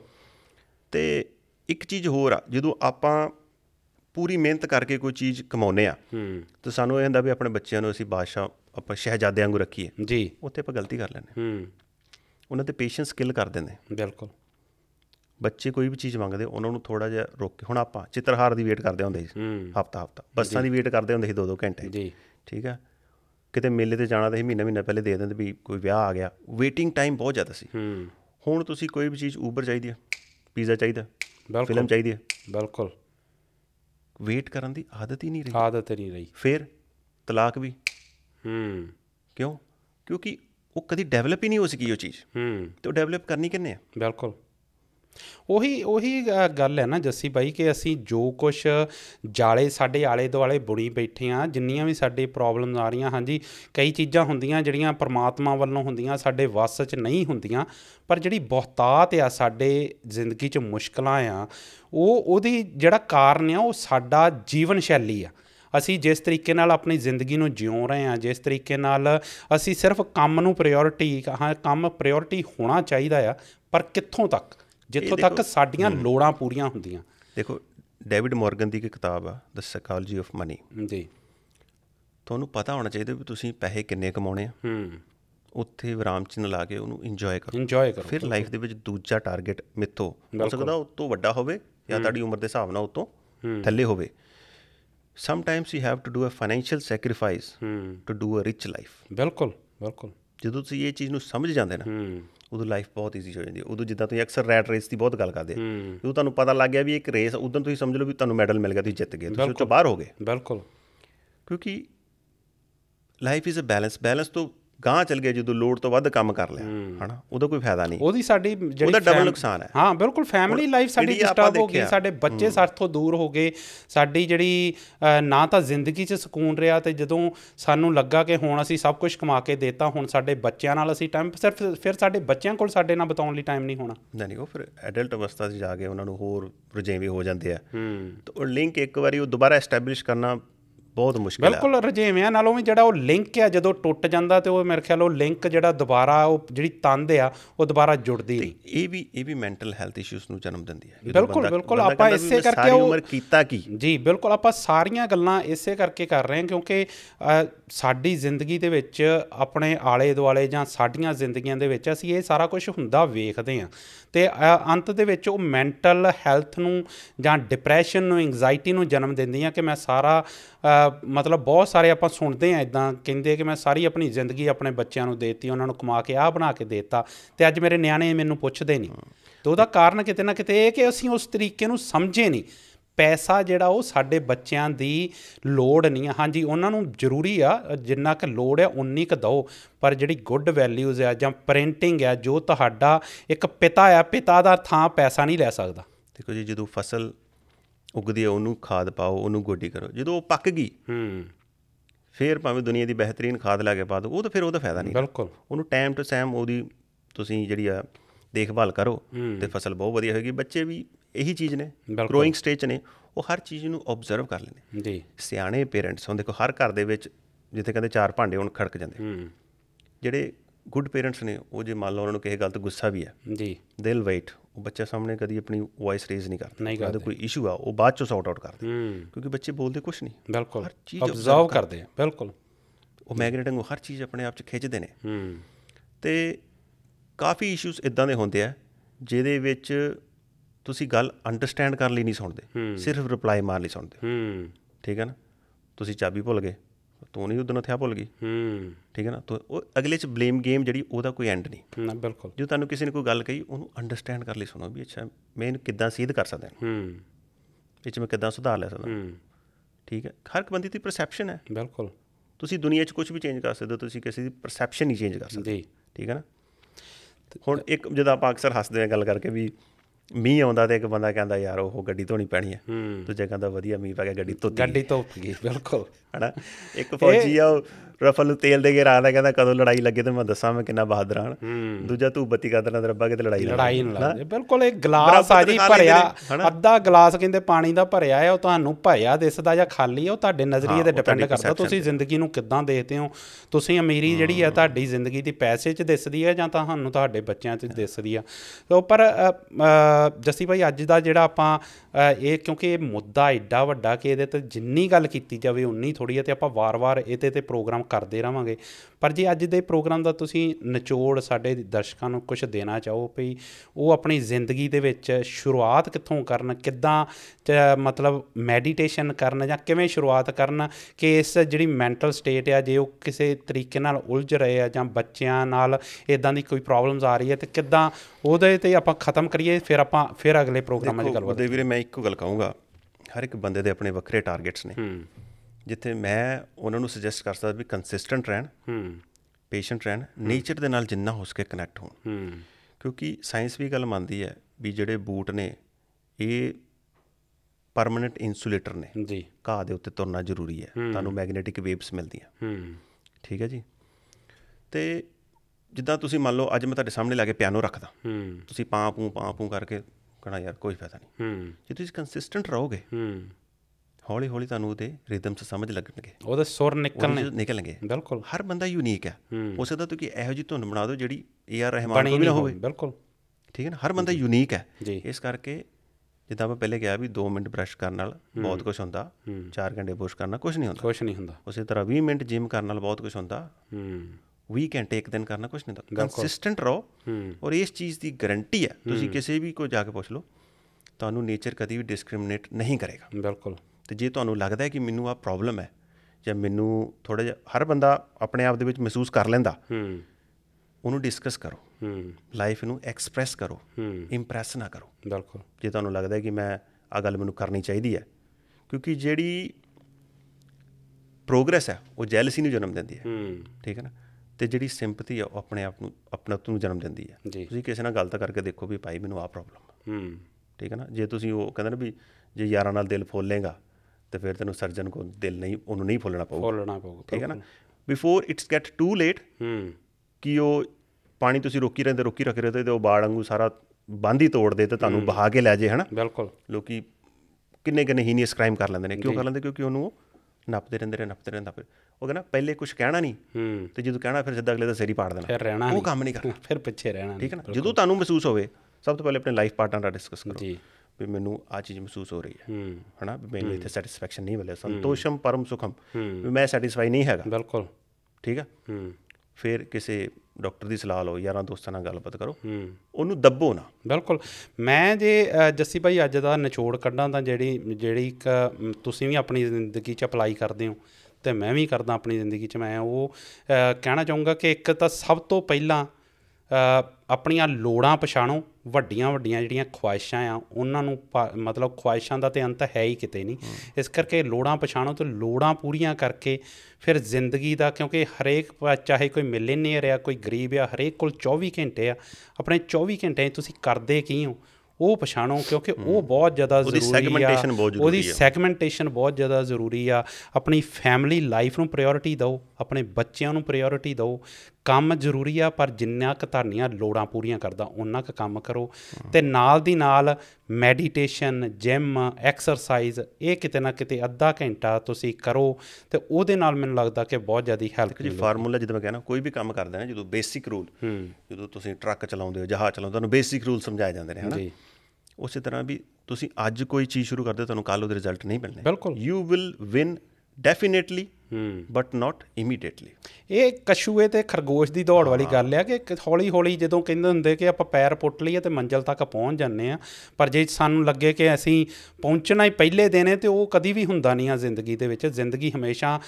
ਤੇ ਇੱਕ ਚੀਜ਼ ਹੋਰ ਆ ਜਦੋਂ ਆਪਾਂ ਪੂਰੀ ਮਿਹਨਤ ਕਰਕੇ ਕੋਈ ਚੀਜ਼ ਕਮਾਉਨੇ ਆ ਹੂੰ ਤਾਂ ਸਾਨੂੰ ਇਹ ਹੁੰਦਾ ਵੀ ਆਪਣੇ ਬੱਚਿਆਂ ਨੂੰ ਅਸੀਂ ਬਾਦਸ਼ਾਹ ਆਪਾਂ ਸ਼ਹਿਜ਼ਾਦੇ ਵਾਂਗੂ ਰੱਖੀਏ ਜੀ ਉੱਥੇ ਆਪਾਂ ਗਲਤੀ ਕਰ ਲੈਂਦੇ ਹੂੰ ਉਹਨਾਂ ਤੇ ਪੇਸ਼ੈਂਸ ਸਕਿੱਲ ਕਰ ਦਿੰਦੇ ਬਿਲਕੁਲ ਬੱਚੇ ਕੋਈ ਵੀ ਚੀਜ਼ ਮੰਗਦੇ ਉਹਨਾਂ ਨੂੰ ਥੋੜਾ ਜਿਹਾ ਰੋਕ ਕੇ ਹੁਣ ਆਪਾਂ ਚਿੱਤਰਹਾਰ ਦੀ ਵੇਟ ਕਰਦੇ ਹੁੰਦੇ ਸੀ ਹਫਤਾ ਹਫਤਾ ਬੱਸਾਂ ਦੀ ਵੇਟ ਕਰਦੇ ਹੁੰਦੇ ਸੀ 2-2 ਘੰਟੇ ਜੀ ਠੀਕ ਆ ਕਿਤੇ ਮੇਲੇ ਤੇ ਜਾਣਾ ਤਾਂ ਇਹ ਮਹੀਨਾ ਮਹੀਨਾ ਪਹਿਲੇ ਦੇ ਦਿੰਦੇ ਵੀ ਕੋਈ ਵਿਆਹ ਆ ਗਿਆ ਵੇਟਿੰਗ ਟਾਈਮ ਬਹੁਤ ਜ਼ਿਆਦਾ ਸੀ ਹੁਣ ਤੁਸੀਂ ਕੋਈ ਵੀ ਚੀਜ਼ ਉਬਰ ਚਾਹੀਦੀ ਹੈ ਪੀਜ਼ਾ ਚਾਹੀਦਾ ਫਿਲਮ ਚਾਹੀਦੀ ਹੈ ਬਿਲਕੁਲ ਵੇਟ ਕਰਨ ਦੀ ਆਦਤ ਹੀ ਨਹੀਂ ਰਹੀ ਆਦਤ ਨਹੀਂ ਰਹੀ ਫਿਰ ਤਲਾਕ ਵੀ ਹੂੰ ਕਿਉਂ ਕਿਉਂਕਿ ਉਹ ਕਦੀ ਡਿਵੈਲਪ ਹੀ ਨਹੀਂ ਹੋ ਸਕੀ ਉਹ ਚੀਜ਼ ਹੂੰ ਤੇ ਉਹ ਡਿਵੈਲਪ ਕਰਨੀ ਕਿੰਨੇ ਆ ਬਿਲਕੁਲ ਉਹੀ ਉਹੀ ਗੱਲ ਹੈ ਨਾ ਜੱਸੀ ਬਾਈ ਕਿ ਅਸੀਂ ਜੋ ਕੁਝ ਜਾਲੇ ਸਾਡੇ ਆਲੇ ਦੁਆਲੇ ਬੁਣੀ ਬੈਠੇ ਆ ਜਿੰਨੀਆਂ ਵੀ ਸਾਡੇ ਪ੍ਰੋਬਲਮਸ ਆ ਰਹੀਆਂ ਹਾਂਜੀ ਕਈ ਚੀਜ਼ਾਂ ਹੁੰਦੀਆਂ ਜਿਹੜੀਆਂ ਪਰਮਾਤਮਾ ਵੱਲੋਂ ਹੁੰਦੀਆਂ ਸਾਡੇ ਵੱਸ 'ਚ ਨਹੀਂ ਹੁੰਦੀਆਂ ਪਰ ਜਿਹੜੀ ਬਹੁਤਾਤ ਆ ਸਾਡੇ ਜ਼ਿੰਦਗੀ 'ਚ ਮੁਸ਼ਕਲਾਂ ਆ ਉਹ ਉਹਦੀ ਜਿਹੜਾ ਕਾਰਨ ਆ ਉਹ ਸਾਡਾ ਜੀਵਨ ਸ਼ੈਲੀ ਆ ਅਸੀਂ ਜਿਸ ਤਰੀਕੇ ਨਾਲ ਆਪਣੀ ਜ਼ਿੰਦਗੀ ਨੂੰ ਜਿਉ ਰਹੇ ਹਾਂ ਜਿਸ ਤਰੀਕੇ ਨਾਲ ਅਸੀਂ ਸਿਰਫ ਕੰਮ ਨੂੰ ਪ੍ਰਾਇੋਰਟੀ ਹਾਂ ਕੰਮ ਪ੍ਰਾਇੋਰਟੀ ਹੋਣਾ ਚਾਹੀਦਾ ਆ ਪਰ ਕਿੱਥੋਂ ਤੱਕ ਜਿੱਥੋਂ ਤੱਕ ਸਾਡੀਆਂ ਲੋੜਾਂ ਪੂਰੀਆਂ ਹੁੰਦੀਆਂ ਦੇਖੋ ਡੇਵਿਡ ਮਾਰਗਨ ਦੀ ਇੱਕ ਕਿਤਾਬ ਆ ਦ ਸਾਈਕੋਲੋਜੀ ਆਫ ਮਨੀ ਜੀ ਤੁਹਾਨੂੰ ਪਤਾ ਹੋਣਾ ਚਾਹੀਦਾ ਵੀ ਤੁਸੀਂ ਪੈਸੇ ਕਿੰਨੇ ਕਮਾਉਣੇ ਆ ਹੂੰ ਉੱਥੇ ਵਿਰਾਮ ਚਿੰਨ ਲਾ ਕੇ ਉਹਨੂੰ ਇੰਜੋਏ ਕਰੋ ਇੰਜੋਏ ਕਰੋ ਫਿਰ ਲਾਈਫ ਦੇ ਵਿੱਚ ਦੂਜਾ ਟਾਰਗੇਟ ਮਿੱਥੋ ਹੋ ਸਕਦਾ ਉਹ ਤੋਂ ਵੱਡਾ ਹੋਵੇ ਜਾਂ ਤੁਹਾਡੀ ਉਮਰ ਦੇ ਹਿਸਾਬ ਨਾਲ ਉਹ ਤੋਂ ਥੱਲੇ ਹੋਵੇ sometimes you have to do a financial sacrifice to do a rich life ਬਿਲਕੁਲ ਬਿਲਕੁਲ ਜਦੋਂ ਤੁਸੀਂ ਇਹ ਚੀਜ਼ ਨੂੰ ਸਮਝ ਜਾਂਦੇ ਨਾ ਹੂੰ ਉਦੋਂ ਲਾਈਫ ਬਹੁਤ ਈਜ਼ੀ ਹੋ ਜਾਂਦੀ ਹੈ ਉਦੋਂ ਜਿੱਦਾਂ ਤੁਸੀਂ ਅਕਸਰ ਰੈਡ ਰੇਸ ਦੀ ਬਹੁਤ ਗੱਲ ਕਰਦੇ ਹੋ ਉਹ ਤੁਹਾਨੂੰ ਪਤਾ ਲੱਗ ਗਿਆ ਵੀ ਇੱਕ ਰੇਸ ਉਦੋਂ ਤੁਸੀਂ ਸਮਝ ਲਓ ਵੀ ਤੁਹਾਨੂੰ ਮੈਡਲ ਮਿਲ ਗਿਆ ਤੁਸੀਂ ਜਿੱਤ ਗਏ ਤੁਸੀਂ ਉਸ ਤੋਂ ਬਾਹਰ ਹੋ ਗਏ ਬਿਲਕੁਲ ਕਿਉਂਕਿ life is a balance balance ਤੋਂ ਗਾਂ ਚਲ ਗਿਆ ਜਦੋਂ ਲੋਡ ਤੋਂ ਵੱਧ ਕੰਮ ਕਰ ਲਿਆ ਹਨਾ ਉਹਦਾ ਕੋਈ ਫਾਇਦਾ ਨਹੀਂ ਉਹਦੀ ਸਾਡੀ ਜਿਹੜੀ ਉਹਦਾ ਡਬਲ ਨੁਕਸਾਨ ਹੈ ਹਾਂ ਬਿਲਕੁਲ ਫੈਮਿਲੀ ਲਾਈਫ ਸਾਡੀ ਡਿਸਟਰਬ ਹੋ ਗਈ ਸਾਡੇ ਬੱਚੇ ਸਾਡੇ ਤੋਂ ਦੂਰ ਹੋ ਗਏ ਸਾਡੀ ਜਿਹੜੀ ਨਾ ਤਾਂ ਜ਼ਿੰਦਗੀ 'ਚ ਸਕੂਨ ਰਿਹਾ ਤੇ ਜਦੋਂ ਸਾਨੂੰ ਲੱਗਾ ਕਿ ਹੁਣ ਅਸੀਂ ਸਭ ਕੁਝ ਕਮਾ ਕੇ ਦੇਤਾ ਹੁਣ ਸਾਡੇ ਬੱਚਿਆਂ ਨਾਲ ਅਸੀਂ ਟਾਈਮ ਸਿਰਫ ਫਿਰ ਸਾਡੇ ਬੱਚਿਆਂ ਕੋਲ ਸਾਡੇ ਨਾਲ ਬਤਾਉਣ ਲਈ ਟਾਈਮ ਨਹੀਂ ਹੋਣਾ ਨਹੀਂ ਉਹ ਫਿਰ ਐਡਲਟ ਅਵਸਥਾ 'ਚ ਜਾ ਕੇ ਉਹਨਾਂ ਨੂੰ ਹੋਰ ਰੁਝੇਵੇਂ ਹੋ ਜਾਂਦੇ ਆ ਹੂੰ ਤਾਂ ਉਹ ਲਿੰਕ ਇੱਕ ਵਾਰੀ ਉਹ ਦੁਬਾਰਾ ਐਸਟੈਬਲਿਸ਼ ਕਰਨਾ ਬਹੁਤ ਮੁਸ਼ਕਿਲ ਹੈ ਬਿਲਕੁਲ ਰਜੇਵਿਆਂ ਨਾਲੋਂ ਵੀ ਜਿਹੜਾ ਉਹ ਲਿੰਕ ਹੈ ਜਦੋਂ ਟੁੱਟ ਜਾਂਦਾ ਤੇ ਉਹ ਮੇਰੇ ਖਿਆਲ ਉਹ ਲਿੰਕ ਜਿਹੜਾ ਦੁਬਾਰਾ ਉਹ ਜਿਹੜੀ ਤੰਦ ਆ ਉਹ ਦੁਬਾਰਾ ਜੁੜਦੀ ਨਹੀਂ ਇਹ ਵੀ ਇਹ ਵੀ ਮੈਂਟਲ ਹੈਲਥ ਇਸ਼ੂਸ ਨੂੰ ਜਨਮ ਦਿੰਦੀ ਹੈ ਬਿਲਕੁਲ ਬਿਲਕੁਲ ਆਪਾਂ ਇਸੇ ਕਰਕੇ ਉਹ ਉਮਰ ਕੀਤਾ ਕੀ ਜੀ ਬਿਲਕੁਲ ਆਪਾਂ ਸਾਰੀਆਂ ਗੱਲਾਂ ਇਸੇ ਕਰਕੇ ਕਰ ਰਹੇ ਹਾਂ ਕਿਉਂਕਿ ਸਾਡੀ ਜ਼ਿੰਦਗੀ ਦੇ ਵਿੱਚ ਆਪਣੇ ਆਲੇ ਦੁਆਲੇ ਜਾਂ ਸਾਡੀਆਂ ਜ਼ਿੰਦਗੀਆਂ ਦੇ ਵਿੱਚ ਅਸੀਂ ਇਹ ਸਾਰਾ ਕੁਝ ਹੁੰਦਾ ਵੇਖਦੇ ਹਾਂ ਤੇ ਅੰਤ ਦੇ ਵਿੱਚ ਉਹ ਮੈਂਟਲ ਹੈਲਥ ਨੂੰ ਜਾਂ ਡਿਪਰੈਸ਼ਨ ਨੂੰ ਐਂਗਜ਼ਾਇਟੀ ਨੂੰ ਜਨਮ ਦਿੰਦੀਆਂ ਕਿ ਮੈਂ ਸਾਰਾ ਮਤਲਬ ਬਹੁਤ ਸਾਰੇ ਆਪਾਂ ਸੁਣਦੇ ਆ ਇਦਾਂ ਕਹਿੰਦੇ ਕਿ ਮੈਂ ਸਾਰੀ ਆਪਣੀ ਜ਼ਿੰਦਗੀ ਆਪਣੇ ਬੱਚਿਆਂ ਨੂੰ ਦੇਤੀ ਉਹਨਾਂ ਨੂੰ ਕਮਾ ਕੇ ਆਹ ਬਣਾ ਕੇ ਦੇਤਾ ਤੇ ਅੱਜ ਮੇਰੇ ਨਿਆਣੇ ਮੈਨੂੰ ਪੁੱਛਦੇ ਨਹੀਂ ਤੇ ਉਹਦਾ ਕਾਰਨ ਕਿਤੇ ਨਾ ਕਿਤੇ ਇਹ ਕਿ ਅਸੀਂ ਉਸ ਤਰੀਕੇ ਨੂੰ ਸਮਝੇ ਨਹੀਂ ਪੈਸਾ ਜਿਹੜਾ ਉਹ ਸਾਡੇ ਬੱਚਿਆਂ ਦੀ ਲੋੜ ਨਹੀਂ ਆ ਹਾਂਜੀ ਉਹਨਾਂ ਨੂੰ ਜ਼ਰੂਰੀ ਆ ਜਿੰਨਾ ਕਿ ਲੋੜ ਆ ਉਨੀ ਕ ਦਿਓ ਪਰ ਜਿਹੜੀ ਗੁੱਡ ਵੈਲਿਊਜ਼ ਆ ਜਾਂ ਪ੍ਰਿੰਟਿੰਗ ਆ ਜੋ ਤੁਹਾਡਾ ਇੱਕ ਪਿਤਾ ਆ ਪਿਤਾ ਦਾ ਥਾਂ ਪੈਸਾ ਨਹੀਂ ਲੈ ਸਕਦਾ ਦੇਖੋ ਜੀ ਜਦੋਂ ਫਸਲ ਉਗਦੀ ਹੈ ਉਹਨੂੰ ਖਾਦ ਪਾਓ ਉਹਨੂੰ ਗੋਡੀ ਕਰੋ ਜਦੋਂ ਉਹ ਪੱਕ ਗਈ ਹੂੰ ਫੇਰ ਭਾਵੇਂ ਦੁਨੀਆ ਦੀ ਬਿਹਤਰੀਨ ਖਾਦ ਲਾ ਕੇ ਪਾ ਦਿਓ ਉਹ ਤਾਂ ਫਿਰ ਉਹਦਾ ਫਾਇਦਾ ਨਹੀਂ ਬਿਲਕੁਲ ਉਹਨੂੰ ਟਾਈਮ ਟੂ ਟਾਈਮ ਉਹਦੀ ਤੁਸੀਂ ਜਿਹੜੀ ਆ ਦੇਖਭਾਲ ਕਰੋ ਤੇ ਫਸਲ ਬਹੁਤ ਵਧੀਆ ਹੋਏਗੀ ਬੱਚੇ ਵੀ ਇਹੀ ਚੀਜ਼ ਨੇ ਗਰੋਇੰਗ ਸਟੇਜ ਨੇ ਉਹ ਹਰ ਚੀਜ਼ ਨੂੰ ਆਬਜ਼ਰਵ ਕਰ ਲੈਂਦੇ ਜੀ ਸਿਆਣੇ ਪੇਰੈਂਟਸ ਹੁੰਦੇ ਕੋ ਹਰ ਘਰ ਦੇ ਵਿੱਚ ਜਿੱਥੇ ਕਹਿੰਦੇ ਚਾਰ ਭਾਂਡੇ ਹੁਣ ਖੜਕ ਜਾਂਦੇ ਹੂੰ ਜਿਹੜੇ ਗੁੱਡ ਪੇਰੈਂਟਸ ਨੇ ਉਹ ਜੇ ਮੰਨ ਲਓ ਉਹਨਾਂ ਨੂੰ ਕਿਸੇ ਗੱਲ ਤੇ ਗੁੱਸਾ ਵੀ ਹੈ ਜੀ ਦਿਲ ਵੇਟ ਉਹ ਬੱਚਾ ਸਾਹਮਣੇ ਕਦੀ ਆਪਣੀ ਵੌਇਸ ਰੇਜ਼ ਨਹੀਂ ਕਰਦਾ ਜਦੋਂ ਕੋਈ ਇਸ਼ੂ ਆ ਉਹ ਬਾਅਦ ਚੋਂ ਸੌਟ ਆਊਟ ਕਰਦੇ ਕਿਉਂਕਿ ਬੱਚੇ ਬੋਲਦੇ ਕੁਝ ਨਹੀਂ ਬਿਲਕੁਲ ਅਬਜ਼ਰਵ ਕਰਦੇ ਆ ਬਿਲਕੁਲ ਉਹ ਮੈਗਨੇਟਿੰਗ ਉਹ ਹਰ ਚੀਜ਼ ਆਪਣੇ ਆਪ ਚ ਖਿੱਚਦੇ ਨੇ ਹੂੰ ਤੇ ਕਾਫੀ ਇਸ਼ੂਸ ਇਦਾਂ ਦੇ ਹੁੰਦੇ ਆ ਜਿਹਦੇ ਵਿੱਚ ਤੁਸੀਂ ਗੱਲ ਅੰਡਰਸਟੈਂਡ ਕਰਨ ਲਈ ਨਹੀਂ ਸੁਣਦੇ ਸਿਰਫ ਰਿਪਲਾਈ ਮਾਰਨ ਲਈ ਸੁਣਦੇ ਹੂੰ ਠੀਕ ਹੈ ਨਾ ਤੁਸੀਂ ਚਾਬੀ ਭੁੱਲ ਗਏ ਤੂੰ ਨਹੀਂ ਉਦੋਂ ਨਥਿਆ ਭੁੱਲ ਗਈ ਹੂੰ ਠੀਕ ਹੈ ਨਾ ਤੋ ਉਹ ਅਗਲੇ ਚ ਬਲੇਮ ਗੇਮ ਜਿਹੜੀ ਉਹਦਾ ਕੋਈ ਐਂਡ ਨਹੀਂ ਨਾ ਬਿਲਕੁਲ ਜੇ ਤੁਹਾਨੂੰ ਕਿਸੇ ਨੇ ਕੋਈ ਗੱਲ ਕਹੀ ਉਹਨੂੰ ਅੰਡਰਸਟੈਂਡ ਕਰ ਲਈ ਸੁਣੋ ਵੀ ਅੱਛਾ ਮੈਂ ਇਹਨੂੰ ਕਿੱਦਾਂ ਸੀਧ ਕਰ ਸਕਦਾ ਹੂੰ ਇਹ ਚ ਮੈਂ ਕਿੱਦਾਂ ਸੁਧਾਰ ਲੈ ਸਕਦਾ ਹੂੰ ਠੀਕ ਹੈ ਹਰ ਇੱਕ ਬੰਦੇ ਦੀ ਪਰਸੈਪਸ਼ਨ ਹੈ ਬਿਲਕੁਲ ਤੁਸੀਂ ਦੁਨੀਆ 'ਚ ਕੁਝ ਵੀ ਚੇਂਜ ਕਰ ਸਕਦੇ ਹੋ ਤੁਸੀਂ ਕਿਸੇ ਦੀ ਪਰਸੈਪਸ਼ਨ ਹੀ ਚੇਂਜ ਕਰ ਸਕਦੇ ਹੋ ਠੀਕ ਹੈ ਨਾ ਹੁਣ ਇੱਕ ਜਦੋਂ ਆਪਾਂ ਅਕਸਰ ਹੱਸਦੇ ਆਂ ਗੱਲ ਕਰਕੇ ਵੀ ਮੀਂਹ ਆਉਂਦਾ ਤੇ ਇੱਕ ਬੰਦਾ ਕਹਿੰਦਾ ਯਾਰ ਉਹ ਗੱਡੀ ਧੋਣੀ ਪੈਣੀ ਹੈ ਦੂਜਾ ਕਹਿੰਦਾ ਵਧੀਆ ਮੀਂਹ ਪੈ ਗਿਆ ਗੱਡੀ ਧੋਤੀ ਗੱਡੀ ਧੋਤ ਗਈ ਬਿਲਕੁਲ ਹਨਾ ਇੱਕ ਫੌਜੀ ਆ ਰਫਲ ਨੂੰ ਤੇਲ ਦੇ ਕੇ ਰਾਖਦਾ ਕਹਿੰਦਾ ਕਦੋਂ ਲੜਾਈ ਲੱਗੇ ਤੇ ਮੈਂ ਦੱਸਾਂ ਮੈਂ ਕਿੰਨਾ ਬਹਾਦਰ ਹਾਂ ਦੂਜਾ ਤੂੰ ਬੱਤੀ ਕਰਦਾ ਨਾ ਰੱਬਾ ਕਿਤੇ ਲੜਾਈ ਲੜਾਈ ਨਾ ਲੱਗੇ ਬਿਲਕੁਲ ਇੱਕ ਗਲਾਸ ਆ ਜੀ ਭਰਿਆ ਅੱਧਾ ਗਲਾਸ ਕਹਿੰਦੇ ਪਾਣੀ ਦਾ ਭਰਿਆ ਹੈ ਉਹ ਤੁਹਾਨੂੰ ਭਰਿਆ ਦਿਸਦਾ ਜਾਂ ਖਾਲੀ ਹੈ ਉਹ ਤੁਹਾਡੇ ਨਜ਼ਰੀਏ ਤੇ ਡਿਪੈਂਡ ਕਰਦਾ ਤੁਸੀਂ ਜ਼ਿੰਦਗੀ ਨੂੰ ਕਿੱਦਾਂ ਦੇਖਦੇ ਹੋ ਤੁਸੀਂ ਅਮੀਰੀ ਜਿਹੜੀ ਹੈ ਤੁਹਾਡੀ ਜ਼ਿੰਦਗੀ ਦੀ ਪੈਸੇ 'ਚ ਦਿਸਦੀ ਹੈ ਜਾਂ ਤੁਹਾਨੂੰ ਤੁਹਾਡੇ ਬੱਚਿਆਂ 'ਚ ਦਿਸਦੀ ਆ ਪਰ ਜਸੀ ਭਾਈ ਅੱਜ ਦਾ ਜਿਹੜਾ ਆਪਾਂ ਇਹ ਕਿਉਂਕਿ ਇਹ ਮੁੱਦਾ ਏਡਾ ਵੱਡਾ ਕਿ ਇਹਦੇ ਤੇ ਜਿੰਨੀ ਗੱਲ ਕੀਤੀ ਜਾਵੇ ਉਨੀ ਥੋੜੀ ਹੈ ਤੇ ਆਪਾਂ ਵਾਰ-ਵਾਰ ਇਹਦੇ ਤੇ ਪ੍ਰੋਗਰਾਮ ਕਰਦੇ ਰਵਾਂਗੇ ਪਰ ਜੇ ਅੱਜ ਦੇ ਪ੍ਰੋਗਰਾਮ ਦਾ ਤੁਸੀਂ ਨਿਚੋੜ ਸਾਡੇ ਦਰਸ਼ਕਾਂ ਨੂੰ ਕੁਝ ਦੇਣਾ ਚਾਹੋ ਭਈ ਉਹ ਆਪਣੀ ਜ਼ਿੰਦਗੀ ਦੇ ਵਿੱਚ ਸ਼ੁਰੂਆਤ ਕਿੱਥੋਂ ਕਰਨ ਕਿੱਦਾਂ ਮਤਲਬ ਮੈਡੀਟੇਸ਼ਨ ਕਰਨ ਜਾਂ ਕਿਵੇਂ ਸ਼ੁਰੂਆਤ ਕਰਨ ਕਿ ਇਸ ਜਿਹੜੀ ਮੈਂਟਲ ਸਟੇਟ ਆ ਜੇ ਉਹ ਕਿਸੇ ਤਰੀਕੇ ਨਾਲ ਉਲਝ ਰਹੇ ਆ ਜਾਂ ਬੱਚਿਆਂ ਨਾਲ ਇਦਾਂ ਦੀ ਕੋਈ ਪ੍ਰੋਬਲਮਸ ਆ ਰਹੀ ਹੈ ਤੇ ਕਿੱਦਾਂ ਉਹਦੇ ਤੇ ਆਪਾਂ ਖਤਮ ਕਰੀਏ ਫਿਰ ਆਪਾਂ ਫਿਰ ਅਗਲੇ ਪ੍ਰੋਗਰਾਮਾਂ 'ਚ ਗੱਲ ਕਰਦੇ ਵੀਰੇ ਮੈਂ ਇੱਕੋ ਗੱਲ ਕਹੂੰਗਾ ਹਰ ਇੱਕ ਬੰਦੇ ਦੇ ਆਪਣੇ ਵੱਖਰੇ ਟਾਰਗੇਟਸ ਨੇ ਜਿੱਥੇ ਮੈਂ ਉਹਨਾਂ ਨੂੰ ਸੁਜੈਸਟ ਕਰ ਸਕਦਾ ਵੀ ਕੰਸਿਸਟੈਂਟ ਰਹਿਣ ਹੂੰ ਪੇਸ਼ੈਂਟ ਰਹਿਣ ਨੇਚਰ ਦੇ ਨਾਲ ਜਿੰਨਾ ਹੋ ਸਕੇ ਕਨੈਕਟ ਹੋਣ ਹੂੰ ਕਿਉਂਕਿ ਸਾਇੰਸ ਵੀ ਗੱਲ ਮੰਨਦੀ ਹੈ ਵੀ ਜਿਹੜੇ ਬੂਟ ਨੇ ਇਹ ਪਰਮਨੈਂਟ ਇਨਸੂਲੇਟਰ ਨੇ ਜੀ ਘਾਹ ਦੇ ਉੱਤੇ ਤੁਰਨਾ ਜ਼ਰੂਰੀ ਹੈ ਤੁਹਾਨੂੰ ਮੈਗਨੇਟਿਕ ਵੇਵਸ ਮਿਲਦੀਆਂ ਹੂੰ ਠੀਕ ਹੈ ਜੀ ਤੇ ਜਿੱਦਾਂ ਤੁਸੀਂ ਮੰਨ ਲਓ ਅੱਜ ਮੈਂ ਤੁਹਾਡੇ ਸਾਹਮਣੇ ਲਾ ਕੇ ਪਿਆਨੋ ਰੱਖਦਾ ਹੂੰ ਤੁਸੀਂ ਪਾਂ ਪੂ ਪਾਂ ਪੂ ਕਰਕੇ ਕਹਣਾ ਯਾਰ ਕੋਈ ਫਾਇਦਾ ਨਹੀਂ ਹੂੰ ਜੇ ਤੁਸੀਂ ਕੰਸਿਸਟੈਂਟ ਰਹੋਗੇ ਹੂੰ ਹੌਲੀ ਹੌਲੀ ਤੁਹਾਨੂੰ ਉਹਦੇ ਰਿਦਮਸ ਸਮਝ ਲੱਗਣਗੇ ਉਹਦੇ ਸੁਰ ਨਿਕਲਣੇ ਨਿਕਲਣਗੇ ਬਿਲਕੁਲ ਹਰ ਬੰਦਾ ਯੂਨੀਕ ਹੈ ਹੋ ਸਕਦਾ ਤੁਸੀਂ ਇਹੋ ਜੀ ਧੁਨ ਬਣਾ ਦਿਓ ਜਿਹੜੀ ਏ ਆਰ ਰਹਿਮਾਨ ਕੋਲ ਨਾ ਹੋਵੇ ਬਿਲਕੁਲ ਠੀਕ ਹੈ ਨਾ ਹਰ ਬੰਦਾ ਯੂਨੀਕ ਹੈ ਇਸ ਕਰਕੇ ਜਿੱਦਾਂ ਆਪਾਂ ਪਹਿਲੇ ਕਿਹਾ ਵੀ 2 ਮਿੰਟ ਬ੍ਰਸ਼ ਕਰਨ ਨਾਲ ਬਹੁਤ ਕੁਝ ਹੁੰਦਾ 4 ਘੰਟੇ ਬੁਰਸ਼ ਕਰਨਾ ਕੁਝ ਨਹੀਂ ਹੁੰਦਾ ਕੁਝ ਨਹੀਂ ਹੁੰਦਾ ਉਸੇ ਤਰ੍ਹਾਂ 20 ਮਿੰਟ ਜਿਮ ਕਰਨ ਨਾਲ ਬਹੁਤ ਕੁਝ ਹੁੰਦਾ ਹੂੰ ਵੀ ਘੰਟੇ ਇੱਕ ਦਿਨ ਕਰਨਾ ਕੁਝ ਨਹੀਂ ਦਾ ਕੰਸਿਸਟੈਂਟ ਰਹੋ ਔਰ ਇਸ ਚੀਜ਼ ਦੀ ਗਾਰੰਟੀ ਹੈ ਤੁਸੀਂ ਕਿਸੇ ਵੀ ਕੋ ਜਾ ਕੇ ਪੁੱਛ ਲਓ ਤੁਹਾਨੂੰ ਨੇਚਰ ਕਦੀ ਵੀ ਡਿਸਕ੍ਰਿਮੀਨੇਟ ਨਹੀਂ ਕਰੇਗਾ ਬਿਲਕੁਲ ਤੇ ਜੇ ਤੁਹਾਨੂੰ ਲੱਗਦਾ ਹੈ ਕਿ ਮੈਨੂੰ ਆ ਪ੍ਰੋਬਲਮ ਹੈ ਜਾਂ ਮੈਨੂੰ ਥੋੜਾ ਜਿਹਾ ਹਰ ਬੰਦਾ ਆਪਣੇ ਆਪ ਦੇ ਵਿੱਚ ਮਹਿਸੂਸ ਕਰ ਲੈਂਦਾ ਹੂੰ ਉਹਨੂੰ ਡਿਸਕਸ ਕਰੋ ਹੂੰ ਲਾਈਫ ਨੂੰ ਐਕਸਪ੍ਰੈਸ ਕਰੋ ਹੂੰ ਇੰਪ੍ਰੈਸ ਨਾ ਕਰੋ ਬਿਲਕੁਲ ਜੇ ਤੁਹਾਨੂੰ ਲੱਗਦਾ ਹੈ ਕਿ ਮੈਂ ਆ ਗੱਲ ਮੈਨੂੰ ਕਰਨੀ ਚਾਹੀਦੀ ਹੈ ਕਿਉਂਕਿ ਜਿਹੜੀ ਪ੍ਰੋਗਰੈਸ ਹੈ ਉਹ ਜੈਲਸੀ ਨੂੰ ਜਨਮ ਦਿੰਦੀ ਹੈ ਹੂੰ ਠੀਕ ਹੈ ਨਾ ਤੇ ਜਿਹੜੀ ਸਿੰਪਥੀ ਆ ਉਹ ਆਪਣੇ ਆਪ ਨੂੰ ਆਪਣਾ ਤੋਂ ਜਨਮ ਦਿੰਦੀ ਆ ਤੁਸੀਂ ਕਿਸੇ ਨਾਲ ਗਲਤ ਕਰਕੇ ਦੇਖੋ ਵੀ ਭਾਈ ਮੈਨੂੰ ਆ ਪ੍ਰੋਬਲਮ ਹੂੰ ਠੀਕ ਹੈ ਨਾ ਜੇ ਤੁਸੀਂ ਉਹ ਕਹਿੰਦੇ ਨਾ ਵੀ ਜੇ ਯਾਰਾਂ ਨਾਲ ਦਿਲ ਫੋਲੇਗਾ ਤੇ ਫਿਰ ਤੈਨੂੰ ਸਰਜਨ ਕੋ ਦਿਲ ਨਹੀਂ ਉਹਨੂੰ ਨਹੀਂ ਫੋਲਣਾ ਪਊਗਾ ਫੋਲਣਾ ਪਊਗਾ ਠੀਕ ਹੈ ਨਾ before it's get too late ਹੂੰ ਕਿ ਉਹ ਪਾਣੀ ਤੁਸੀਂ ਰੋਕੀ ਰਹਿੰਦੇ ਰੋਕੀ ਰੱਖ ਰਹੇ ਤੇ ਉਹ ਬਾੜ ਵਾਂਗੂ ਸਾਰਾ ਬੰਦ ਹੀ ਤੋੜ ਦੇ ਤੇ ਤੁਹਾਨੂੰ ਬਹਾ ਕੇ ਲੈ ਜੇ ਹਨਾ ਬਿਲਕੁਲ ਲੋਕੀ ਕਿੰਨੇ ਕਿੰਨੇ ਹੀਨੀਅਸ ਕ੍ਰਾਈਮ ਕਰ ਲੈਂਦੇ ਨੇ ਕਿਉਂ ਕਰ ਲੈਂਦੇ ਕਿਉਂਕਿ ਉਹਨੂੰ ਨੱਪਦੇ ਰਹਿੰਦੇ ਰਹੇ ਨੱਪਦੇ ਰਹਿੰਦਾ ਫਿਰ ਉਹ ਕਹਿੰਦਾ ਪਹਿਲੇ ਕੁਝ ਕਹਿਣਾ ਨਹੀਂ ਹੂੰ ਤੇ ਜਦੋਂ ਕਹਿਣਾ ਫਿਰ ਸਿੱਧਾ ਅਗਲੇ ਦਾ ਸਿਰ ਹੀ ਪਾੜ ਦੇਣਾ ਫਿਰ ਰਹਿਣਾ ਨਹੀਂ ਉਹ ਕੰਮ ਨਹੀਂ ਕਰਨਾ ਫਿਰ ਪਿੱਛੇ ਰਹਿਣਾ ਠੀਕ ਹੈ ਨਾ ਜਦੋਂ ਤੁਹਾਨੂੰ ਮਹਿਸੂਸ ਹੋਵੇ ਸਭ ਤੋਂ ਪਹਿਲੇ ਆਪਣੇ ਲਾਈਫ ਪਾਰਟਨਰ ਨਾਲ ਡਿਸਕਸ ਕਰੋ ਜੀ ਵੀ ਮੈਨੂੰ ਆ ਚੀਜ਼ ਮਹਿਸੂਸ ਹੋ ਰਹੀ ਹੈ ਹਨਾ ਵੀ ਮੈਨੂੰ ਇੱਥੇ ਸੈਟੀਸਫੈਕਸ਼ਨ ਨਹੀਂ ਮਿਲਿਆ ਸੰਤੋਸ਼ਮ ਪਰਮ ਸੁਖਮ ਵੀ ਮੈਂ ਸੈਟੀਸਫਾਈ ਨਹੀਂ ਹੈਗਾ ਬਿਲਕੁਲ ਠੀਕ ਹੈ ਹੂੰ ਫਿਰ ਕਿਸੇ ਡਾਕਟਰ ਦੀ ਸਲਾਹ ਲਓ ਯਾਰਾਂ ਦੋਸਤਾਂ ਨਾਲ ਗੱਲਬਾਤ ਕਰੋ ਉਹਨੂੰ ਦੱਬੋ ਨਾ ਬਿਲਕੁਲ ਮੈਂ ਜੇ ਜੱਸੀ ਭਾਈ ਅੱਜ ਦਾ ਨਿਚੋੜ ਕੱਢਾਂ ਤਾਂ ਜਿਹੜੀ ਜਿਹੜੀ ਇੱਕ ਤੁਸੀਂ ਵੀ ਆਪਣੀ ਜ਼ਿੰਦਗੀ 'ਚ ਅਪਲਾਈ ਕਰਦੇ ਹੋ ਤੇ ਮੈਂ ਵੀ ਕਰਦਾ ਆਪਣੀ ਜ਼ਿੰਦਗੀ 'ਚ ਮੈਂ ਉਹ ਕਹਿਣਾ ਚਾਹੂੰਗਾ ਕਿ ਇੱਕ ਤਾਂ ਸਭ ਤੋਂ ਪਹਿਲਾਂ ਆਪਣੀਆਂ ਲੋੜਾਂ ਪਛਾਣੋ ਵੱਡੀਆਂ ਵੱਡੀਆਂ ਜਿਹੜੀਆਂ ਖੁਆਇਸ਼ਾਂ ਆ ਉਹਨਾਂ ਨੂੰ ਮਤਲਬ ਖੁਆਇਸ਼ਾਂ ਦਾ ਤੇ ਅੰਤ ਹੈ ਹੀ ਕਿਤੇ ਨਹੀਂ ਇਸ ਕਰਕੇ ਲੋੜਾਂ ਪਛਾਣੋ ਤੇ ਲੋੜਾਂ ਪੂਰੀਆਂ ਕਰਕੇ ਫਿਰ ਜ਼ਿੰਦਗੀ ਦਾ ਕਿਉਂਕਿ ਹਰੇਕ ਚਾਹੇ ਕੋਈ ਮਿਲੇਨੀਅਰ ਆ ਕੋਈ ਗਰੀਬ ਆ ਹਰੇਕ ਕੋਲ 24 ਘੰਟੇ ਆ ਆਪਣੇ 24 ਘੰਟੇ ਤੁਸੀਂ ਕਰਦੇ ਕੀ ਹੋ ਉਹ ਪਛਾਣੋ ਕਿਉਂਕਿ ਉਹ ਬਹੁਤ ਜ਼ਿਆਦਾ ਜ਼ਰੂਰੀ ਆ ਉਹਦੀ ਸੈਗਮੈਂਟੇਸ਼ਨ ਬਹੁਤ ਜ਼ਿਆਦਾ ਜ਼ਰੂਰੀ ਆ ਆਪਣੀ ਫੈਮਿਲੀ ਲਾਈਫ ਨੂੰ ਪ੍ਰਾਇੋਰਟੀ ਦਿਓ ਆਪਣੇ ਬੱਚਿਆਂ ਨੂੰ ਪ੍ਰਾਇੋਰਟੀ ਦਿਓ ਕੰਮ ਜ਼ਰੂਰੀ ਆ ਪਰ ਜਿੰਨਾ ਕੁ ਤੁਹਾਡੀਆਂ ਲੋੜਾਂ ਪੂਰੀਆਂ ਕਰਦਾ ਉਹਨਾਂ ਕੁ ਕੰਮ ਕਰੋ ਤੇ ਨਾਲ ਦੀ ਨਾਲ ਮੈਡੀਟੇਸ਼ਨ ਜਿਮ ਐਕਸਰਸਾਈਜ਼ ਇਹ ਕਿਤੇ ਨਾ ਕਿਤੇ ਅੱਧਾ ਘੰਟਾ ਤੁਸੀਂ ਕਰੋ ਤੇ ਉਹਦੇ ਨਾਲ ਮੈਨੂੰ ਲੱਗਦਾ ਕਿ ਬਹੁਤ ਜ਼ਿਆਦਾ ਹੈਲਪ ਜੀ ਫਾਰਮੂਲਾ ਜਦੋਂ ਮੈਂ ਕਹਿੰਦਾ ਕੋਈ ਵੀ ਕੰਮ ਕਰਦੇ ਨੇ ਜਦੋਂ ਬੇਸਿਕ ਰੂਲ ਜਦੋਂ ਤੁਸੀਂ ਟਰੱਕ ਚਲਾਉਂਦੇ ਹੋ ਜਹਾਜ਼ ਚਲਾਉਂਦੇ ਹੋ ਤੁਹਾਨੂੰ ਬੇਸਿਕ ਰੂਲ ਸਮਝਾਏ ਜਾਂਦੇ ਨੇ ਹਨਾ ਜੀ ਉਸੇ ਤਰ੍ਹਾਂ ਵੀ ਤੁਸੀਂ ਅੱਜ ਕੋਈ ਚੀਜ਼ ਸ਼ੁਰੂ ਕਰਦੇ ਤੁਹਾਨੂੰ ਕੱਲ ਉਹਦੇ ਰਿਜ਼ਲਟ ਨਹੀਂ ਮਿਲਣੇ you will win definitely but not immediately ਇਹ ਕਛੂਏ ਤੇ ਖਰਗੋਸ਼ ਦੀ ਦੌੜ ਵਾਲੀ ਗੱਲ ਆ ਕਿ ਹੌਲੀ ਹੌਲੀ ਜਦੋਂ ਕਹਿੰਦੇ ਹੁੰਦੇ ਕਿ ਆਪਾਂ ਪੈਰ ਪੁੱਟ ਲਈਏ ਤੇ ਮੰਜ਼ਲ ਤੱਕ ਪਹੁੰਚ ਜਾਂਦੇ ਆ ਪਰ ਜੇ ਸਾਨੂੰ ਲੱਗੇ ਕਿ ਅਸੀਂ ਪਹੁੰਚਣਾ ਹੀ ਪਹਿਲੇ ਦਿਨ ਹੈ ਤੇ ਉਹ ਕਦੀ ਵੀ ਹੁੰਦਾ ਨਹੀਂ ਆ ਜ਼ਿੰਦਗੀ ਦੇ ਵਿੱਚ ਜ਼ਿੰਦਗੀ ਹਮੇਸ਼ਾ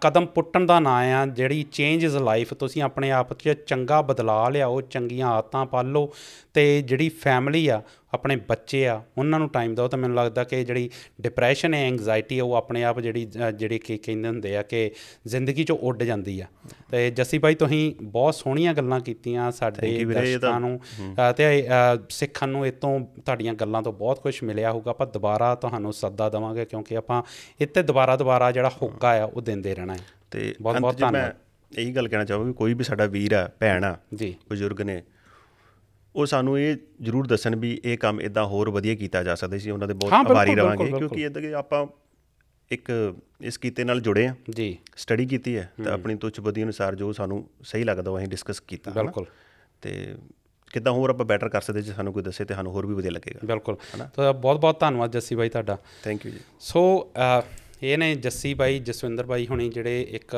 ਕਦਮ ਪੁੱਟਣ ਦਾ ਨਾਂ ਆ ਜਿਹੜੀ ਚੇਂਜ ਇਜ਼ ਲਾਈਫ ਤੁਸੀਂ ਆਪਣੇ ਆਪ 'ਚ ਚੰਗਾ ਬਦਲਾ ਲਿਆਓ ਚੰਗੀਆਂ ਆਦਤਾਂ ਪਾਲੋ ਤੇ ਜਿਹੜੀ ਫੈਮਿਲੀ ਆ ਆਪਣੇ ਬੱਚੇ ਆ ਉਹਨਾਂ ਨੂੰ ਟਾਈਮ ਦਿਓ ਤਾਂ ਮੈਨੂੰ ਲੱਗਦਾ ਕਿ ਜਿਹੜੀ ਡਿਪਰੈਸ਼ਨ ਹੈ ਐਂਗਜ਼ਾਇਟੀ ਹੈ ਉਹ ਆਪਣੇ ਆਪ ਜਿਹੜੀ ਜਿਹੜੇ ਕੀ ਕਹਿੰਦੇ ਹੁੰਦੇ ਆ ਕਿ ਜ਼ਿੰਦਗੀ ਚੋਂ ਉੱਡ ਜਾਂਦੀ ਆ ਤੇ ਜੱਸੀ ਭਾਈ ਤੁਸੀਂ ਬਹੁਤ ਸੋਹਣੀਆਂ ਗੱਲਾਂ ਕੀਤੀਆਂ ਸਾਡੇ ਦਰਸ਼ਕਾਂ ਨੂੰ ਤੇ ਸਿੱਖਣ ਨੂੰ ਇਤੋਂ ਤੁਹਾਡੀਆਂ ਗੱਲਾਂ ਤੋਂ ਬਹੁਤ ਕੁਝ ਮਿਲਿਆ ਹੋਊਗਾ ਆਪਾਂ ਦੁਬਾਰਾ ਤੁਹਾਨੂੰ ਸੱਦਾ ਦਵਾਂਗੇ ਕਿਉਂਕਿ ਆਪਾਂ ਇੱਥੇ ਦੁਬਾਰਾ ਦੁਬਾਰਾ ਜਿਹੜਾ ਹੁੱਕਾ ਆ ਉਹ ਦਿੰਦੇ ਰਹਿਣਾ ਹੈ ਤੇ ਬਹੁਤ ਬਹੁਤ ਧੰਨਵਾਦ ਇਹੀ ਗੱਲ ਕਹਿਣਾ ਚਾਹਾਂਗਾ ਕੋਈ ਵੀ ਸਾਡਾ ਵੀਰ ਆ ਭੈਣ ਆ ਜੀ ਬਜ਼ੁਰਗ ਨੇ ਉਹ ਸਾਨੂੰ ਇਹ ਜ਼ਰੂਰ ਦੱਸਣ ਵੀ ਇਹ ਕੰਮ ਇਦਾਂ ਹੋਰ ਵਧੀਆ ਕੀਤਾ ਜਾ ਸਕਦਾ ਸੀ ਉਹਨਾਂ ਦੇ ਬਹੁਤ ਆਭਾਰੀ ਰਵਾਂਗੇ ਕਿਉਂਕਿ ਇਦਾਂ ਕਿ ਆਪਾਂ ਇੱਕ ਇਸ ਕੀਤੇ ਨਾਲ ਜੁੜੇ ਆ ਜੀ ਸਟੱਡੀ ਕੀਤੀ ਹੈ ਤਾਂ ਆਪਣੀ ਤੁਚ ਬਦੀ ਅਨੁਸਾਰ ਜੋ ਸਾਨੂੰ ਸਹੀ ਲੱਗਦਾ ਉਹ ਅਸੀਂ ਡਿਸਕਸ ਕੀਤਾ ਬਿਲਕੁਲ ਤੇ ਕਿੱਦਾਂ ਹੋਰ ਆਪਾਂ ਬੈਟਰ ਕਰ ਸਕਦੇ ਜੇ ਸਾਨੂੰ ਕੋਈ ਦੱਸੇ ਤੇ ਸਾਨੂੰ ਹੋਰ ਵੀ ਵਧੀਆ ਲੱਗੇਗਾ ਬਿਲਕੁਲ ਤਾਂ ਬਹੁਤ ਬਹੁਤ ਧੰਨਵਾਦ ਜੱਸੀ ਬਾਈ ਤੁਹਾਡਾ ਥੈਂਕ ਯੂ ਜੀ ਸੋ ਇਹ ਨੇ ਜੱਸੀ ਬਾਈ ਜਸਵਿੰਦਰ ਬਾਈ ਹੁਣੀ ਜਿਹੜੇ ਇੱਕ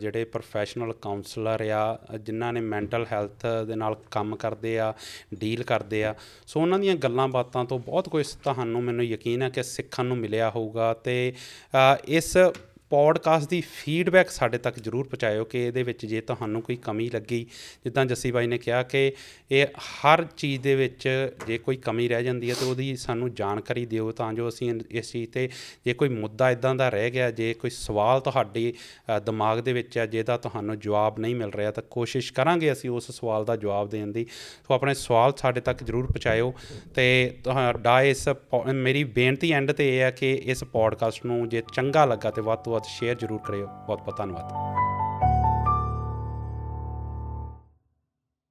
ਜਿਹੜੇ ਪ੍ਰੋਫੈਸ਼ਨਲ ਕਾਉਂਸਲਰ ਆ ਜਿਨ੍ਹਾਂ ਨੇ ਮੈਂਟਲ ਹੈਲਥ ਦੇ ਨਾਲ ਕੰਮ ਕਰਦੇ ਆ ਡੀਲ ਕਰਦੇ ਆ ਸੋ ਉਹਨਾਂ ਦੀਆਂ ਗੱਲਾਂ ਬਾਤਾਂ ਤੋਂ ਬਹੁਤ ਕੁਝ ਤੁਹਾਨੂੰ ਮੈਨੂੰ ਯਕੀਨ ਹੈ ਕਿ ਸਿੱਖਣ ਨੂੰ ਮਿਲਿਆ ਹੋਊਗਾ ਤੇ ਇਸ ਪੌਡਕਾਸਟ ਦੀ ਫੀਡਬੈਕ ਸਾਡੇ ਤੱਕ ਜਰੂਰ ਪਹੁੰਚਾਇਓ ਕਿ ਇਹਦੇ ਵਿੱਚ ਜੇ ਤੁਹਾਨੂੰ ਕੋਈ ਕਮੀ ਲੱਗੀ ਜਿੱਦਾਂ ਜੱਸੀ ਬਾਈ ਨੇ ਕਿਹਾ ਕਿ ਇਹ ਹਰ ਚੀਜ਼ ਦੇ ਵਿੱਚ ਜੇ ਕੋਈ ਕਮੀ ਰਹਿ ਜਾਂਦੀ ਹੈ ਤਾਂ ਉਹਦੀ ਸਾਨੂੰ ਜਾਣਕਾਰੀ ਦਿਓ ਤਾਂ ਜੋ ਅਸੀਂ ਇਸ ਚੀਜ਼ ਤੇ ਜੇ ਕੋਈ ਮੁੱਦਾ ਇਦਾਂ ਦਾ ਰਹਿ ਗਿਆ ਜੇ ਕੋਈ ਸਵਾਲ ਤੁਹਾਡੇ ਦਿਮਾਗ ਦੇ ਵਿੱਚ ਹੈ ਜਿਹਦਾ ਤੁਹਾਨੂੰ ਜਵਾਬ ਨਹੀਂ ਮਿਲ ਰਿਹਾ ਤਾਂ ਕੋਸ਼ਿਸ਼ ਕਰਾਂਗੇ ਅਸੀਂ ਉਸ ਸਵਾਲ ਦਾ ਜਵਾਬ ਦੇਣ ਦੀ ਸੋ ਆਪਣੇ ਸਵਾਲ ਸਾਡੇ ਤੱਕ ਜਰੂਰ ਪਹੁੰਚਾਇਓ ਤੇ ਤੁਹਾਡਾ ਇਸ ਮੇਰੀ ਬੇਨਤੀ ਐਂਡ ਤੇ ਇਹ ਹੈ ਕਿ ਇਸ ਪੌਡਕਾਸਟ ਨੂੰ ਜੇ ਚੰਗਾ ਲੱਗਾ ਤੇ ਵੱਧ ਤੋਂ ਵੱਧ ਸ਼ੇਅਰ ਜ਼ਰੂਰ ਕਰਿਓ ਬਹੁਤ ਬਹੁਤ ਧੰਨਵਾਦ